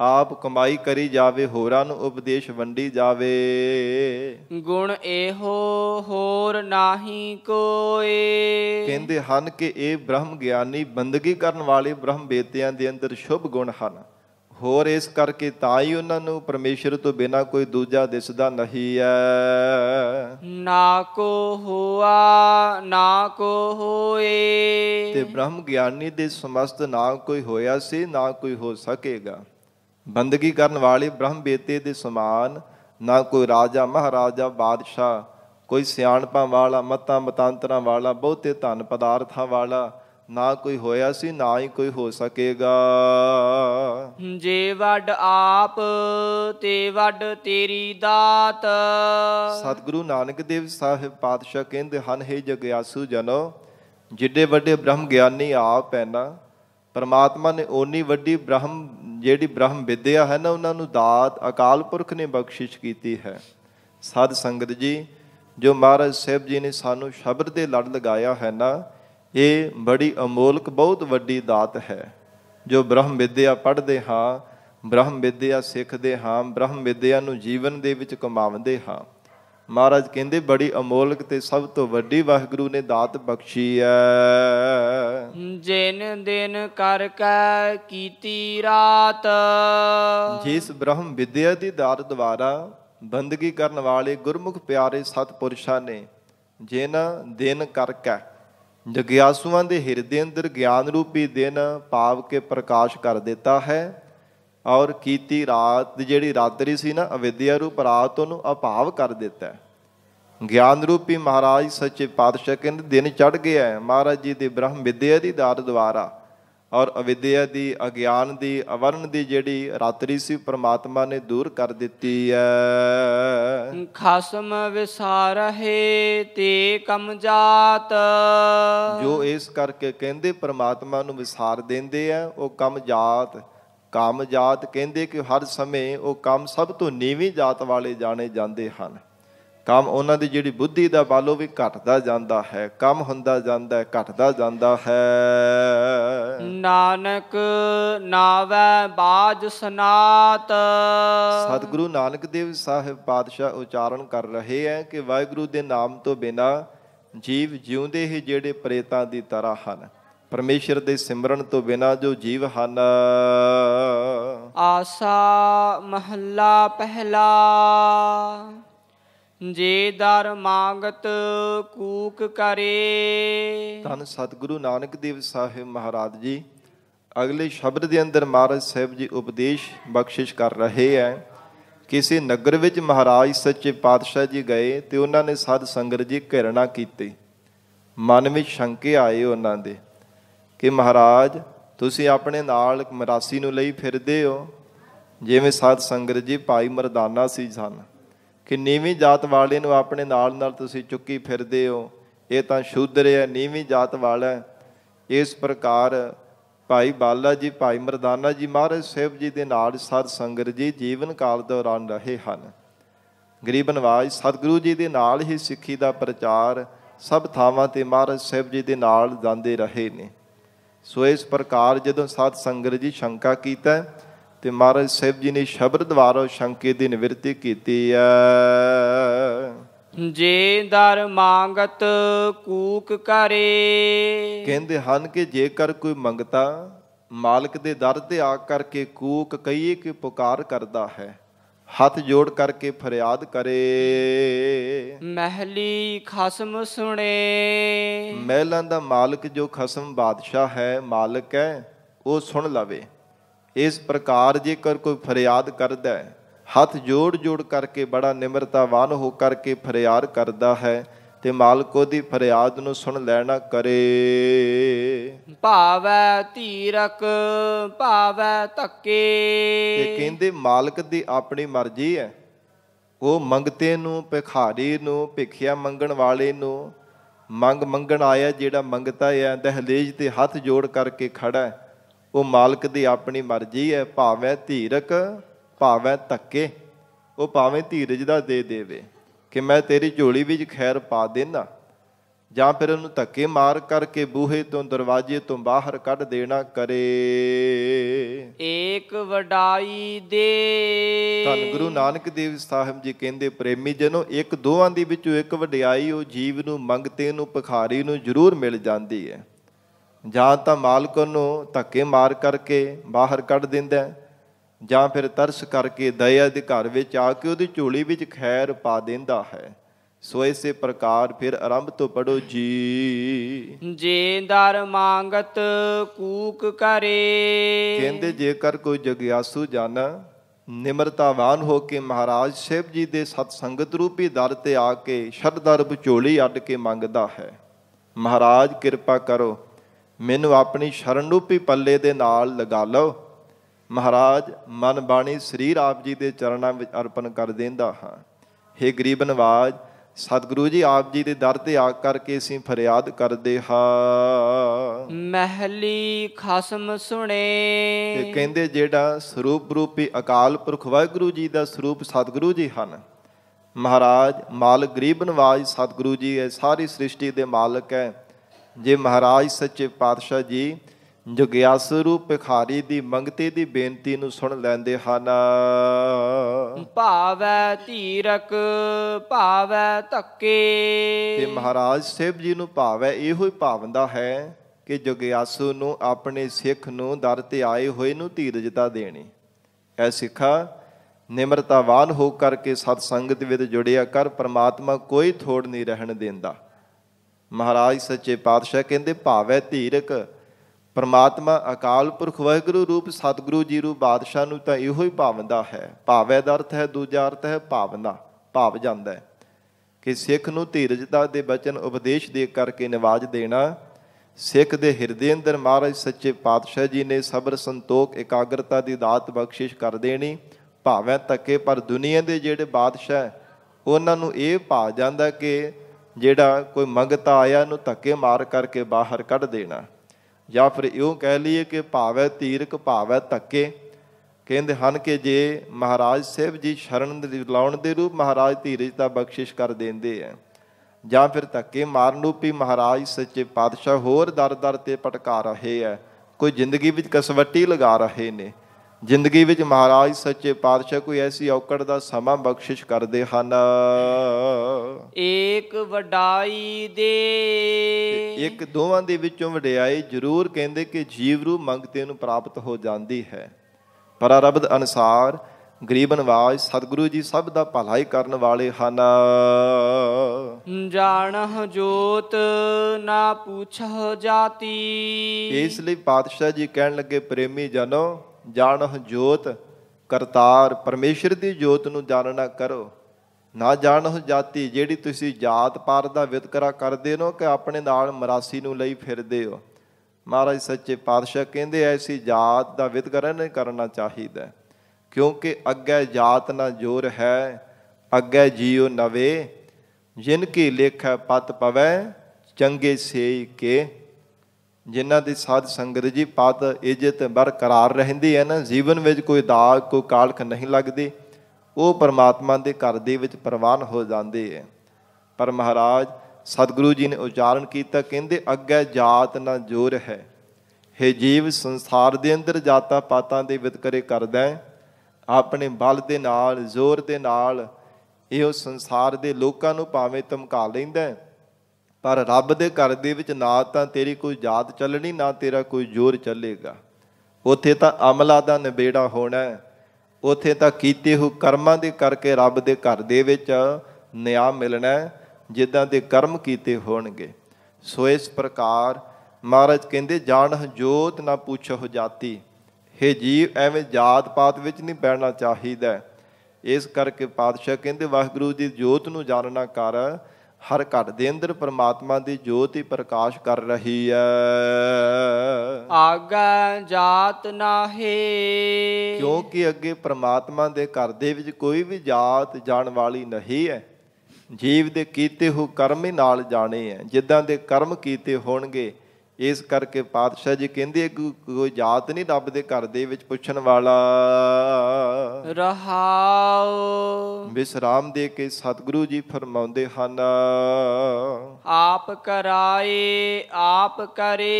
ਆਪ ਕਮਾਈ ਕਰੀ ਜਾਵੇ ਹੋਰਾਂ ਨੂੰ ਉਪਦੇਸ਼ ਵੰਡੀ ਜਾਵੇ ਗੁਣ ਇਹੋ ਹੋਰ ਨਾਹੀ ਕੋਏ ਕਹਿੰਦੇ ਹਨ ਕਿ ਇਹ ਬ੍ਰਹਮ ਗਿਆਨੀ ਬੰਦਗੀ ਕਰਨ ਵਾਲੇ ਬ੍ਰਹਮ ਬੇਤਿਆਂ ਦੇ ਅੰਦਰ ਸ਼ੁਭ ਗੁਣ ਹਨ ਹੋਰ ਇਸ ਕਰਕੇ ਤਾਂ ਹੀ ਉਹਨਾਂ ਨੂੰ ਪਰਮੇਸ਼ਰ ਤੋਂ ਬਿਨਾ ਕੋਈ ਦੂਜਾ ਦਿਸਦਾ ਨਹੀਂ ਹੈ ਨਾ ਕੋ ਹੋਆ ਨਾ ਕੋ ਹੋਏ ਤੇ ਬ੍ਰਹਮ ਗਿਆਨੀ ਦੇ ਸਮਸਤ ਨਾ ਕੋਈ ਹੋਇਆ ਸੀ ਨਾ ਕੋਈ ਹੋ ਸਕੇਗਾ ਬੰਦਗੀ ਕਰਨ ਵਾਲੇ ਬ੍ਰਹਮ ਬੇਤੇ ਦੇ ਸਮਾਨ ਨਾ ਕੋਈ ਰਾਜਾ ਮਹਾਰਾਜਾ ਬਾਦਸ਼ਾਹ ਕੋਈ ਸਿਆਣਪਾਂ ਵਾਲਾ ਮਤਾਂ ਮਤਾਂਤਰਾਂ ਵਾਲਾ ਬਹੁਤੇ ਧਨ ਪਦਾਰਥਾਂ ਵਾਲਾ ਨਾ ਕੋਈ ਹੋਇਆ ਸੀ ਨਾ ਹੀ ਕੋਈ ਹੋ ਸਕੇਗਾ ਜੇ ਵੱਡ ਆਪ ਤੇ ਵੱਡ ਤੇਰੀ ਦਾਤ ਸਤਿਗੁਰੂ ਨਾਨਕ ਦੇਵ ਸਾਹਿਬ ਪਾਤਸ਼ਾਹ ਕਹਿੰਦੇ ਹਨ ਹੈ ਜਗਿਆਸੂ ਜਨੋ ਜਿੱਡੇ ਵੱਡੇ ਬ੍ਰਹਮ ਗਿਆਨੀ ਆਪ ਹੈ ਨਾ ਪਰਮਾਤਮਾ ਨੇ ਓਨੀ ਵੱਡੀ ਬ੍ਰਹਮ ਜਿਹੜੀ ਬ੍ਰਹਮ ਵਿਦਿਆ ਹੈ ਨਾ ਉਹਨਾਂ ਨੂੰ ਦਾਤ ਅਕਾਲ ਪੁਰਖ ਨੇ ਬਖਸ਼ਿਸ਼ ਕੀਤੀ ਹੈ ਸਾਧ ਸੰਗਤ ਜੀ ਜੋ ਮਹਾਰਾਜ ਸਾਹਿਬ ਜੀ ਨੇ ਸਾਨੂੰ ਸ਼ਬਦ ਦੇ ਲੜ ਲਗਾਇਆ ਹੈ ਨਾ ਇਹ ਬੜੀ ਅਮੋਲਕ ਬਹੁਤ ਵੱਡੀ ਦਾਤ ਹੈ ਜੋ ਬ੍ਰਹਮ ਵਿਦਿਆ ਪੜ੍ਹਦੇ ਹਾਂ ਬ੍ਰਹਮ ਵਿਦਿਆ ਸਿੱਖਦੇ ਹਾਂ ਬ੍ਰਹਮ ਵਿਦਿਆ ਨੂੰ ਜੀਵਨ ਦੇ ਵਿੱਚ ਕਮਾਉਂਦੇ ਹਾਂ ਮਹਾਰਾਜ ਕਹਿੰਦੇ ਬੜੀ ਅਮੋਲਕ ਤੇ ਸਭ ਤੋਂ ਵੱਡੀ ਵਾਹਿਗੁਰੂ ਨੇ ਦਾਤ ਬਖਸ਼ੀ ਐ ਜਿਨ ਦਿਨ ਕਰ ਕੈ ਕੀਤੀ ਰਾਤ ਜਿਸ ਬ੍ਰਹਮ ਵਿਦਿਆ ਦੀ ਦਾਤ ਦੁਆਰਾ ਬੰਦਗੀ ਕਰਨ ਵਾਲੇ ਗੁਰਮੁਖ ਪਿਆਰੇ ਸਤਪੁਰਸ਼ਾਂ ਨੇ ਜਿਨ ਦਿਨ ਕਰ ਕੈ ਜਗਿਆਸੂਆਂ ਦੇ ਹਿਰਦੇ ਅੰਦਰ ਗਿਆਨ ਰੂਪੀ ਦਿਨ ਪਾਵ ਕੇ ਪ੍ਰਕਾਸ਼ ਕਰ ਦਿੱਤਾ ਹੈ ਔਰ ਕੀਤੀ ਰਾਤ ਜਿਹੜੀ ਰਾਤਰੀ ਸੀ ਨਾ ਅਵਿਦਿਆ ਰੂਪ ਰਾਤ ਉਹਨੂੰ ਅਭਾਵ ਕਰ ਦਿੱਤਾ ਗਿਆਨ ਰੂਪੀ ਮਹਾਰਾਜ ਸੱਚੇ ਪਾਤਸ਼ਾਹ ਕਹਿੰਦੇ ਦਿਨ ਚੜ ਗਿਆ ਹੈ ਮਹਾਰਾਜ ਜੀ ਦੇ ਬ੍ਰਹਮ ਵਿਦਿਆ ਦੀ ਦਾਤ ਦੁਆਰਾ ਔਰ ਅਵਿਦਿਆ ਦੀ ਅਗਿਆਨ ਦੀ ਅਵਰਨ ਦੀ ਜਿਹੜੀ ਰਾਤਰੀ ਸੀ ਪ੍ਰਮਾਤਮਾ ਨੇ ਦੂਰ ਕਰ ਦਿੱਤੀ ਹੈ ਖਸਮ ਵਿਸਾਰਹੇ ਤੇ ਕਮ ਜਾਤ ਜੋ ਇਸ ਕਰਕੇ ਕਹਿੰਦੇ ਪ੍ਰਮਾਤਮਾ ਨੂੰ ਵਿਸਾਰ ਦਿੰਦੇ ਆ ਉਹ ਕਮ ਜਾਤ ਕਾਮ ਜਾਤ ਕਹਿੰਦੇ ਕਿ ਹਰ ਸਮੇਂ ਉਹ ਕੰਮ ਸਭ ਤੋਂ ਨੀਵੀਂ ਜਾਤ ਵਾਲੇ ਜਾਣੇ ਜਾਂਦੇ ਹਨ ਕੰਮ ਉਹਨਾਂ ਦੀ ਜਿਹੜੀ ਬੁੱਧੀ ਦਾ ਬਾਲੋ ਵੀ ਘਟਦਾ ਜਾਂਦਾ ਹੈ ਕੰਮ ਹੁੰਦਾ ਜਾਂਦਾ ਹੈ ਘਟਦਾ ਜਾਂਦਾ ਹੈ ਨਾਨਕ ਨਾਵੈ ਬਾਜ ਸਨਾਤ ਸਤਿਗੁਰੂ ਨਾਨਕ ਦੇਵ ਸਾਹਿਬ ਪਾਤਸ਼ਾਹ ਉਚਾਰਨ ਕਰ ਰਹੇ ਹੈ ਕਿ ਵਾਹਿਗੁਰੂ ਦੇ ਨਾਮ ਤੋਂ ਬਿਨਾ ਜੀਵ ਜਿਉਂਦੇ ਹੀ ਜਿਹੜੇ ਪ੍ਰੇਤਾਂ ਦੀ ਤਰ੍ਹਾਂ ਹਨ ਪਰਮੇਸ਼ਰ ਦੇ ਸਿਮਰਨ ਤੋਂ ਬਿਨਾ ਜੋ ਜੀਵ ਹਨ ਆਸਾ ਮਹੱਲਾ ਪਹਿਲਾ ਜੇ ਦਰ ਮੰਗਤ ਕੂਕ ਕਰੇ ਤਨ ਸਤਿਗੁਰੂ ਨਾਨਕ ਦੇਵ ਸਾਹਿਬ ਮਹਾਰਾਜ ਜੀ ਅਗਲੇ ਸ਼ਬਦ ਦੇ ਅੰਦਰ ਮਹਾਰਾਜ ਸਾਹਿਬ ਜੀ ਉਪਦੇਸ਼ ਬਖਸ਼ਿਸ਼ ਕਰ ਰਹੇ ਹੈ ਕਿਸੇ ਨਗਰ ਵਿੱਚ ਮਹਾਰਾਜ ਸੱਚੇ ਪਾਤਸ਼ਾਹ ਜੀ ਗਏ ਤੇ ਉਹਨਾਂ ਨੇ ਸਾਧ ਸੰਗਤ ਜੀ ਘਿਰਣਾ ਕੀਤੀ ਮਨ ਵਿੱਚ ਸ਼ੰਕੇ ਆਏ ਉਹਨਾਂ ਦੇ ਕਿ ਮਹਾਰਾਜ ਤੁਸੀਂ ਆਪਣੇ ਨਾਲ ਮਰਾਸੀ ਨੂੰ ਲਈ ਫਿਰਦੇ ਹੋ ਜਿਵੇਂ ਸਾਧ ਸੰਗਤ ਜੀ ਭਾਈ ਮਰਦਾਨਾ ਸੀ ਸਨ ਕਿ ਨੀਵੀਂ ਜਾਤ ਵਾਲੇ ਨੂੰ ਆਪਣੇ ਨਾਲ ਨਾਲ ਤੁਸੀਂ ਚੁੱਕੀ ਫਿਰਦੇ ਹੋ ਇਹ ਤਾਂ ਸ਼ੂਦਰ ਹੈ ਨੀਵੀਂ ਜਾਤ ਵਾਲਾ ਇਸ ਪ੍ਰਕਾਰ ਭਾਈ ਬਾਲਾ ਜੀ ਭਾਈ ਮਰਦਾਨਾ ਜੀ ਮਹਾਰਾਜ ਸਾਹਿਬ ਜੀ ਦੇ ਨਾਲ ਸਾਧ ਸੰਗਤ ਜੀ ਜੀਵਨ ਕਾਲ ਦੌਰਾਨ ਰਹੇ ਹਨ ਗਰੀਬ ਨਵਾਜ ਸਤਿਗੁਰੂ ਜੀ ਦੇ ਨਾਲ ਹੀ ਸਿੱਖੀ ਦਾ ਪ੍ਰਚਾਰ ਸਭ ਥਾਵਾਂ ਤੇ ਮਹਾਰਾਜ ਸਾਹਿਬ ਜੀ ਦੇ ਨਾਲ ਜਾਂਦੇ ਰਹੇ ਨੇ ਸੋ ਇਸ ਪ੍ਰਕਾਰ ਜਦੋਂ ਸਾਧ ਸੰਗਤ ਜੀ ਸ਼ੰਕਾ ਕੀਤਾ ਤੇ ਮਹਾਰਾਜ ਸਾਹਿਬ ਜੀ ਨੇ ਸ਼ਬਦ ਦਵਾਰੋਂ ਸ਼ੰਕੇ ਦੀ ਨਿਵਰਤੀ ਕੀਤੀ ਆ ਜੇ ਦਰ ਮੰਗਤ ਕੂਕ ਕਰੇ ਕਹਿੰਦੇ ਹਨ ਕਿ ਜੇਕਰ ਕੋਈ ਮੰਗਤਾ ਮਾਲਕ ਦੇ ਦਰ ਤੇ ਆ ਕਰਕੇ ਕੂਕ ਕਈਏ ਕਿ ਪੁਕਾਰ ਕਰਦਾ ਹੈ ਹੱਥ ਜੋੜ ਕਰਕੇ ਫਰਿਆਦ ਕਰੇ ਮਹਿਲੀ ਖਸਮ ਸੁਣੇ ਮਹਿਲਾਂ ਦਾ ਮਾਲਕ ਜੋ ਖਸਮ ਬਾਦਸ਼ਾਹ ਹੈ ਮਾਲਕ ਹੈ ਉਹ ਸੁਣ ਲਵੇ ਇਸ ਪ੍ਰਕਾਰ ਜੇਕਰ ਕੋਈ ਫਰਿਆਦ ਕਰਦਾ ਹੈ ਹੱਥ ਜੋੜ ਜੋੜ ਕਰਕੇ ਬੜਾ ਨਿਮਰਤਾਵਾਨ ਹੋ ਕਰਕੇ ਫਰਿਆਦ ਕਰਦਾ ਹੈ ਤੇ ਮਾਲਕ ਉਹਦੀ ਫਰਿਆਦ ਨੂੰ ਸੁਣ ਲੈਣਾ ਕਰੇ ਭਾਵੈ ਧੀਰਕ ਭਾਵੈ ਤੱਕੇ ਤੇ ਕਹਿੰਦੇ ਮਾਲਕ ਦੀ ਆਪਣੀ ਮਰਜ਼ੀ ਹੈ ਉਹ ਮੰਗਤੇ ਨੂੰ ਭਿਖਾਰੀ ਨੂੰ ਭਿਖਿਆ ਮੰਗਣ ਵਾਲੇ ਨੂੰ ਮੰਗ ਮੰਗਣ ਆਇਆ ਜਿਹੜਾ ਮੰਗਤਾ ਹੈ ਦਹਲੇਜ ਤੇ ਹੱਥ ਜੋੜ ਕਰਕੇ ਖੜਾ ਉਹ ਮਾਲਕ ਦੀ ਆਪਣੀ ਮਰਜ਼ੀ ਹੈ ਭਾਵੇਂ ਧੀਰਕ ਭਾਵੇਂ ਤੱਕੇ ਉਹ ਭਾਵੇਂ ਧੀਰਜ ਦਾ ਦੇ ਦੇਵੇ ਕਿ ਮੈਂ ਤੇਰੀ ਝੋਲੀ ਵਿੱਚ ਖੈਰ ਪਾ ਦੇਣਾ ਜਾਂ ਫਿਰ ਉਹਨੂੰ ਧੱਕੇ ਮਾਰ ਕਰਕੇ ਬੂਹੇ ਤੋਂ ਦਰਵਾਜ਼ੇ ਤੋਂ ਬਾਹਰ ਕੱਢ ਦੇਣਾ ਕਰੇ ਏਕ ਵਡਾਈ ਦੇ ਧੰਨ ਗੁਰੂ ਨਾਨਕ ਦੇਵ ਸਾਹਿਬ ਜੀ ਕਹਿੰਦੇ ਪ੍ਰੇਮੀ ਜਨੋ ਇੱਕ ਦੋਹਾਂ ਦੀ ਵਿੱਚੋਂ ਇੱਕ ਵਡਿਆਈ ਉਹ ਜੀਵ ਨੂੰ ਮੰਗਤੇ ਨੂੰ ਭਖਾਰੀ ਨੂੰ ਜ਼ਰੂਰ ਮਿਲ ਜਾਂਦੀ ਹੈ ਜਾਂ ਤਾਂ ਮਾਲਕ ਨੂੰ ਧੱਕੇ ਮਾਰ ਕਰਕੇ ਬਾਹਰ ਕੱਢ ਦਿੰਦਾ ਹੈ ਜਾਂ ਫਿਰ ਤਰਸ ਕਰਕੇ ਦਇਆ ਦੇ ਘਰ ਵਿੱਚ ਆ ਕੇ ਉਹਦੀ ਝੋਲੀ ਵਿੱਚ ਖੈਰ ਪਾ ਦਿੰਦਾ ਹੈ ਸੋ ਇਸੇ ਪ੍ਰਕਾਰ ਫਿਰ ਆਰੰਭ ਤੋਂ ਪੜੋ ਜੀ ਜੇ ਦਰ ਮੰਗਤ ਕੂਕ ਕਰੇ ਕਹਿੰਦੇ ਜੇਕਰ ਕੋਈ ਜਗਿਆਸੂ ਜਨ ਨਿਮਰਤਾਵਾਨ ਹੋ ਕੇ ਮਹਾਰਾਜ ਸਾਹਿਬ ਜੀ ਦੇ ਸਤ ਸੰਗਤ ਰੂਪੀ ਦਰ ਤੇ ਆ ਕੇ ਸ਼ਰਦਰਬ ਝੋਲੀ ਅੱਡ ਕੇ ਮੰਗਦਾ ਹੈ ਮਹਾਰਾਜ ਕਿਰਪਾ ਕਰੋ ਮੈਨੂੰ ਆਪਣੀ ਸ਼ਰਨ ਰੂਪੀ ਪੱਲੇ ਦੇ ਨਾਲ ਲਗਾ ਲਓ ਮਹਾਰਾਜ ਮਨ ਬਾਣੀ ਸਰੀਰ ਆਪ ਜੀ ਦੇ ਚਰਨਾਂ ਵਿੱਚ ਅਰਪਣ ਕਰ ਦਿੰਦਾ ਹਾਂ हे ਗਰੀਬ ਨਵਾਜ ਸਤਿਗੁਰੂ ਜੀ ਆਪ ਜੀ ਦੇ ਦਰ ਤੇ ਆ ਕਰਕੇ ਅਸੀਂ ਫਰਿਆਦ ਕਰਦੇ ਹਾਂ ਮਹਿਲੀ ਖਸਮ ਸੁਣੇ ਤੇ ਕਹਿੰਦੇ ਜਿਹੜਾ ਸਰੂਪ ਰੂਪੀ ਅਕਾਲ ਪੁਰਖ ਵਾਹਿਗੁਰੂ ਜੀ ਦਾ ਸਰੂਪ ਸਤਿਗੁਰੂ ਜੀ ਹਨ ਮਹਾਰਾਜ ਮਾਲ ਗਰੀਬ ਨਵਾਜ ਸਤਿਗੁਰੂ ਜੀ ਹੈ ਸਾਰੀ ਸ੍ਰਿਸ਼ਟੀ ਦੇ ਮਾਲਕ ਹੈ ਜੇ ਮਹਾਰਾਜ ਸੱਚੇ ਪਾਤਸ਼ਾਹ ਜੀ ਜਗਿਆਸੂ ਭਿਖਾਰੀ ਦੀ ਮੰਗਤੇ ਦੀ ਬੇਨਤੀ ਨੂੰ ਸੁਣ ਲੈਂਦੇ ਹਨ ਭਾਵੈ ਧੀਰਕ ਭਾਵੈ ਧੱਕੇ ਤੇ ਮਹਾਰਾਜ ਸੇਬ ਜੀ ਨੂੰ ਭਾਵੈ ਇਹੋ ਹੀ ਭਾਵੰਦਾ ਹੈ ਕਿ ਜਗਿਆਸੂ ਨੂੰ ਆਪਣੇ ਸਿੱਖ ਨੂੰ ਦਰ ਤੇ ਆਏ ਹੋਏ ਨੂੰ ਧੀਰਜਤਾ ਦੇਣੀ ਐ ਸਿੱਖਾ ਨਿਮਰਤਾਵਾਨ ਹੋ ਕਰਕੇ ਸਤ ਸੰਗਤ ਵਿੱਚ ਜੁੜਿਆ ਕਰ ਪ੍ਰਮਾਤਮਾ ਕੋਈ ਥੋੜ ਨਹੀਂ ਰਹਿਣ ਦਿੰਦਾ ਮਹਾਰਾਜ ਸੱਚੇ ਪਾਤਸ਼ਾਹ ਕਹਿੰਦੇ ਭਾਵੈ ਧੀਰਕ ਪਰਮਾਤਮਾ ਅਕਾਲ ਪੁਰਖ ਵਾਹਿਗੁਰੂ ਰੂਪ ਸਤਿਗੁਰੂ ਜੀ ਰੂਪ ਬਾਦਸ਼ਾਹ ਨੂੰ ਤਾਂ ਇਹੋ ਹੀ ਭਾਵੰਦਾ ਹੈ ਭਾਵੇ ਦਾ ਅਰਥ ਹੈ ਦੂਜਾ ਅਰਥ ਹੈ ਭਾਵਨਾ ਭਾਵ ਜਾਂਦਾ ਹੈ ਕਿ ਸਿੱਖ ਨੂੰ ਧੀਰਜਤਾ ਦੇ ਬਚਨ ਉਪਦੇਸ਼ ਦੇ ਕਰਕੇ ਨਿਵਾਜ ਦੇਣਾ ਸਿੱਖ ਦੇ ਹਿਰਦੇ ਅੰਦਰ ਮਹਾਰਾਜ ਸੱਚੇ ਪਾਤਸ਼ਾਹ ਜੀ ਨੇ ਸਬਰ ਸੰਤੋਖ ਇਕਾਗਰਤਾ ਦੀ ਦਾਤ ਬਖਸ਼ਿਸ਼ ਕਰ ਦੇਣੀ ਭਾਵੇਂ ਤੱਕੇ ਪਰ ਦੁਨੀਆ ਦੇ ਜਿਹੜੇ ਬਾਦਸ਼ਾਹ ਉਹਨਾਂ ਨੂੰ ਇਹ ਭਾ ਜਾਂਦਾ ਕਿ ਜਿਹੜਾ ਕੋਈ ਮੰਗਤਾ ਆਇਆ ਨੂੰ ਧੱਕੇ ਮਾਰ ਕਰਕੇ ਬਾਹਰ ਕੱਢ ਦੇਣਾ ਜਾਂ ਫਿਰ ਇਉਂ ਕਹਿ ਲਈਏ ਕਿ ਭਾਵੇਂ ਤੀਰਕ ਭਾਵੇਂ ਧੱਕੇ ਕਹਿੰਦੇ ਹਨ ਕਿ ਜੇ ਮਹਾਰਾਜ ਸਾਹਿਬ ਜੀ ਸ਼ਰਨ ਲਾਉਣ ਦੇ ਰੂਪ ਮਹਾਰਾਜ ਧੀਰਜ ਦਾ ਬਖਸ਼ਿਸ਼ ਕਰ ਦਿੰਦੇ ਆ ਜਾਂ ਫਿਰ ਧੱਕੇ ਮਾਰਨ ਨੂੰ ਵੀ ਮਹਾਰਾਜ ਸੱਚੇ ਪਾਤਸ਼ਾਹ ਹੋਰ ਦਰ ਦਰ ਤੇ ਪਟਕਾ ਰਹੇ ਆ ਕੋਈ ਜ਼ਿੰਦਗੀ ਵਿੱਚ ਕਸਵੱਟੀ ਲਗਾ ਰਹੇ ਨੇ ਜ਼ਿੰਦਗੀ ਵਿੱਚ ਮਹਾਰਾਜ ਸੱਚੇ ਪਾਤਸ਼ਾਹ ਕੋਈ ਐਸੀ ਔਕੜ ਦਾ ਸਮਾਂ ਬਖਸ਼ਿਸ਼ ਕਰਦੇ ਹਨ ਏਕ ਵਡਾਈ ਦੇ ਇੱਕ ਦੋਵਾਂ ਦੇ ਵਿੱਚੋਂ ਵਡਿਆਈ ਜ਼ਰੂਰ ਕਹਿੰਦੇ ਕਿ ਜੀਵ ਰੂ ਮੰਗਤੇ ਨੂੰ ਪ੍ਰਾਪਤ ਹੋ ਜਾਂਦੀ ਹੈ ਪਰ ਰਬਦ ਅਨਸਾਰ ਗਰੀਬ ਨਿਵਾਜ ਸਤਿਗੁਰੂ ਜੀ ਸਭ ਦਾ ਭਲਾ ਹੀ ਕਰਨ ਵਾਲੇ ਹਨ ਜਾਣਹ ਜੋਤ ਨਾ ਪੁੱਛ ਜਾਤੀ ਇਸ ਲਈ ਪਾਤਸ਼ਾਹ ਜੀ ਕਹਿਣ ਲੱਗੇ ਪ੍ਰੇਮੀ ਜਨੋ ਜਾਣਹ ਜੋਤ ਕਰਤਾਰ ਪਰਮੇਸ਼ਰ ਦੀ ਜੋਤ ਨੂੰ ਜਾਣਨਾ ਕਰੋ ਨਾ ਜਾਣਹ ਜਾਤੀ ਜਿਹੜੀ ਤੁਸੀਂ ਜਾਤ ਪਾਤ ਦਾ ਵਿਤਕਰਾ ਕਰਦੇ ਹੋ ਕਿ ਆਪਣੇ ਨਾਲ ਮਰਾਸੀ ਨੂੰ ਲਈ ਫਿਰਦੇ ਹੋ ਮਹਾਰਾਜ ਸੱਚੇ ਪਾਤਸ਼ਾਹ ਕਹਿੰਦੇ ਐਸੀ ਜਾਤ ਦਾ ਵਿਤਕਰਾ ਨਹੀਂ ਕਰਨਾ ਚਾਹੀਦਾ ਕਿਉਂਕਿ ਅੱਗੇ ਜਾਤ ਨਾ ਜੋਰ ਹੈ ਅੱਗੇ ਜੀਉ ਨਵੇ ਜਿਨ ਕੀ ਲੇਖ ਪਤ ਪਵੇ ਚੰਗੇ ਸੇਈ ਕੇ ਜਿਨ੍ਹਾਂ ਦੀ ਸਾਧ ਸੰਗਤ ਜੀ ਇਜਤ ਇੱਜ਼ਤ ਬਰਕਰਾਰ ਰਹਿੰਦੀ ਹੈ ਨਾ ਜੀਵਨ ਵਿੱਚ ਕੋਈ ਦਾਗ ਕੋਈ ਕਾਲਖ ਨਹੀਂ ਲੱਗਦੀ ਉਹ ਪਰਮਾਤਮਾ ਦੇ ਘਰ ਦੇ ਵਿੱਚ ਪ੍ਰਵਾਨ ਹੋ ਜਾਂਦੇ ਹੈ ਪਰ ਮਹਾਰਾਜ ਸਤਿਗੁਰੂ ਜੀ ਨੇ ਉਚਾਰਨ ਕੀਤਾ ਕਹਿੰਦੇ ਅੱਗੇ ਜਾਤ ਨਾ ਜੋਰ ਹੈ हे ਜੀਵ ਸੰਸਾਰ ਦੇ ਅੰਦਰ ਜਾਤਾਂ ਪਾਤਾਂ ਦੇ ਵਿਤਕਰੇ ਕਰਦਾ ਆਪਣੇ ਬਲ ਦੇ ਨਾਲ ਜ਼ੋਰ ਦੇ ਨਾਲ ਇਹੋ ਸੰਸਾਰ ਦੇ ਲੋਕਾਂ ਨੂੰ ਭਾਵੇਂ ਧਮਕਾ ਲੈਂਦਾ ਹੈ ਪਰ ਰੱਬ ਦੇ ਘਰ ਦੇ ਵਿੱਚ ਨਾ ਤਾਂ ਤੇਰੀ ਕੋਈ ਜਾਤ ਚੱਲਣੀ ਨਾ ਤੇਰਾ ਕੋਈ ਜ਼ੋਰ ਚੱਲੇਗਾ ਉੱਥੇ ਤਾਂ ਅਮਲਾ ਦਾ ਨਿਬੇੜਾ ਹੋਣਾ ਉੱਥੇ ਤਾਂ ਕੀਤੇ ਹੋ ਕਰਮਾਂ ਦੇ ਕਰਕੇ ਰੱਬ ਦੇ ਘਰ ਦੇ ਵਿੱਚ ਨਿਆਂ ਮਿਲਣਾ ਜਿੱਦਾਂ ਦੇ ਕਰਮ ਕੀਤੇ ਹੋਣਗੇ ਸੋ ਇਸ ਪ੍ਰਕਾਰ ਮਹਾਰਾਜ ਕਹਿੰਦੇ ਜਾਣ ਜੋਤ ਨਾ ਪੁੱਛੋ ਜਾਤੀ ਹੇ ਜੀਵ ਐਵੇਂ ਜਾਤ ਪਾਤ ਵਿੱਚ ਨਹੀਂ ਪੈਣਾ ਚਾਹੀਦਾ ਇਸ ਕਰਕੇ ਪਾਤਸ਼ਾਹ ਕਹਿੰਦੇ ਵਾਹਿਗੁਰੂ ਦੀ ਜੋਤ ਨੂੰ ਜਾਣਨਾ ਕਰ ਹਰ ਘਟ ਦੇ ਅੰਦਰ ਪਰਮਾਤਮਾ ਦੀ ਜੋਤ ਹੀ ਪ੍ਰਕਾਸ਼ ਕਰ ਰਹੀ ਹੈ ਆਗਾ ਜਾਤ ਨਾਹੀ ਕਿਉਂਕਿ ਅੱਗੇ ਪਰਮਾਤਮਾ ਦੇ ਘਰ ਦੇ ਵਿੱਚ ਕੋਈ ਵੀ ਜਾਤ ਜਾਣ ਵਾਲੀ ਨਹੀਂ ਹੈ ਜੀਵ ਦੇ ਕੀਤੇ ਹੋ ਕਰਮ ਹੀ ਨਾਲ ਜਾਣੇ ਆ ਜਿੱਦਾਂ ਦੇ ਕਰਮ ਕੀਤੇ ਹੋਣਗੇ ਇਸ ਕਰਕੇ ਪਾਤਸ਼ਾਹ ਜੀ ਕਹਿੰਦੇ ਕੋਈ ਜਾਤ ਨਹੀਂ ਰੱਬ ਦੇ ਘਰ ਦੇ ਵਿੱਚ ਪੁੱਛਣ ਵਾਲਾ ਰਹਾਉ ਬਿਸਰਾਮ ਦੇ ਕੇ ਸਤਿਗੁਰੂ ਜੀ ਫਰਮਾਉਂਦੇ ਹਨ ਆਪ ਕਰਾਏ ਆਪ ਕਰੇ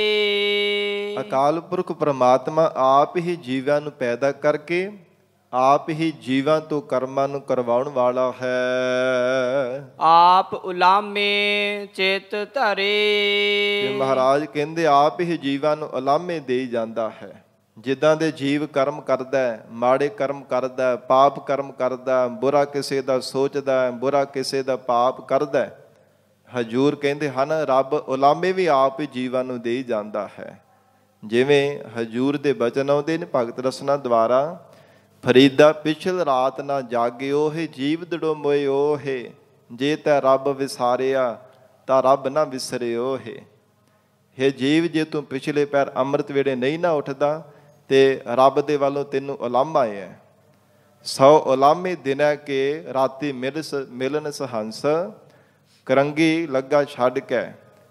ਅਕਾਲ ਪੁਰਖ ਪ੍ਰਮਾਤਮਾ ਆਪ ਹੀ ਜੀਵਾਂ ਨੂੰ ਪੈਦਾ ਕਰਕੇ ਆਪ ਹੀ ਜੀਵਾਂ ਤੋਂ ਕਰਮਾਂ ਨੂੰ ਕਰਵਾਉਣ ਵਾਲਾ ਹੈ ਆਪ ਉਲਾਮੇ ਚੇਤ ਧਰੇ ਤੇ ਮਹਾਰਾਜ ਕਹਿੰਦੇ ਆਪ ਹੀ ਜੀਵਾਂ ਨੂੰ ਉਲਾਮੇ ਦੇਈ ਜਾਂਦਾ ਹੈ ਜਿੱਦਾਂ ਦੇ ਜੀਵ ਕਰਮ ਕਰਦਾ ਹੈ ਮਾੜੇ ਕਰਮ ਕਰਦਾ ਹੈ ਪਾਪ ਕਰਮ ਕਰਦਾ ਬੁਰਾ ਕਿਸੇ ਦਾ ਸੋਚਦਾ ਹੈ ਬੁਰਾ ਕਿਸੇ ਦਾ ਪਾਪ ਕਰਦਾ ਹਜੂਰ ਕਹਿੰਦੇ ਹਨ ਰੱਬ ਉਲਾਮੇ ਵੀ ਆਪ ਹੀ ਜੀਵਾਂ ਨੂੰ ਦੇਈ ਜਾਂਦਾ ਹੈ ਜਿਵੇਂ ਹਜੂਰ ਦੇ ਬਚਨ ਆਉਂਦੇ ਨੇ ਭਗਤ ਰਸਨਾ ਦੁਆਰਾ ਫਰੀਦਾ ਪਿਛਲ ਰਾਤ ਨਾ ਜਾਗਿਓ ਹੈ ਜੀਵ ਦੜੋਮਿਓ ਹੈ ਜੇ ਤੈ ਰੱਬ ਵਿਸਾਰਿਆ ਤਾਂ ਰੱਬ ਨਾ ਵਿਸਰਿਓ ਹੈ ਹੈ ਜੀਵ ਜੇ ਤੂੰ ਪਿਛਲੇ ਪੈਰ ਅੰਮ੍ਰਿਤ ਵੇੜੇ ਨਹੀਂ ਨਾ ਉੱਠਦਾ ਤੇ ਰੱਬ ਦੇ ਵੱਲੋਂ ਤੈਨੂੰ ਉਲਾਮਾ ਹੈ ਸੋ ਉਲਾਮੇ ਦਿਨਾਂ ਕੇ ਰਾਤੀ ਮਿਲ ਮਿਲਨ ਸਹੰਸ ਕਰੰਗੀ ਲੱਗਾ ਛੱਡ ਕੇ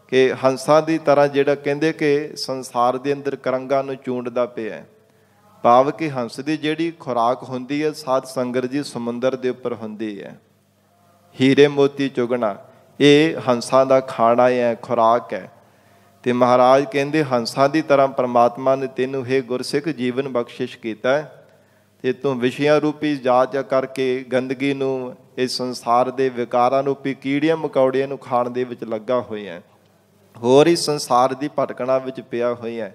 ਕਿ ਹੰਸਾਂ ਦੀ ਤਰ੍ਹਾਂ ਜਿਹੜਾ ਕਹਿੰਦੇ ਕਿ ਸੰਸਾਰ ਦੇ ਅੰਦਰ ਕਰੰਗਾ ਨੂੰ ਚੂੰਡਦਾ ਪਿਆ ਭਾਵ ਕਿ ਹੰਸ ਦੀ ਜਿਹੜੀ ਖੁਰਾਕ ਹੁੰਦੀ ਹੈ ਸਾਧ ਸੰਗਤ ਜੀ ਸਮੁੰਦਰ ਦੇ ਉੱਪਰ ਹੁੰਦੀ ਹੈ ਹੀਰੇ ਮੋਤੀ ਚੁਗਣਾ ਇਹ ਹੰਸਾਂ ਦਾ ਖਾਣਾ ਹੈ ਖੁਰਾਕ ਹੈ ਤੇ ਮਹਾਰਾਜ ਕਹਿੰਦੇ ਹੰਸਾਂ ਦੀ ਤਰ੍ਹਾਂ ਪ੍ਰਮਾਤਮਾ ਨੇ ਤੈਨੂੰ ਇਹ ਗੁਰਸਿੱਖ ਜੀਵਨ ਬਖਸ਼ਿਸ਼ ਕੀਤਾ ਤੇ ਤੂੰ ਵਿਸ਼ਿਆਂ ਰੂਪੀ ਜਾਚ ਕਰਕੇ ਗੰਦਗੀ ਨੂੰ ਇਸ ਸੰਸਾਰ ਦੇ ਵਿਕਾਰਾਂ ਰੂਪੀ ਕੀੜੀਆਂ ਮਕੌੜੀਆਂ ਨੂੰ ਖਾਣ ਦੇ ਵਿੱਚ ਲੱਗਾ ਹੋਇਆ ਹੋਰ ਹੀ ਸੰਸਾਰ ਦੀ ਭਟਕਣਾ ਵਿੱਚ ਪਿਆ ਹੋਇਆ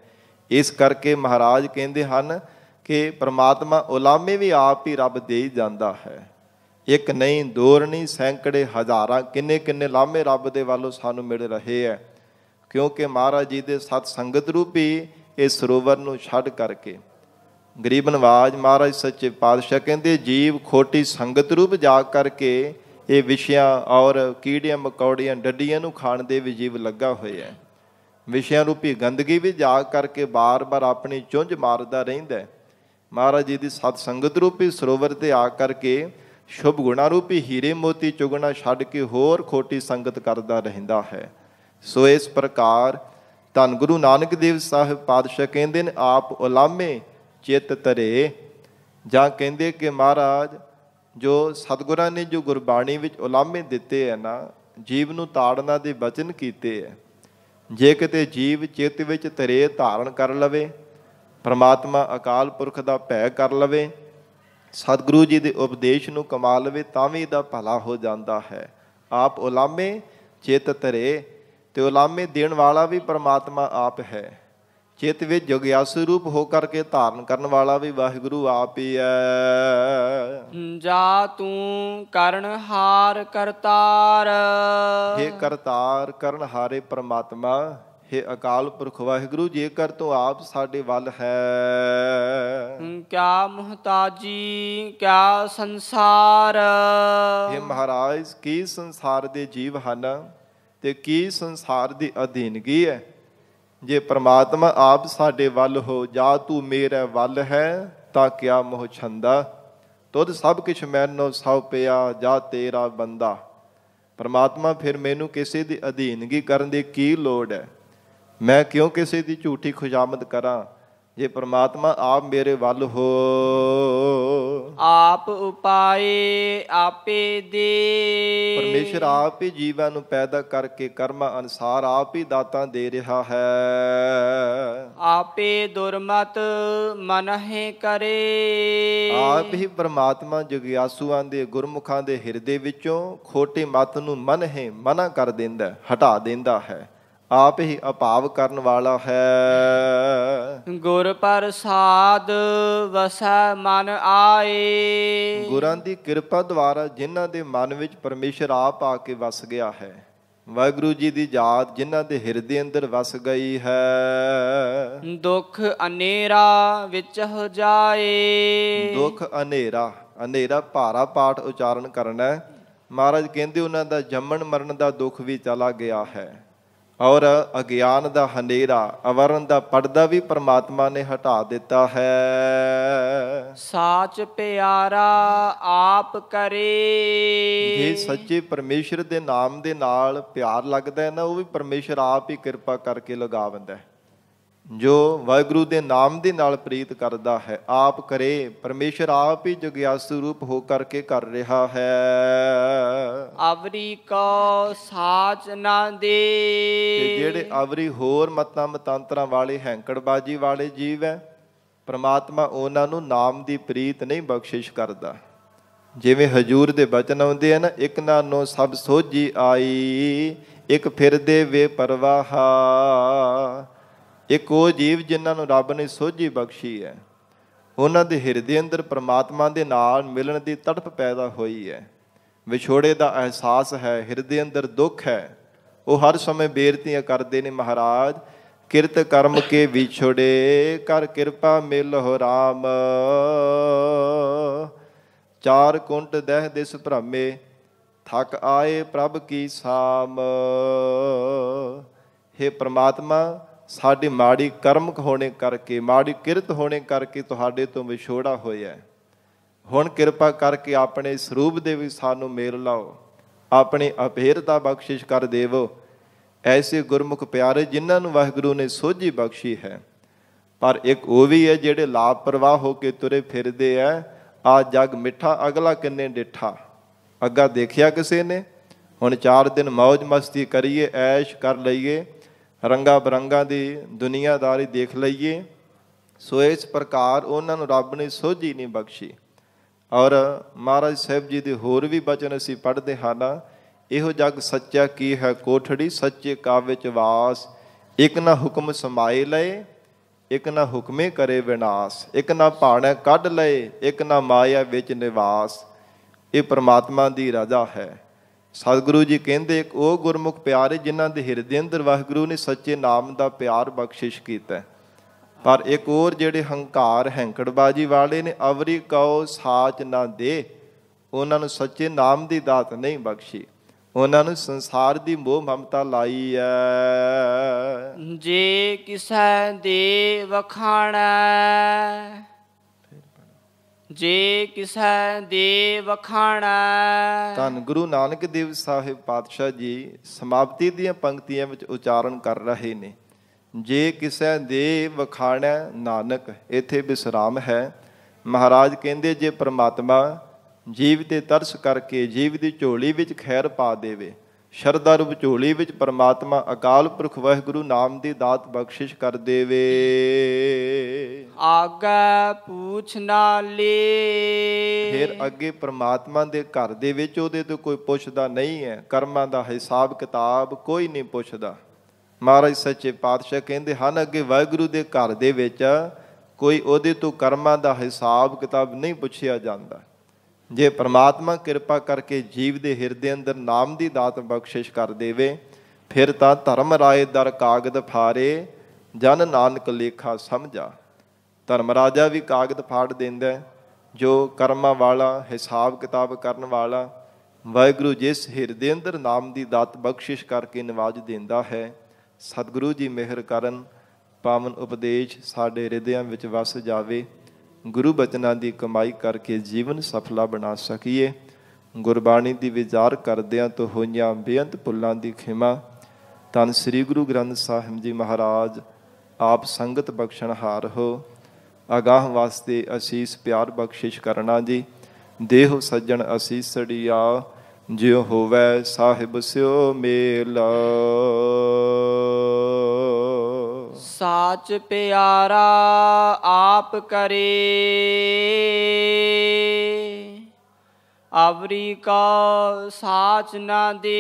ਇਸ ਕਰਕੇ ਮਹਾਰਾਜ ਕਹਿੰਦੇ ਹਨ ਕਿ ਪ੍ਰਮਾਤਮਾ ਉਲਾਮੇ ਵੀ ਆਪ ਹੀ ਰੱਬ ਦੇ ਹੀ ਜਾਂਦਾ ਹੈ ਇੱਕ ਨਹੀਂ ਦੋ ਨਹੀਂ ਸੈਂਕੜੇ ਹਜ਼ਾਰਾਂ ਕਿੰਨੇ ਕਿੰਨੇ ਲਾਮੇ ਰੱਬ ਦੇ ਵੱਲੋਂ ਸਾਨੂੰ ਮਿਲ ਰਹੇ ਐ ਕਿਉਂਕਿ ਮਹਾਰਾਜ ਜੀ ਦੇ ਸਤ ਸੰਗਤ ਰੂਪੀ ਇਹ ਸਰੋਵਰ ਨੂੰ ਛੱਡ ਕਰਕੇ ਗਰੀਬ ਨਵਾਜ ਮਹਾਰਾਜ ਸੱਚੇ ਪਾਤਸ਼ਾਹ ਕਹਿੰਦੇ ਜੀਵ ਖੋਟੀ ਸੰਗਤ ਰੂਪ ਜਾ ਕਰਕੇ ਇਹ ਵਿਸ਼ਿਆਂ ਔਰ ਕੀੜਿਆਂ ਮਕੌੜੀਆਂ ਡੱਡੀਆਂ ਨੂੰ ਖਾਣ ਦੇ ਵੀ ਜੀਵ ਲੱਗਾ ਹੋਇਆ ਹੈ ਵਿਸ਼ਿਆਂ ਰੂਪੀ ਗੰਦਗੀ ਵੀ ਜਾ ਕਰਕੇ ਬਾਰ-ਬਾਰ ਆਪਣੀ ਚੁੰਝ ਮਾਰਦਾ ਰਹਿੰਦਾ ਹੈ ਮਹਾਰਾਜ ਜੀ ਦੀ ਸਤ ਸੰਗਤ ਰੂਪੀ ਸਰੋਵਰ ਤੇ ਆ ਕਰਕੇ ਸ਼ੁਭ ਗੁਣਾ ਰੂਪੀ ਹੀਰੇ ਮੋਤੀ ਚੁਗਣਾ ਛੱਡ ਕੇ ਹੋਰ ਖੋਟੀ ਸੰਗਤ ਕਰਦਾ ਰਹਿੰਦਾ ਹੈ ਸੋ ਇਸ ਪ੍ਰਕਾਰ ਧੰ ਗੁਰੂ ਨਾਨਕ ਦੇਵ ਸਾਹਿਬ ਪਾਤਸ਼ਾਹ ਕਹਿੰਦੇ ਨੇ ਆਪ ਉਲਾਮੇ ਚਿਤ ਤਰੇ ਜਾਂ ਕਹਿੰਦੇ ਕਿ ਮਹਾਰਾਜ ਜੋ ਸਤਗੁਰਾਂ ਨੇ ਜੋ ਗੁਰਬਾਣੀ ਵਿੱਚ ਉਲਾਮੇ ਦਿੱਤੇ ਹੈ ਨਾ ਜੀਵ ਨੂੰ ਤਾੜਨਾ ਦੇ ਬਚਨ ਕੀਤੇ ਹੈ ਜੇ ਕਿਤੇ ਜੀਵ ਚਿੱਤ ਵਿੱਚ ਤਰੇ ਧਾਰਨ ਕਰ ਲਵੇ ਪਰਮਾਤਮਾ ਅਕਾਲ ਪੁਰਖ ਦਾ ਭੈ ਕਰ ਲਵੇ ਸਤਿਗੁਰੂ ਜੀ ਦੇ ਉਪਦੇਸ਼ ਨੂੰ ਕਮਾ ਲਵੇ ਤਾਂ ਵੀ ਇਹਦਾ ਭਲਾ ਹੋ ਜਾਂਦਾ ਹੈ ਆਪ ਉਲਾਮੇ ਚੇਤ ਤਰੇ ਤੇ ਉਲਾਮੇ ਦੇਣ ਵਾਲਾ ਵੀ ਪਰਮਾਤਮਾ ਆਪ ਹੈ ਚੇਤ ਵਿੱਚ ਜੋਗਿਆਸੂ ਰੂਪ ਹੋ ਕਰਕੇ ਧਾਰਨ ਕਰਨ ਵਾਲਾ ਵੀ ਵਾਹਿਗੁਰੂ ਆਪ ਹੀ ਹੈ ਜਾ ਤੂੰ ਕਰਨ ਹਾਰ ਕਰਤਾਰ ਇਹ ਕਰਤਾਰ ਕਰਨ ਹਾਰੇ ਪਰਮਾਤਮਾ ਹੇ ਅਕਾਲ ਪੁਰਖ ਵਾਹਿਗੁਰੂ ਜੇਕਰ ਤੂੰ ਆਪ ਸਾਡੇ ਵੱਲ ਹੈ ਕਿਆ ਮੁਹਤਾਜੀ ਕਿਆ ਸੰਸਾਰ ਇਹ ਮਹਾਰਾਜ ਕੀ ਸੰਸਾਰ ਦੇ ਜੀਵ ਹਨ ਤੇ ਕੀ ਸੰਸਾਰ ਦੀ ਅਧੀਨਗੀ ਹੈ ਜੇ ਪ੍ਰਮਾਤਮਾ ਆਪ ਸਾਡੇ ਵੱਲ ਹੋ ਜਾ ਤੂੰ ਮੇਰੇ ਵੱਲ ਹੈ ਤਾਂ ਕਿਆ ਮੋਹ ਛੰਦਾ ਤੁਧ ਸਭ ਕੁਝ ਮੈਨੋਂ ਸਭ ਪਿਆ ਜਾ ਤੇਰਾ ਬੰਦਾ ਪ੍ਰਮਾਤਮਾ ਫਿਰ ਮੈਨੂੰ ਕਿਸੇ ਦੀ ਅਧੀਨਗੀ ਕਰਨ ਦੀ ਕੀ ਲੋੜ ਹੈ ਮੈਂ ਕਿਉਂ ਕਿਸੇ ਦੀ ਝੂਠੀ ਖੁਸ਼ਾਮਦ ਕਰਾਂ ਜੇ ਪ੍ਰਮਾਤਮਾ ਆਪ ਮੇਰੇ ਵੱਲ ਹੋ ਆਪ ਉਪਾਏ ਆਪੇ ਦੇ ਪਰਮੇਸ਼ਰ ਆਪ ਹੀ ਜੀਵਾਂ ਨੂੰ ਪੈਦਾ ਕਰਕੇ ਕਰਮਾਂ ਅਨਸਾਰ ਆਪ ਹੀ ਦਾਤਾਂ ਦੇ ਰਿਹਾ ਹੈ ਆਪੇ ਦੁਰਮਤ ਮਨਹਿ ਕਰੇ ਆਪ ਹੀ ਪ੍ਰਮਾਤਮਾ ਜਗਿਆਸੂਆਂ ਦੇ ਗੁਰਮੁਖਾਂ ਦੇ ਹਿਰਦੇ ਵਿੱਚੋਂ ਖੋਟੀ ਮਤ ਨੂੰ ਮਨਹਿ ਮਨਾ ਕਰ ਦਿੰਦਾ ਹਟਾ ਦਿੰਦਾ ਹੈ ਆਪ ਹੀ ਅਭਾਵ ਕਰਨ ਵਾਲਾ ਹੈ ਗੁਰ ਪ੍ਰਸਾਦ ਵਸੈ ਮਨ ਆਏ ਗੁਰਾਂ ਦੀ ਕਿਰਪਾ ਦੁਆਰਾ ਜਿਨ੍ਹਾਂ ਦੇ ਮਨ ਵਿੱਚ ਪਰਮੇਸ਼ਰ ਆਪ ਆ ਕੇ ਵਸ ਗਿਆ ਹੈ ਵਾਹਿਗੁਰੂ ਜੀ ਦੀ ਜਾਤ ਜਿਨ੍ਹਾਂ ਦੇ ਹਿਰਦੇ ਅੰਦਰ ਵਸ ਗਈ ਹੈ ਦੁੱਖ ਅਨੇਰਾ ਵਿੱਚ ਹੋ ਜਾਏ ਦੁੱਖ ਅਨੇਰਾ ਅਨੇਰਾ ਭਾਰਾ ਪਾਠ ਉਚਾਰਨ ਕਰਨਾ ਮਹਾਰਾਜ ਕਹਿੰਦੇ ਉਹਨਾਂ ਦਾ ਜੰਮਣ ਮਰਨ ਦਾ ਦੁੱਖ ਵੀ ਚਲਾ ਗਿਆ ਹੈ ਔਰ ਅਗਿਆਨ ਦਾ ਹਨੇਰਾ ਅਵਰਨ ਦਾ ਪਰਦਾ ਵੀ ਪ੍ਰਮਾਤਮਾ ਨੇ ਹਟਾ ਦਿੱਤਾ ਹੈ ਸਾਚ ਪਿਆਰਾ ਆਪ ਕਰੇ ਜੇ ਸੱਚੇ ਪਰਮੇਸ਼ਰ ਦੇ ਨਾਮ ਦੇ ਨਾਲ ਪਿਆਰ ਲੱਗਦਾ ਹੈ ਨਾ ਉਹ ਵੀ ਪਰਮੇਸ਼ਰ ਆਪ ਹੀ ਕਿਰਪਾ ਕਰਕੇ ਲਗਾ ਲਗਾਵੰਦਾ ਹੈ ਜੋ ਵਾਹਿਗੁਰੂ ਦੇ ਨਾਮ ਦੇ ਨਾਲ ਪ੍ਰੀਤ ਕਰਦਾ ਹੈ ਆਪ ਕਰੇ ਪਰਮੇਸ਼ਰ ਆਪ ਹੀ ਜਗਿਆਸੂ ਰੂਪ ਹੋ ਕਰਕੇ ਕਰ ਰਿਹਾ ਹੈ ਅਵਰੀ ਕੋ ਸਾਚ ਨਾ ਦੇ ਜਿਹੜੇ ਅਵਰੀ ਹੋਰ ਮਤਾਂ ਮਤਾਂਤਰਾਂ ਵਾਲੇ ਹੈਂਕੜਬਾਜੀ ਵਾਲੇ ਜੀਵ ਹੈ ਪ੍ਰਮਾਤਮਾ ਉਹਨਾਂ ਨੂੰ ਨਾਮ ਦੀ ਪ੍ਰੀਤ ਨਹੀਂ ਬਖਸ਼ਿਸ਼ ਕਰਦਾ ਜਿਵੇਂ ਹਜੂਰ ਦੇ ਬਚਨ ਆਉਂਦੇ ਹਨ ਨਾ ਇੱਕ ਨੂੰ ਸਭ ਸੋਝੀ ਆਈ ਇੱਕ ਫਿਰਦੇ ਵੇ ਪਰਵਾਹਾ ਇੱਕ ਉਹ ਜੀਵ ਜਿਨ੍ਹਾਂ ਨੂੰ ਰੱਬ ਨੇ ਸੋਝੀ ਬਖਸ਼ੀ ਹੈ ਉਹਨਾਂ ਦੇ ਹਿਰਦੇ ਅੰਦਰ ਪ੍ਰਮਾਤਮਾ ਦੇ ਨਾਲ ਮਿਲਣ ਦੀ ਤੜਪ ਪੈਦਾ ਹੋਈ ਹੈ ਵਿਛੋੜੇ ਦਾ ਅਹਿਸਾਸ ਹੈ ਹਿਰਦੇ ਅੰਦਰ ਦੁੱਖ ਹੈ ਉਹ ਹਰ ਸਮੇਂ ਬੇਰਤੀਆਂ ਕਰਦੇ ਨੇ ਮਹਾਰਾਜ ਕਿਰਤ ਕਰਮ ਕੇ ਵਿਛੋੜੇ ਕਰ ਕਿਰਪਾ ਮਿਲ ਹੋ ਰਾਮ ਚਾਰ ਕੁੰਟ ਦਹਿ ਦਿਸ ਭ੍ਰਮੇ ਥੱਕ ਆਏ ਪ੍ਰਭ ਕੀ ਸਾਮ हे ਪ੍ਰਮਾਤਮਾ ਸਾਡੇ ਮਾੜੀ ਕਰਮ ਹੋਣੇ ਕਰਕੇ ਮਾੜੀ ਕਿਰਤ ਹੋਣੇ ਕਰਕੇ ਤੁਹਾਡੇ ਤੋਂ ਵਿਛੋੜਾ ਹੋਇਆ ਹੁਣ ਕਿਰਪਾ ਕਰਕੇ ਆਪਣੇ ਸਰੂਪ ਦੇ ਵੀ ਸਾਨੂੰ ਮੇਲ ਲਾਓ ਆਪਣੇ ਅਪਹਿਰ ਬਖਸ਼ਿਸ਼ ਕਰ ਦੇਵੋ ਐਸੇ ਗੁਰਮੁਖ ਪਿਆਰੇ ਜਿਨ੍ਹਾਂ ਨੂੰ ਵਾਹਿਗੁਰੂ ਨੇ ਸੋਝੀ ਬਖਸ਼ੀ ਹੈ ਪਰ ਇੱਕ ਉਹ ਵੀ ਹੈ ਜਿਹੜੇ ਲਾਪਰਵਾਹ ਹੋ ਕੇ ਤੁਰੇ ਫਿਰਦੇ ਆ ਆ ਜਗ ਮਿੱਠਾ ਅਗਲਾ ਕਿੰਨੇ ਡਿੱਠਾ ਅੱਗਾ ਦੇਖਿਆ ਕਿਸੇ ਨੇ ਹੁਣ 4 ਦਿਨ ਮौज ਮਸਤੀ ਕਰੀਏ ਐਸ਼ ਕਰ ਲਈਏ ਰੰਗਾ ਬਰੰਗਾ ਦੀ ਦੁਨੀਆਦਾਰੀ ਦੇਖ ਲਈਏ ਸੋ ਇਸ ਪ੍ਰਕਾਰ ਉਹਨਾਂ ਨੂੰ ਰੱਬ ਨੇ ਸੋਝੀ ਨਹੀਂ ਬਖਸ਼ੀ ਔਰ ਮਹਾਰਾਜ ਸਾਹਿਬ ਜੀ ਦੇ ਹੋਰ ਵੀ ਬਚਨ ਅਸੀਂ ਪੜ੍ਹਦੇ ਹਾਂ ਨਾ ਇਹੋ ਜਗ ਸੱਚਾ ਕੀ ਹੈ ਕੋਠੜੀ ਸੱਚੇ ਕਾਵ ਵਿੱਚ ਵਾਸ ਇੱਕ ਨਾ ਹੁਕਮ ਸਮਾਏ ਲਏ ਇੱਕ ਨਾ ਹੁਕਮੇ ਕਰੇ ਵਿਨਾਸ਼ ਇੱਕ ਨਾ ਭਾਣੇ ਕੱਢ ਲਏ ਇੱਕ ਨਾ ਮਾਇਆ ਵਿੱਚ ਨਿਵਾਸ ਇਹ ਪ੍ਰਮਾਤਮਾ ਦੀ ਰਜ਼ਾ ਹੈ ਸਤਿਗੁਰੂ ਜੀ ਕਹਿੰਦੇ ਉਹ ਗੁਰਮੁਖ ਪਿਆਰੇ ਜਿਨ੍ਹਾਂ ਦੇ ਹਿਰਦੇ ਅੰਦਰ ਵਾਹਿਗੁਰੂ ਨੇ ਸੱਚੇ ਨਾਮ ਦਾ ਪਿਆਰ ਬਖਸ਼ਿਸ਼ ਕੀਤਾ ਪਰ ਇੱਕ ਹੋਰ ਜਿਹੜੇ ਹੰਕਾਰ ਹੈਂਕੜਬਾਜੀ ਵਾਲੇ ਨੇ ਅਵਰੀ ਕਉ ਸਾਚ ਨਾ ਦੇ ਉਹਨਾਂ ਨੂੰ ਸੱਚੇ ਨਾਮ ਦੀ ਦਾਤ ਨਹੀਂ ਬਖਸ਼ੀ ਉਹਨਾਂ ਨੂੰ ਸੰਸਾਰ ਦੀ ਮੋਹ ਮਮਤਾ ਲਾਈ ਐ ਜੇ ਕਿਸੈ ਦੇ ਵਖਾਣਾ ਜੇ ਕਿਸੈ ਦੇਵ ਖਾਣਾ ਤਨ ਗੁਰੂ ਨਾਨਕ ਦੇਵ ਸਾਹਿਬ ਪਾਤਸ਼ਾਹ ਜੀ ਸਮਾਪਤੀ ਦੀਆਂ ਪੰਕਤੀਆਂ ਵਿੱਚ ਉਚਾਰਨ ਕਰ ਰਹੇ ਨੇ ਜੇ ਕਿਸੈ ਦੇਵ ਖਾਣਾ ਨਾਨਕ ਇੱਥੇ ਵਿਸਰਾਮ ਹੈ ਮਹਾਰਾਜ ਕਹਿੰਦੇ ਜੇ ਪ੍ਰਮਾਤਮਾ ਜੀਵ ਤੇ ਤਰਸ ਕਰਕੇ ਜੀਵ ਦੀ ਝੋਲੀ ਵਿੱਚ ਖੈਰ ਪਾ ਦੇਵੇ ਸ਼ਰਧਾ ਰੂਪ ਝੋਲੀ ਵਿੱਚ ਪਰਮਾਤਮਾ ਅਕਾਲ ਪੁਰਖ ਵਾਹਿਗੁਰੂ ਨਾਮ ਦੀ ਦਾਤ ਬਖਸ਼ਿਸ਼ ਕਰ ਦੇਵੇ ਆਗਾ ਪੁੱਛ ਨਾ ਲੇ ਫਿਰ ਅੱਗੇ ਪਰਮਾਤਮਾ ਦੇ ਘਰ ਦੇ ਵਿੱਚ ਉਹਦੇ ਤੋਂ ਕੋਈ ਪੁੱਛਦਾ ਨਹੀਂ ਹੈ ਕਰਮਾਂ ਦਾ ਹਿਸਾਬ ਕਿਤਾਬ ਕੋਈ ਨਹੀਂ ਪੁੱਛਦਾ ਮਹਾਰਾਜ ਸੱਚੇ ਪਾਤਸ਼ਾਹ ਕਹਿੰਦੇ ਹਨ ਅੱਗੇ ਵਾਹਿਗੁਰੂ ਦੇ ਘਰ ਦੇ ਵਿੱਚ ਕੋਈ ਉਹਦੇ ਤੋਂ ਕਰਮਾਂ ਦਾ ਹਿਸਾਬ ਕਿਤਾਬ ਨਹੀਂ ਪੁੱਛਿਆ ਜਾਂਦਾ ਜੇ ਪ੍ਰਮਾਤਮਾ ਕਿਰਪਾ ਕਰਕੇ ਜੀਵ ਦੇ ਹਿਰਦੇ ਅੰਦਰ ਨਾਮ ਦੀ ਦਾਤ ਬਖਸ਼ਿਸ਼ ਕਰ ਦੇਵੇ ਫਿਰ ਤਾਂ ਧਰਮ ਰਾਏ ਦਰ ਕਾਗਦ ਫਾਰੇ ਜਨ ਨਾਨਕ ਲੇਖਾ ਸਮਝਾ ਧਰਮ ਰਾਜਾ ਵੀ ਕਾਗਦ ਫਾੜ ਦਿੰਦਾ ਜੋ ਕਰਮਾਂ ਵਾਲਾ ਹਿਸਾਬ ਕਿਤਾਬ ਕਰਨ ਵਾਲਾ ਵਾਹਿਗੁਰੂ ਜਿਸ ਹਿਰਦੇ ਅੰਦਰ ਨਾਮ ਦੀ ਦਾਤ ਬਖਸ਼ਿਸ਼ ਕਰਕੇ ਨਿਵਾਜ ਦਿੰਦਾ ਹੈ ਸਤਿਗੁਰੂ ਜੀ ਮਿਹਰ ਕਰਨ ਪਾਵਨ ਉਪਦੇਸ਼ ਸਾਡੇ ਹਿਰਦਿਆਂ ਵਿੱਚ ਵਸ ਜਾਵੇ ਗੁਰੂ ਬਚਨਾਂ ਦੀ ਕਮਾਈ ਕਰਕੇ ਜੀਵਨ ਸਫਲਾ ਬਣਾ ਸਕੀਏ ਗੁਰਬਾਣੀ ਦੀ ਵਿਚਾਰ ਕਰਦਿਆਂ ਤੋਂ ਹੋਈਆਂ ਬੇਅੰਤ ਪੁੱਲਾਂ ਦੀ ਖਿਮਾ ਤਨ ਸ੍ਰੀ ਗੁਰੂ ਗ੍ਰੰਥ ਸਾਹਿਬ ਜੀ ਮਹਾਰਾਜ ਆਪ ਸੰਗਤ ਬਖਸ਼ਣਹਾਰ ਹੋ ਅਗਾਹ ਵਾਸਤੇ ਅਸੀਸ ਪਿਆਰ ਬਖਸ਼ਿਸ਼ ਕਰਨਾ ਜੀ ਦੇਹ ਸੱਜਣ ਅਸੀਸ ਸੜਿਆ ਜਿਉ ਹੋਵੇ ਸਾਹਿਬ ਸਿਓ ਮੇਲਾ ਸਾਚ ਪਿਆਰਾ ਆਪ ਕਰੇ ਅਵਰੀ ਕਾ ਸਾਚ ਨਾ ਦੇ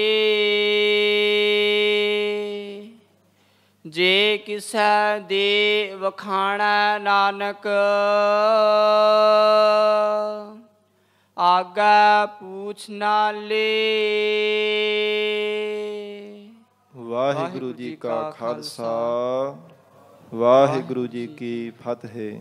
ਜੇ ਕਿਸੈ ਦੇ ਵਖਾਣਾ ਨਾਨਕ ਆਗਾ ਪੂਛ ਨਾ ਲੇ ਵਾਹਿਗੁਰੂ ਜੀ ਕਾ ਖਾਲਸਾ ਵਾਹਿਗੁਰੂ ਜੀ ਕੀ ਫਤਿਹ